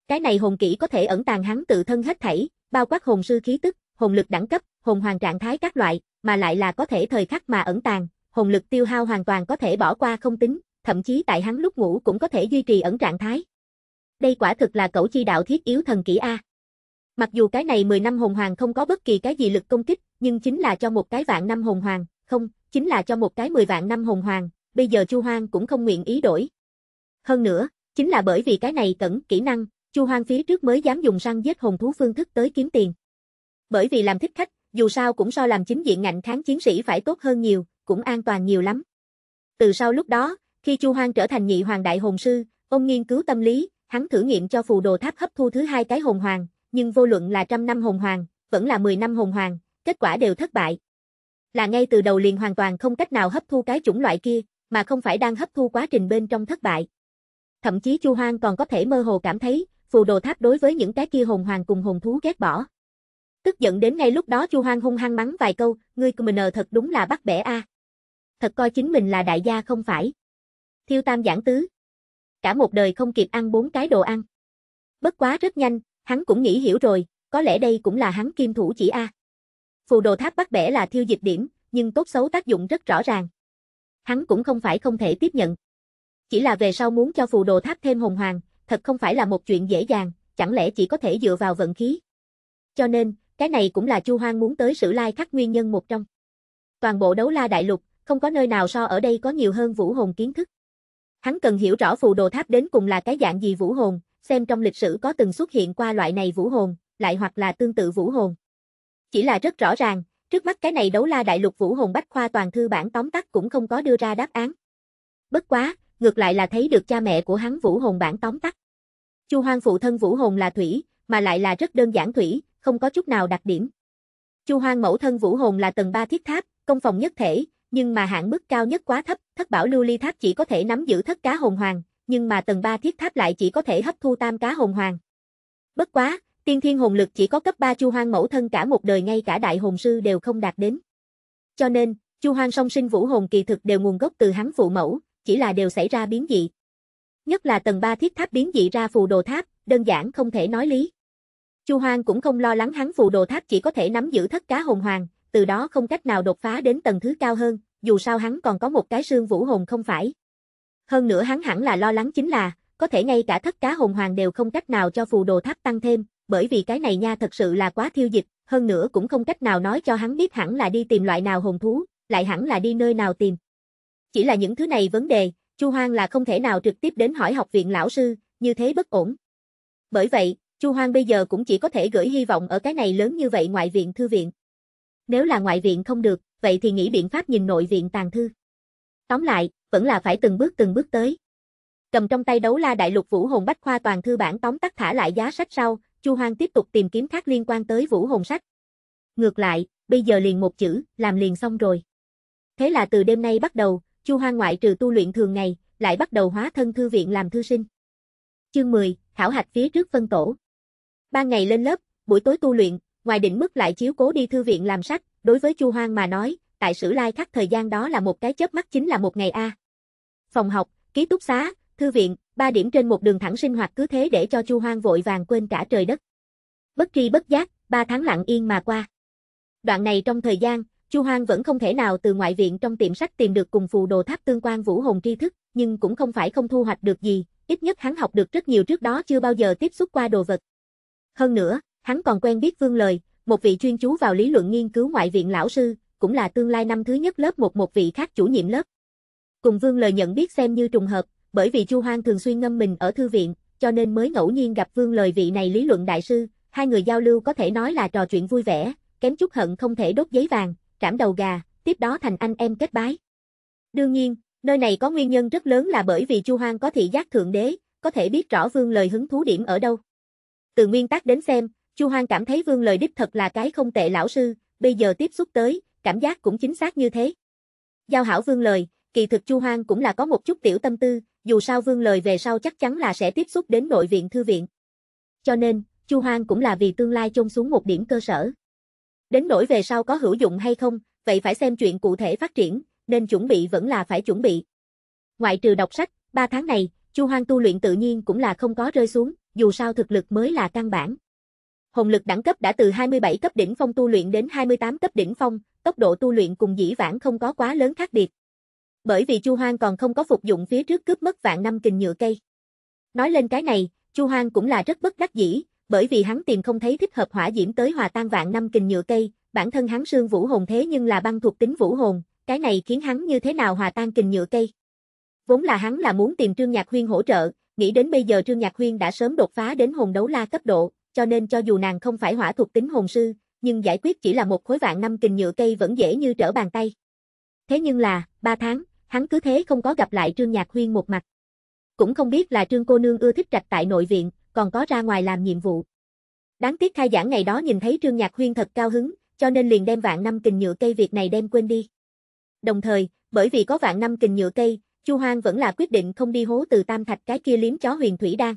Cái này hồn kỹ có thể ẩn tàng hắn tự thân hết thảy, bao quát hồn sư khí tức, hồn lực đẳng cấp, hồn hoàng trạng thái các loại, mà lại là có thể thời khắc mà ẩn tàng, hồn lực tiêu hao hoàn toàn có thể bỏ qua không tính, thậm chí tại hắn lúc ngủ cũng có thể duy trì ẩn trạng thái. Đây quả thực là cẩu chi đạo thiết yếu thần kỹ A. Mặc dù cái này 10 năm hồn hoàng không có bất kỳ cái gì lực công kích, nhưng chính là cho một cái vạn năm hồn hoàng, không, chính là cho một cái 10 vạn năm hồn hoàng, bây giờ Chu Hoang cũng không nguyện ý đổi. Hơn nữa, chính là bởi vì cái này cẩn kỹ năng, Chu Hoang phía trước mới dám dùng săn giết hồn thú phương thức tới kiếm tiền. Bởi vì làm thích khách, dù sao cũng so làm chính diện ngạnh kháng chiến sĩ phải tốt hơn nhiều, cũng an toàn nhiều lắm. Từ sau lúc đó, khi Chu Hoang trở thành nhị hoàng đại hồn sư, ông nghiên cứu tâm lý, hắn thử nghiệm cho phù đồ tháp hấp thu thứ hai cái hồn hoàng, nhưng vô luận là trăm năm hồn hoàng, vẫn là 10 năm hồn hoàng, kết quả đều thất bại. Là ngay từ đầu liền hoàn toàn không cách nào hấp thu cái chủng loại kia, mà không phải đang hấp thu quá trình bên trong thất bại. Thậm chí Chu Hoang còn có thể mơ hồ cảm thấy, phù đồ tháp đối với những cái kia hồn hoàng cùng hồn thú ghét bỏ. Tức giận đến ngay lúc đó Chu Hoang hung hăng mắng vài câu, ngươi mình thật đúng là bắt bẻ a. Thật coi chính mình là đại gia không phải thiêu tam giảng tứ. Cả một đời không kịp ăn bốn cái đồ ăn. Bất quá rất nhanh, hắn cũng nghĩ hiểu rồi, có lẽ đây cũng là hắn kim thủ chỉ A. Phù đồ tháp bắt bẻ là thiêu dịch điểm, nhưng tốt xấu tác dụng rất rõ ràng. Hắn cũng không phải không thể tiếp nhận. Chỉ là về sau muốn cho phù đồ tháp thêm hồng hoàng, thật không phải là một chuyện dễ dàng, chẳng lẽ chỉ có thể dựa vào vận khí. Cho nên, cái này cũng là Chu Hoang muốn tới sử lai khắc nguyên nhân một trong. Toàn bộ đấu la đại lục, không có nơi nào so ở đây có nhiều hơn vũ hồn kiến thức. Hắn cần hiểu rõ phù đồ tháp đến cùng là cái dạng gì vũ hồn, xem trong lịch sử có từng xuất hiện qua loại này vũ hồn, lại hoặc là tương tự vũ hồn. Chỉ là rất rõ ràng, trước mắt cái này đấu la đại lục vũ hồn bách khoa toàn thư bản tóm tắt cũng không có đưa ra đáp án. Bất quá, ngược lại là thấy được cha mẹ của hắn vũ hồn bản tóm tắt. Chu Hoang phụ thân vũ hồn là thủy, mà lại là rất đơn giản thủy, không có chút nào đặc điểm. Chu Hoang mẫu thân vũ hồn là tầng 3 thiết tháp, công phòng nhất thể, nhưng mà hạn mức cao nhất quá thấp, thất bảo lưu ly tháp chỉ có thể nắm giữ thất cá hồn hoàng, nhưng mà tầng 3 thiết tháp lại chỉ có thể hấp thu tam cá hồn hoàng. Bất quá, tiên thiên hồn lực chỉ có cấp 3 chu hoang mẫu thân cả một đời ngay cả đại hồn sư đều không đạt đến. Cho nên, chu hoang song sinh vũ hồn kỳ thực đều nguồn gốc từ hắn phụ mẫu, chỉ là đều xảy ra biến dị. Nhất là tầng 3 thiết tháp biến dị ra phù đồ tháp, đơn giản không thể nói lý. Chu Hoang cũng không lo lắng hắn phù đồ tháp chỉ có thể nắm giữ thất cá hồn hoàng, từ đó không cách nào đột phá đến tầng thứ cao hơn, dù sao hắn còn có một cái xương vũ hồn không phải. Hơn nữa hắn hẳn là lo lắng chính là, có thể ngay cả thất cá hồn hoàng đều không cách nào cho phù đồ tháp tăng thêm, bởi vì cái này nha thật sự là quá thiêu dịch, hơn nữa cũng không cách nào nói cho hắn biết hẳn là đi tìm loại nào hồn thú, lại hẳn là đi nơi nào tìm. Chỉ là những thứ này vấn đề, Chu Hoang là không thể nào trực tiếp đến hỏi học viện lão sư, như thế bất ổn. Bởi vậy, Chu Hoang bây giờ cũng chỉ có thể gửi hy vọng ở cái này lớn như vậy ngoại viện thư viện. Nếu là ngoại viện không được, vậy thì nghĩ biện pháp nhìn nội viện tàn thư. Tóm lại, vẫn là phải từng bước từng bước tới. Cầm trong tay đấu la đại lục Vũ Hồn Bách Khoa toàn thư bản tóm tắt thả lại giá sách sau, Chu Hoang tiếp tục tìm kiếm khác liên quan tới Vũ Hồn sách. Ngược lại, bây giờ liền một chữ, làm liền xong rồi. Thế là từ đêm nay bắt đầu, Chu Hoang ngoại trừ tu luyện thường ngày, lại bắt đầu hóa thân thư viện làm thư sinh. Chương 10, khảo hạch phía trước phân tổ. Ban ngày lên lớp, buổi tối tu luyện, ngoài định mức lại chiếu cố đi thư viện làm sách, đối với Chu Hoang mà nói, tại sử lai khắc thời gian đó là một cái chớp mắt chính là một ngày a. Phòng học, ký túc xá, thư viện, ba điểm trên một đường thẳng sinh hoạt cứ thế để cho Chu Hoang vội vàng quên cả trời đất. Bất tri bất giác, ba tháng lặng yên mà qua. Đoạn này trong thời gian, Chu Hoang vẫn không thể nào từ ngoại viện trong tiệm sách tìm được cùng phù đồ tháp tương quan vũ hồn tri thức, nhưng cũng không phải không thu hoạch được gì, ít nhất hắn học được rất nhiều trước đó chưa bao giờ tiếp xúc qua đồ vật. Hơn nữa, Hắn còn quen biết Vương Lời, một vị chuyên chú vào lý luận nghiên cứu ngoại viện lão sư, cũng là tương lai năm thứ nhất lớp một một vị khác chủ nhiệm lớp. Cùng Vương Lời nhận biết xem như trùng hợp, bởi vì Chu Hoang thường xuyên ngâm mình ở thư viện, cho nên mới ngẫu nhiên gặp Vương Lời vị này lý luận đại sư, hai người giao lưu có thể nói là trò chuyện vui vẻ, kém chút hận không thể đốt giấy vàng, trảm đầu gà, tiếp đó thành anh em kết bái. Đương nhiên, nơi này có nguyên nhân rất lớn là bởi vì Chu Hoang có thị giác thượng đế, có thể biết rõ Vương Lời hứng thú điểm ở đâu. Từ nguyên tắc đến xem, Chu Hoang cảm thấy Vương Lời đích thật là cái không tệ lão sư, bây giờ tiếp xúc tới, cảm giác cũng chính xác như thế. Giao hảo Vương Lời, kỳ thực Chu Hoang cũng là có một chút tiểu tâm tư, dù sao Vương Lời về sau chắc chắn là sẽ tiếp xúc đến nội viện thư viện. Cho nên, Chu Hoang cũng là vì tương lai chôn xuống một điểm cơ sở. Đến nỗi về sau có hữu dụng hay không, vậy phải xem chuyện cụ thể phát triển, nên chuẩn bị vẫn là phải chuẩn bị. Ngoại trừ đọc sách, 3 tháng này, Chu Hoang tu luyện tự nhiên cũng là không có rơi xuống, dù sao thực lực mới là căn bản hồn lực đẳng cấp đã từ 27 cấp đỉnh phong tu luyện đến 28 cấp đỉnh phong, tốc độ tu luyện cùng dĩ vãng không có quá lớn khác biệt. Bởi vì Chu Hoang còn không có phục dụng phía trước cướp mất vạn năm kình nhựa cây. Nói lên cái này, Chu Hoang cũng là rất bất đắc dĩ, bởi vì hắn tìm không thấy thích hợp hỏa diễm tới hòa tan vạn năm kình nhựa cây, bản thân hắn xương vũ hồn thế nhưng là băng thuộc tính vũ hồn, cái này khiến hắn như thế nào hòa tan kình nhựa cây. Vốn là hắn là muốn tìm Trương Nhạc Huyên hỗ trợ, nghĩ đến bây giờ Trương Nhạc Huyên đã sớm đột phá đến hồn đấu la cấp độ, cho nên cho dù nàng không phải hỏa thuộc tính hồn sư, nhưng giải quyết chỉ là một khối vạn năm kình nhựa cây vẫn dễ như trở bàn tay. Thế nhưng là, ba tháng, hắn cứ thế không có gặp lại Trương Nhạc Huyên một mặt. Cũng không biết là Trương cô nương ưa thích trạch tại nội viện, còn có ra ngoài làm nhiệm vụ. Đáng tiếc khai giảng ngày đó nhìn thấy Trương Nhạc Huyên thật cao hứng, cho nên liền đem vạn năm kình nhựa cây việc này đem quên đi. Đồng thời, bởi vì có vạn năm kình nhựa cây, Chu Hoang vẫn là quyết định không đi hố từ tam thạch cái kia liếm chó huyền thủy đan.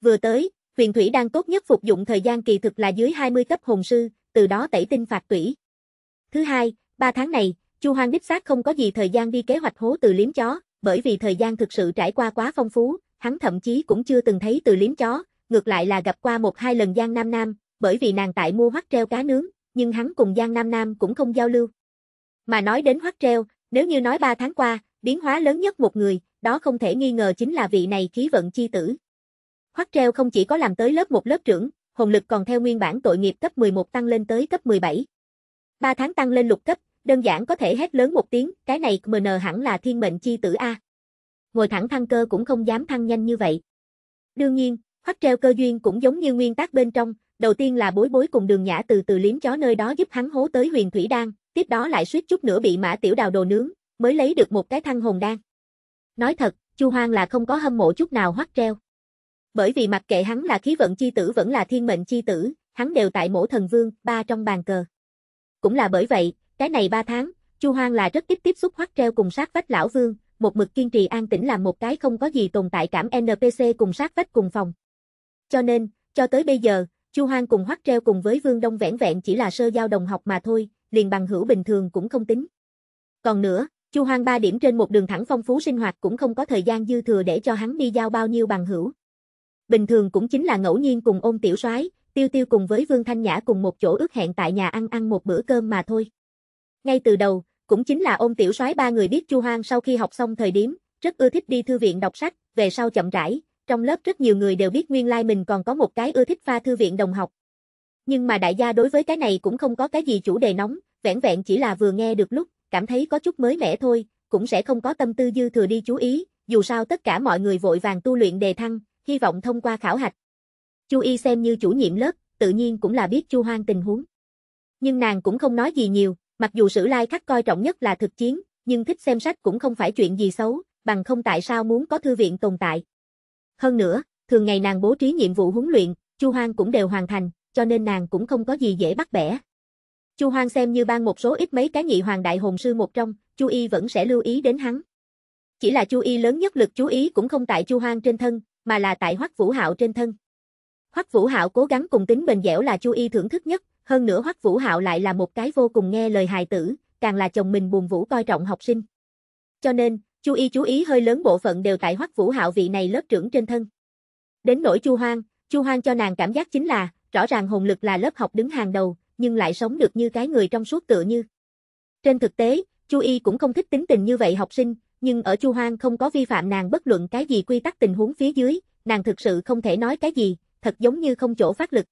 Vừa tới, huyền thủy đang tốt nhất phục dụng thời gian kỳ thực là dưới 20 cấp hồn sư, từ đó tẩy tinh phạt tủy. Thứ hai, 3 tháng này, Chu Hoang đích xác không có gì thời gian đi kế hoạch hố từ liếm chó, bởi vì thời gian thực sự trải qua quá phong phú, hắn thậm chí cũng chưa từng thấy từ liếm chó, ngược lại là gặp qua một hai lần Giang Nam Nam, bởi vì nàng tại mua hoắc treo cá nướng, nhưng hắn cùng Giang Nam Nam cũng không giao lưu. Mà nói đến hoắc treo, nếu như nói 3 tháng qua, biến hóa lớn nhất một người, đó không thể nghi ngờ chính là vị này khí vận chi tử. Hoắc Treo không chỉ có làm tới lớp 1 lớp trưởng, hồn lực còn theo nguyên bản tội nghiệp cấp 11 tăng lên tới cấp 17. 3 tháng tăng lên lục cấp, đơn giản có thể hét lớn một tiếng, cái này MN hẳn là thiên mệnh chi tử A. Ngồi thẳng thăng cơ cũng không dám thăng nhanh như vậy. Đương nhiên, Hoắc Treo cơ duyên cũng giống như nguyên tắc bên trong, đầu tiên là bối bối cùng đường nhã từ từ liếm chó nơi đó giúp hắn hố tới huyền thủy đan, tiếp đó lại suýt chút nữa bị mã tiểu đào đồ nướng, mới lấy được một cái thăng hồn đan. Nói thật, Chu Hoang là không có hâm mộ chút nào Hoắc Treo. Bởi vì mặc kệ hắn là khí vận chi tử vẫn là thiên mệnh chi tử, hắn đều tại mổ thần vương, ba trong bàn cờ. Cũng là bởi vậy, cái này ba tháng, Chu Hoang là rất ít tiếp xúc hoắc treo cùng sát vách lão vương, một mực kiên trì an tĩnh làm một cái không có gì tồn tại cảm NPC cùng sát vách cùng phòng. Cho nên, cho tới bây giờ, Chu Hoang cùng hoắc treo cùng với Vương Đông vẻn vẹn chỉ là sơ giao đồng học mà thôi, liền bằng hữu bình thường cũng không tính. Còn nữa, Chu Hoang ba điểm trên một đường thẳng phong phú sinh hoạt cũng không có thời gian dư thừa để cho hắn đi giao bao nhiêu bằng hữu bình thường cũng chính là ngẫu nhiên cùng ôn tiểu soái, tiêu tiêu cùng với Vương Thanh Nhã cùng một chỗ ước hẹn tại nhà ăn ăn một bữa cơm mà thôi. Ngay từ đầu, cũng chính là ôn tiểu soái ba người biết Chu Hoang sau khi học xong thời điểm, rất ưa thích đi thư viện đọc sách, về sau chậm rãi, trong lớp rất nhiều người đều biết nguyên lai like mình còn có một cái ưa thích pha thư viện đồng học. Nhưng mà đại gia đối với cái này cũng không có cái gì chủ đề nóng, vẻn vẹn chỉ là vừa nghe được lúc, cảm thấy có chút mới mẻ thôi, cũng sẽ không có tâm tư dư thừa đi chú ý, dù sao tất cả mọi người vội vàng tu luyện đề thăng, hy vọng thông qua khảo hạch. Chu Y xem như chủ nhiệm lớp, tự nhiên cũng là biết Chu Hoang tình huống. Nhưng nàng cũng không nói gì nhiều, mặc dù sử lai khắc coi trọng nhất là thực chiến, nhưng thích xem sách cũng không phải chuyện gì xấu, bằng không tại sao muốn có thư viện tồn tại. Hơn nữa, thường ngày nàng bố trí nhiệm vụ huấn luyện, Chu Hoang cũng đều hoàn thành, cho nên nàng cũng không có gì dễ bắt bẻ. Chu Hoang xem như ban một số ít mấy cái nhị hoàng đại hồn sư một trong, Chu Y vẫn sẽ lưu ý đến hắn. Chỉ là Chu Y lớn nhất lực chú ý cũng không tại Chu Hoang trên thân, mà là tại Hoắc Vũ Hạo trên thân. Hoắc Vũ Hạo cố gắng cùng tính bền dẻo là Chu Y thưởng thức nhất, hơn nữa Hoắc Vũ Hạo lại là một cái vô cùng nghe lời hài tử, càng là chồng mình buồn vũ coi trọng học sinh. Cho nên, Chu Y chú ý hơi lớn bộ phận đều tại Hoắc Vũ Hạo vị này lớp trưởng trên thân. Đến nỗi Chu Hoang, Chu Hoang cho nàng cảm giác chính là, rõ ràng hồn lực là lớp học đứng hàng đầu, nhưng lại sống được như cái người trong suốt tựa như. Trên thực tế, Chu Y cũng không thích tính tình như vậy học sinh, nhưng ở Chu Hoang không có vi phạm nàng bất luận cái gì quy tắc tình huống phía dưới, nàng thực sự không thể nói cái gì, thật giống như không chỗ phát lực.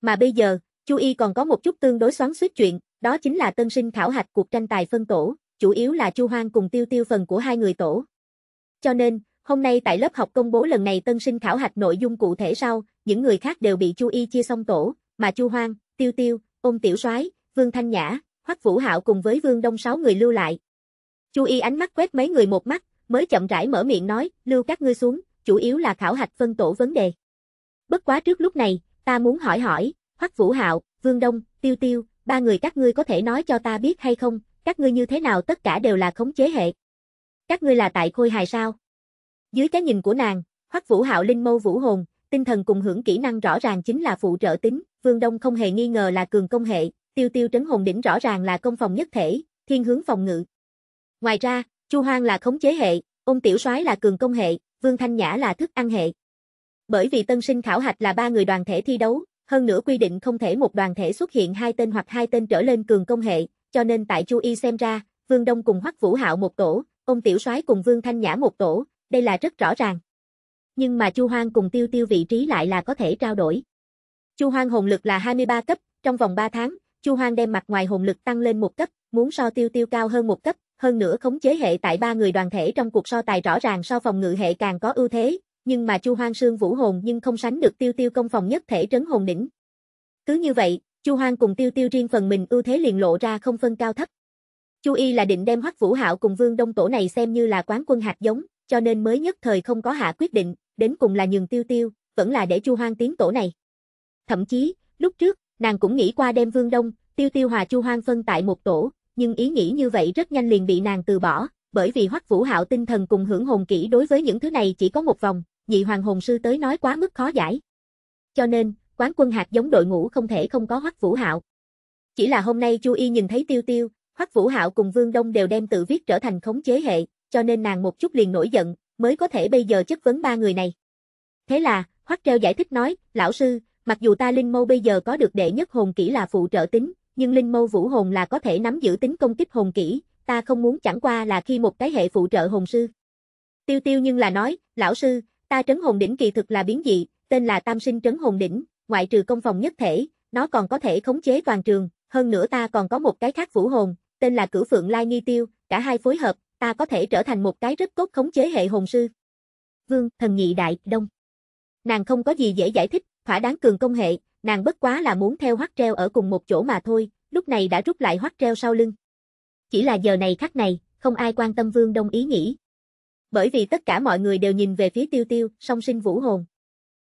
Mà bây giờ, Chu Y còn có một chút tương đối xoắn xuýt chuyện, đó chính là tân sinh khảo hạch cuộc tranh tài phân tổ, chủ yếu là Chu Hoang cùng Tiêu Tiêu phần của hai người tổ. Cho nên, hôm nay tại lớp học công bố lần này tân sinh khảo hạch nội dung cụ thể sau, những người khác đều bị Chu Y chia xong tổ, mà Chu Hoang, Tiêu Tiêu, Ôn Tiểu Soái, Vương Thanh Nhã, Hoắc Vũ Hạo cùng với Vương Đông sáu người lưu lại, Chu Y ánh mắt quét mấy người một mắt, mới chậm rãi mở miệng nói, lưu các ngươi xuống, chủ yếu là khảo hạch phân tổ vấn đề. Bất quá trước lúc này, ta muốn hỏi hỏi, Hoắc Vũ Hạo, Vương Đông, Tiêu Tiêu, ba người các ngươi có thể nói cho ta biết hay không, các ngươi như thế nào tất cả đều là khống chế hệ. Các ngươi là tại khôi hài sao? Dưới cái nhìn của nàng, Hoắc Vũ Hạo linh mâu vũ hồn, tinh thần cùng hưởng kỹ năng rõ ràng chính là phụ trợ tính, Vương Đông không hề nghi ngờ là cường công hệ, Tiêu Tiêu trấn hồn đỉnh rõ ràng là công phòng nhất thể, thiên hướng phòng ngự, Ngoài ra, Chu Hoang là khống chế hệ, Ôn Tiểu Soái là cường công hệ, Vương Thanh Nhã là thức ăn hệ. Bởi vì tân sinh khảo hạch là ba người đoàn thể thi đấu, hơn nữa quy định không thể một đoàn thể xuất hiện hai tên hoặc hai tên trở lên cường công hệ, cho nên tại Chu Y xem ra, Vương Đông cùng Hoắc Vũ Hạo một tổ, Ôn Tiểu Soái cùng Vương Thanh Nhã một tổ, đây là rất rõ ràng. Nhưng mà Chu Hoang cùng Tiêu Tiêu vị trí lại là có thể trao đổi. Chu Hoang hồn lực là 23 cấp, trong vòng 3 tháng, Chu Hoang đem mặt ngoài hồn lực tăng lên một cấp, muốn so Tiêu Tiêu cao hơn một cấp, hơn nữa khống chế hệ tại ba người đoàn thể trong cuộc so tài rõ ràng so phòng ngự hệ càng có ưu thế, nhưng mà Chu Hoang Sương Vũ Hồn nhưng không sánh được Tiêu Tiêu công phòng nhất thể trấn hồn đỉnh. Cứ như vậy, Chu Hoang cùng Tiêu Tiêu riêng phần mình ưu thế liền lộ ra không phân cao thấp. Chu Y là định đem Hoắc Vũ Hạo cùng Vương Đông Tổ này xem như là quán quân hạt giống, cho nên mới nhất thời không có hạ quyết định, đến cùng là nhường Tiêu Tiêu, vẫn là để Chu Hoang tiến tổ này. Thậm chí, lúc trước, nàng cũng nghĩ qua đem Vương Đông, Tiêu Tiêu hòa Chu Hoang phân tại một tổ, nhưng ý nghĩ như vậy rất nhanh liền bị nàng từ bỏ, bởi vì Hoắc Vũ Hạo tinh thần cùng hưởng hồn kỹ đối với những thứ này chỉ có một vòng, nhị hoàng hồn sư tới nói quá mức khó giải. Cho nên, quán quân hạt giống đội ngũ không thể không có Hoắc Vũ Hạo. Chỉ là hôm nay Chu Y nhìn thấy Tiêu Tiêu, Hoắc Vũ Hạo cùng Vương Đông đều đem tự viết trở thành khống chế hệ, cho nên nàng một chút liền nổi giận, mới có thể bây giờ chất vấn ba người này. Thế là, Hoắc Treo giải thích nói, lão sư, mặc dù ta linh mâu bây giờ có được đệ nhất hồn kỹ là phụ trợ tính, nhưng linh mâu vũ hồn là có thể nắm giữ tính công kích hồn kỹ, ta không muốn chẳng qua là khi một cái hệ phụ trợ hồn sư. Tiêu tiêu nhưng là nói, lão sư, ta trấn hồn đỉnh kỳ thực là biến dị, tên là tam sinh trấn hồn đỉnh, ngoại trừ công phòng nhất thể, nó còn có thể khống chế toàn trường, hơn nữa ta còn có một cái khác vũ hồn, tên là cửu phượng lai nghi tiêu, cả hai phối hợp, ta có thể trở thành một cái rất tốt khống chế hệ hồn sư. Vương, thần nhị đại, đông. Nàng không có gì dễ giải thích, thỏa đáng cường công hệ, nàng bất quá là muốn theo hoắc treo ở cùng một chỗ mà thôi, lúc này đã rút lại hoắc treo sau lưng. Chỉ là giờ này khắc này, không ai quan tâm Vương Đông ý nghĩ. Bởi vì tất cả mọi người đều nhìn về phía tiêu tiêu, song sinh vũ hồn.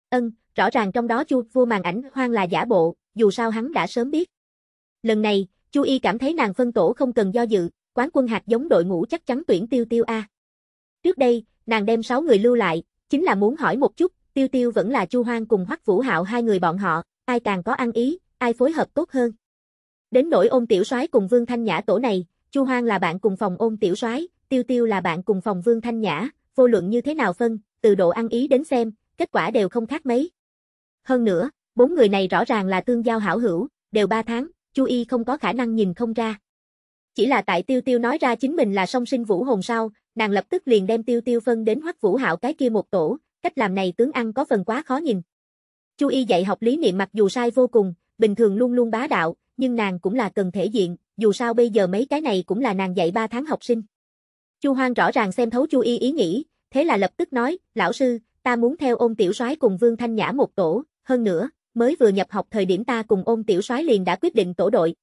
Ân, rõ ràng trong đó chu vua màn ảnh hoang là giả bộ, dù sao hắn đã sớm biết. Lần này, chu y cảm thấy nàng phân tổ không cần do dự, quán quân hạt giống đội ngũ chắc chắn tuyển tiêu tiêu A. Trước đây, nàng đem 6 người lưu lại, chính là muốn hỏi một chút, tiêu tiêu vẫn là chu hoang cùng hoắc vũ hạo hai người bọn họ, ai càng có ăn ý, ai phối hợp tốt hơn. Đến nỗi ôn tiểu soái cùng Vương Thanh Nhã tổ này, Chu Hoang là bạn cùng phòng ôn tiểu soái, Tiêu Tiêu là bạn cùng phòng Vương Thanh Nhã, vô luận như thế nào phân, từ độ ăn ý đến xem, kết quả đều không khác mấy. Hơn nữa, bốn người này rõ ràng là tương giao hảo hữu, đều ba tháng, Chu Y không có khả năng nhìn không ra. Chỉ là tại Tiêu Tiêu nói ra chính mình là song sinh vũ hồn sau, nàng lập tức liền đem Tiêu Tiêu phân đến Hoắc Vũ Hạo cái kia một tổ, cách làm này tướng ăn có phần quá khó nhìn. Chu Y dạy học lý niệm mặc dù sai vô cùng, bình thường luôn luôn bá đạo, nhưng nàng cũng là cần thể diện, dù sao bây giờ mấy cái này cũng là nàng dạy 3 tháng học sinh. Chu Hoang rõ ràng xem thấu Chu Y ý nghĩ, thế là lập tức nói, lão sư, ta muốn theo ôn tiểu soái cùng Vương Thanh Nhã một tổ, hơn nữa, mới vừa nhập học thời điểm ta cùng ôn tiểu soái liền đã quyết định tổ đội.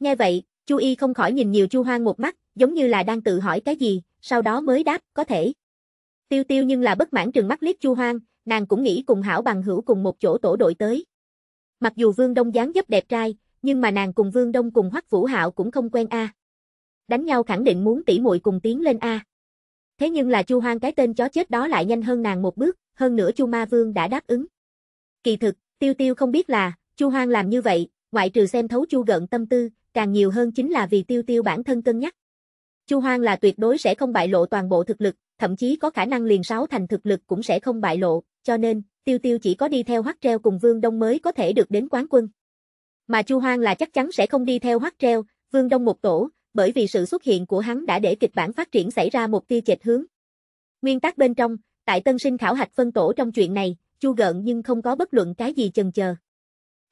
Nghe vậy, Chu Y không khỏi nhìn nhiều Chu Hoang một mắt, giống như là đang tự hỏi cái gì, sau đó mới đáp, có thể. Tiêu Tiêu nhưng là bất mãn trừng mắt liếc Chu Hoang, nàng cũng nghĩ cùng hảo bằng hữu cùng một chỗ tổ đội tới. Mặc dù Vương Đông dáng dấp đẹp trai, nhưng mà nàng cùng Vương Đông cùng Hoắc Vũ Hạo cũng không quen a. Đánh nhau khẳng định muốn tỉ muội cùng tiến lên a. Thế nhưng là Chu Hoang cái tên chó chết đó lại nhanh hơn nàng một bước, hơn nữa Chu Ma Vương đã đáp ứng. Kỳ thực, Tiêu Tiêu không biết là Chu Hoang làm như vậy, ngoại trừ xem thấu Chu Gận tâm tư, càng nhiều hơn chính là vì Tiêu Tiêu bản thân cân nhắc. Chu Hoang là tuyệt đối sẽ không bại lộ toàn bộ thực lực, thậm chí có khả năng liền sáu thành thực lực cũng sẽ không bại lộ cho nên, Tiêu Tiêu chỉ có đi theo Hoắc Treo cùng Vương Đông mới có thể được đến quán quân. Mà Chu Hoang là chắc chắn sẽ không đi theo Hoắc Treo, Vương Đông một tổ, bởi vì sự xuất hiện của hắn đã để kịch bản phát triển xảy ra một tia chệch hướng. Nguyên tắc bên trong, tại tân sinh khảo hạch phân tổ trong chuyện này, Chu gợn nhưng không có bất luận cái gì chần chờ.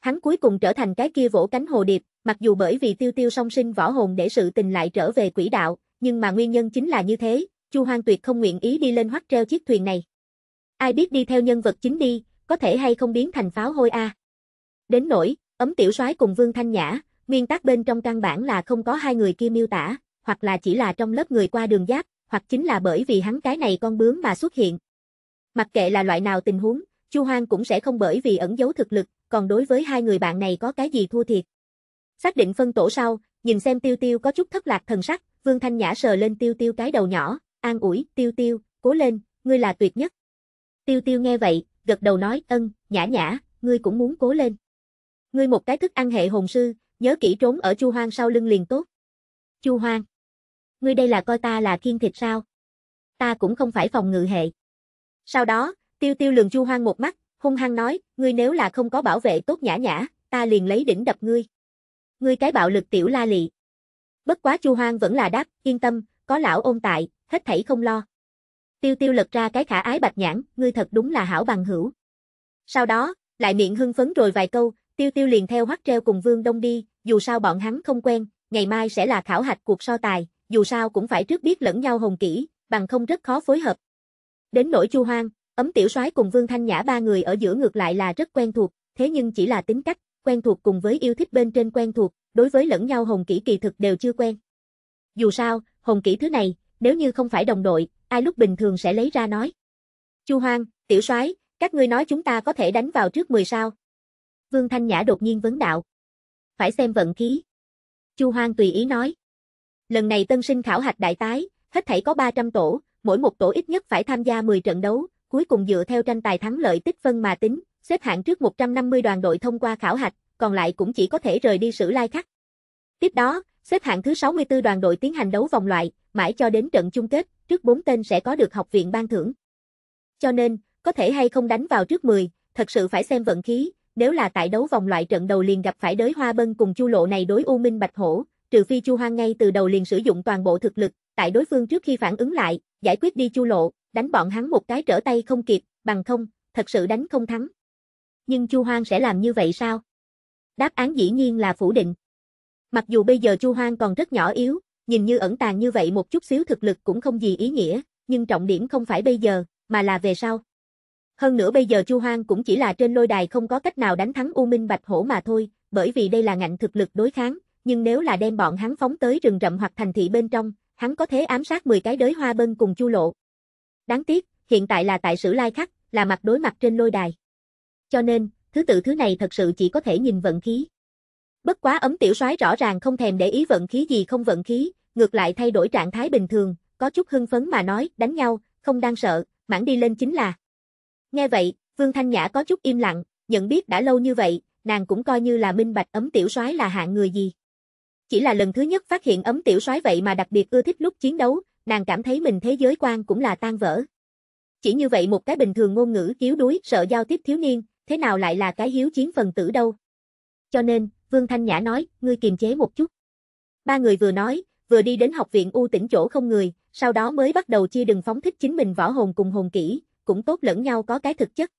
Hắn cuối cùng trở thành cái kia vỗ cánh hồ điệp, mặc dù bởi vì tiêu tiêu song sinh võ hồn để sự tình lại trở về quỹ đạo, nhưng mà nguyên nhân chính là như thế, Chu Hoang tuyệt không nguyện ý đi lên hoắc treo chiếc thuyền này. Ai biết đi theo nhân vật chính đi, có thể hay không biến thành pháo hôi a. À. Đến nỗi, ấm tiểu soái cùng Vương Thanh Nhã, nguyên tắc bên trong căn bản là không có hai người kia miêu tả, hoặc là chỉ là trong lớp người qua đường giáp, hoặc chính là bởi vì hắn cái này con bướm mà xuất hiện. Mặc kệ là loại nào tình huống, Chu Hoang cũng sẽ không bởi vì ẩn giấu thực lực, còn đối với hai người bạn này có cái gì thua thiệt. Xác định phân tổ sau, nhìn xem Tiêu Tiêu có chút thất lạc thần sắc, Vương Thanh Nhã sờ lên Tiêu Tiêu cái đầu nhỏ, an ủi, Tiêu Tiêu, cố lên, ngươi là tuyệt nhất. Tiêu tiêu nghe vậy, gật đầu nói ân, nhã nhã, ngươi cũng muốn cố lên. Ngươi một cái thức ăn hệ hồn sư, nhớ kỹ trốn ở chu hoang sau lưng liền tốt. Chu hoang. Ngươi đây là coi ta là thiên thịt sao? Ta cũng không phải phòng ngự hệ. Sau đó, tiêu tiêu lường chu hoang một mắt, hung hăng nói, ngươi nếu là không có bảo vệ tốt nhã nhã, ta liền lấy đỉnh đập ngươi. Ngươi cái bạo lực tiểu la lị. Bất quá Chu Hoang vẫn là đáp, yên tâm, có lão ôn tại, hết thảy không lo. Tiêu tiêu lật ra cái khả ái bạch nhãn, ngươi thật đúng là hảo bằng hữu. Sau đó, lại miệng hưng phấn rồi vài câu, tiêu tiêu liền theo hoắc treo cùng vương đông đi, dù sao bọn hắn không quen, ngày mai sẽ là khảo hạch cuộc so tài, dù sao cũng phải trước biết lẫn nhau hồng kỹ, bằng không rất khó phối hợp. Đến nỗi chu hoang, ấm tiểu soái cùng vương thanh nhã ba người ở giữa ngược lại là rất quen thuộc, thế nhưng chỉ là tính cách, quen thuộc cùng với yêu thích bên trên quen thuộc, đối với lẫn nhau hồng kỹ kỳ thực đều chưa quen. Dù sao, hồng kỹ thứ này, nếu như không phải đồng đội, ai lúc bình thường sẽ lấy ra nói. Chu Hoang, Tiểu Soái, các ngươi nói chúng ta có thể đánh vào trước 10 sao? Vương Thanh Nhã đột nhiên vấn đạo. Phải xem vận khí. Chu Hoang tùy ý nói. Lần này tân sinh khảo hạch đại tái, hết thảy có 300 tổ, mỗi một tổ ít nhất phải tham gia 10 trận đấu, cuối cùng dựa theo tranh tài thắng lợi tích phân mà tính, xếp hạng trước 150 đoàn đội thông qua khảo hạch, còn lại cũng chỉ có thể rời đi sử lai khắc. Tiếp đó, Xếp hạng thứ 64 đoàn đội tiến hành đấu vòng loại, mãi cho đến trận chung kết, trước 4 tên sẽ có được học viện ban thưởng. Cho nên, có thể hay không đánh vào trước 10, thật sự phải xem vận khí, nếu là tại đấu vòng loại trận đầu liền gặp phải đối Hoa Bân cùng Chu Lộ này đối U Minh Bạch Hổ, trừ phi Chu Hoang ngay từ đầu liền sử dụng toàn bộ thực lực, tại đối phương trước khi phản ứng lại, giải quyết đi Chu Lộ, đánh bọn hắn một cái trở tay không kịp, bằng không, thật sự đánh không thắng. Nhưng Chu Hoang sẽ làm như vậy sao? Đáp án dĩ nhiên là phủ định. Mặc dù bây giờ Chu Hoang còn rất nhỏ yếu, nhìn như ẩn tàng như vậy một chút xíu thực lực cũng không gì ý nghĩa, nhưng trọng điểm không phải bây giờ, mà là về sau. Hơn nữa bây giờ Chu Hoang cũng chỉ là trên lôi đài không có cách nào đánh thắng U Minh Bạch Hổ mà thôi, bởi vì đây là ngạnh thực lực đối kháng, nhưng nếu là đem bọn hắn phóng tới rừng rậm hoặc thành thị bên trong, hắn có thể ám sát 10 cái đới hoa bân cùng Chu Lộ. Đáng tiếc, hiện tại là tại sử lai khắc, là mặt đối mặt trên lôi đài. Cho nên, thứ tự thứ này thật sự chỉ có thể nhìn vận khí. Bất quá ấm tiểu soái rõ ràng không thèm để ý vận khí gì không vận khí, ngược lại thay đổi trạng thái bình thường, có chút hưng phấn mà nói, đánh nhau, không đang sợ, mãn đi lên chính là. Nghe vậy, Vương Thanh Nhã có chút im lặng, nhận biết đã lâu như vậy, nàng cũng coi như là minh bạch ấm tiểu soái là hạng người gì. Chỉ là lần thứ nhất phát hiện ấm tiểu soái vậy mà đặc biệt ưa thích lúc chiến đấu, nàng cảm thấy mình thế giới quan cũng là tan vỡ. Chỉ như vậy một cái bình thường ngôn ngữ yếu đuối, sợ giao tiếp thiếu niên, thế nào lại là cái hiếu chiến phần tử đâu. Cho nên, Vương Thanh Nhã nói, ngươi kiềm chế một chút. Ba người vừa nói, vừa đi đến học viện U tỉnh chỗ không người, sau đó mới bắt đầu chia đừng phóng thích chính mình võ hồn cùng hồn kỹ, cũng tốt lẫn nhau có cái thực chất.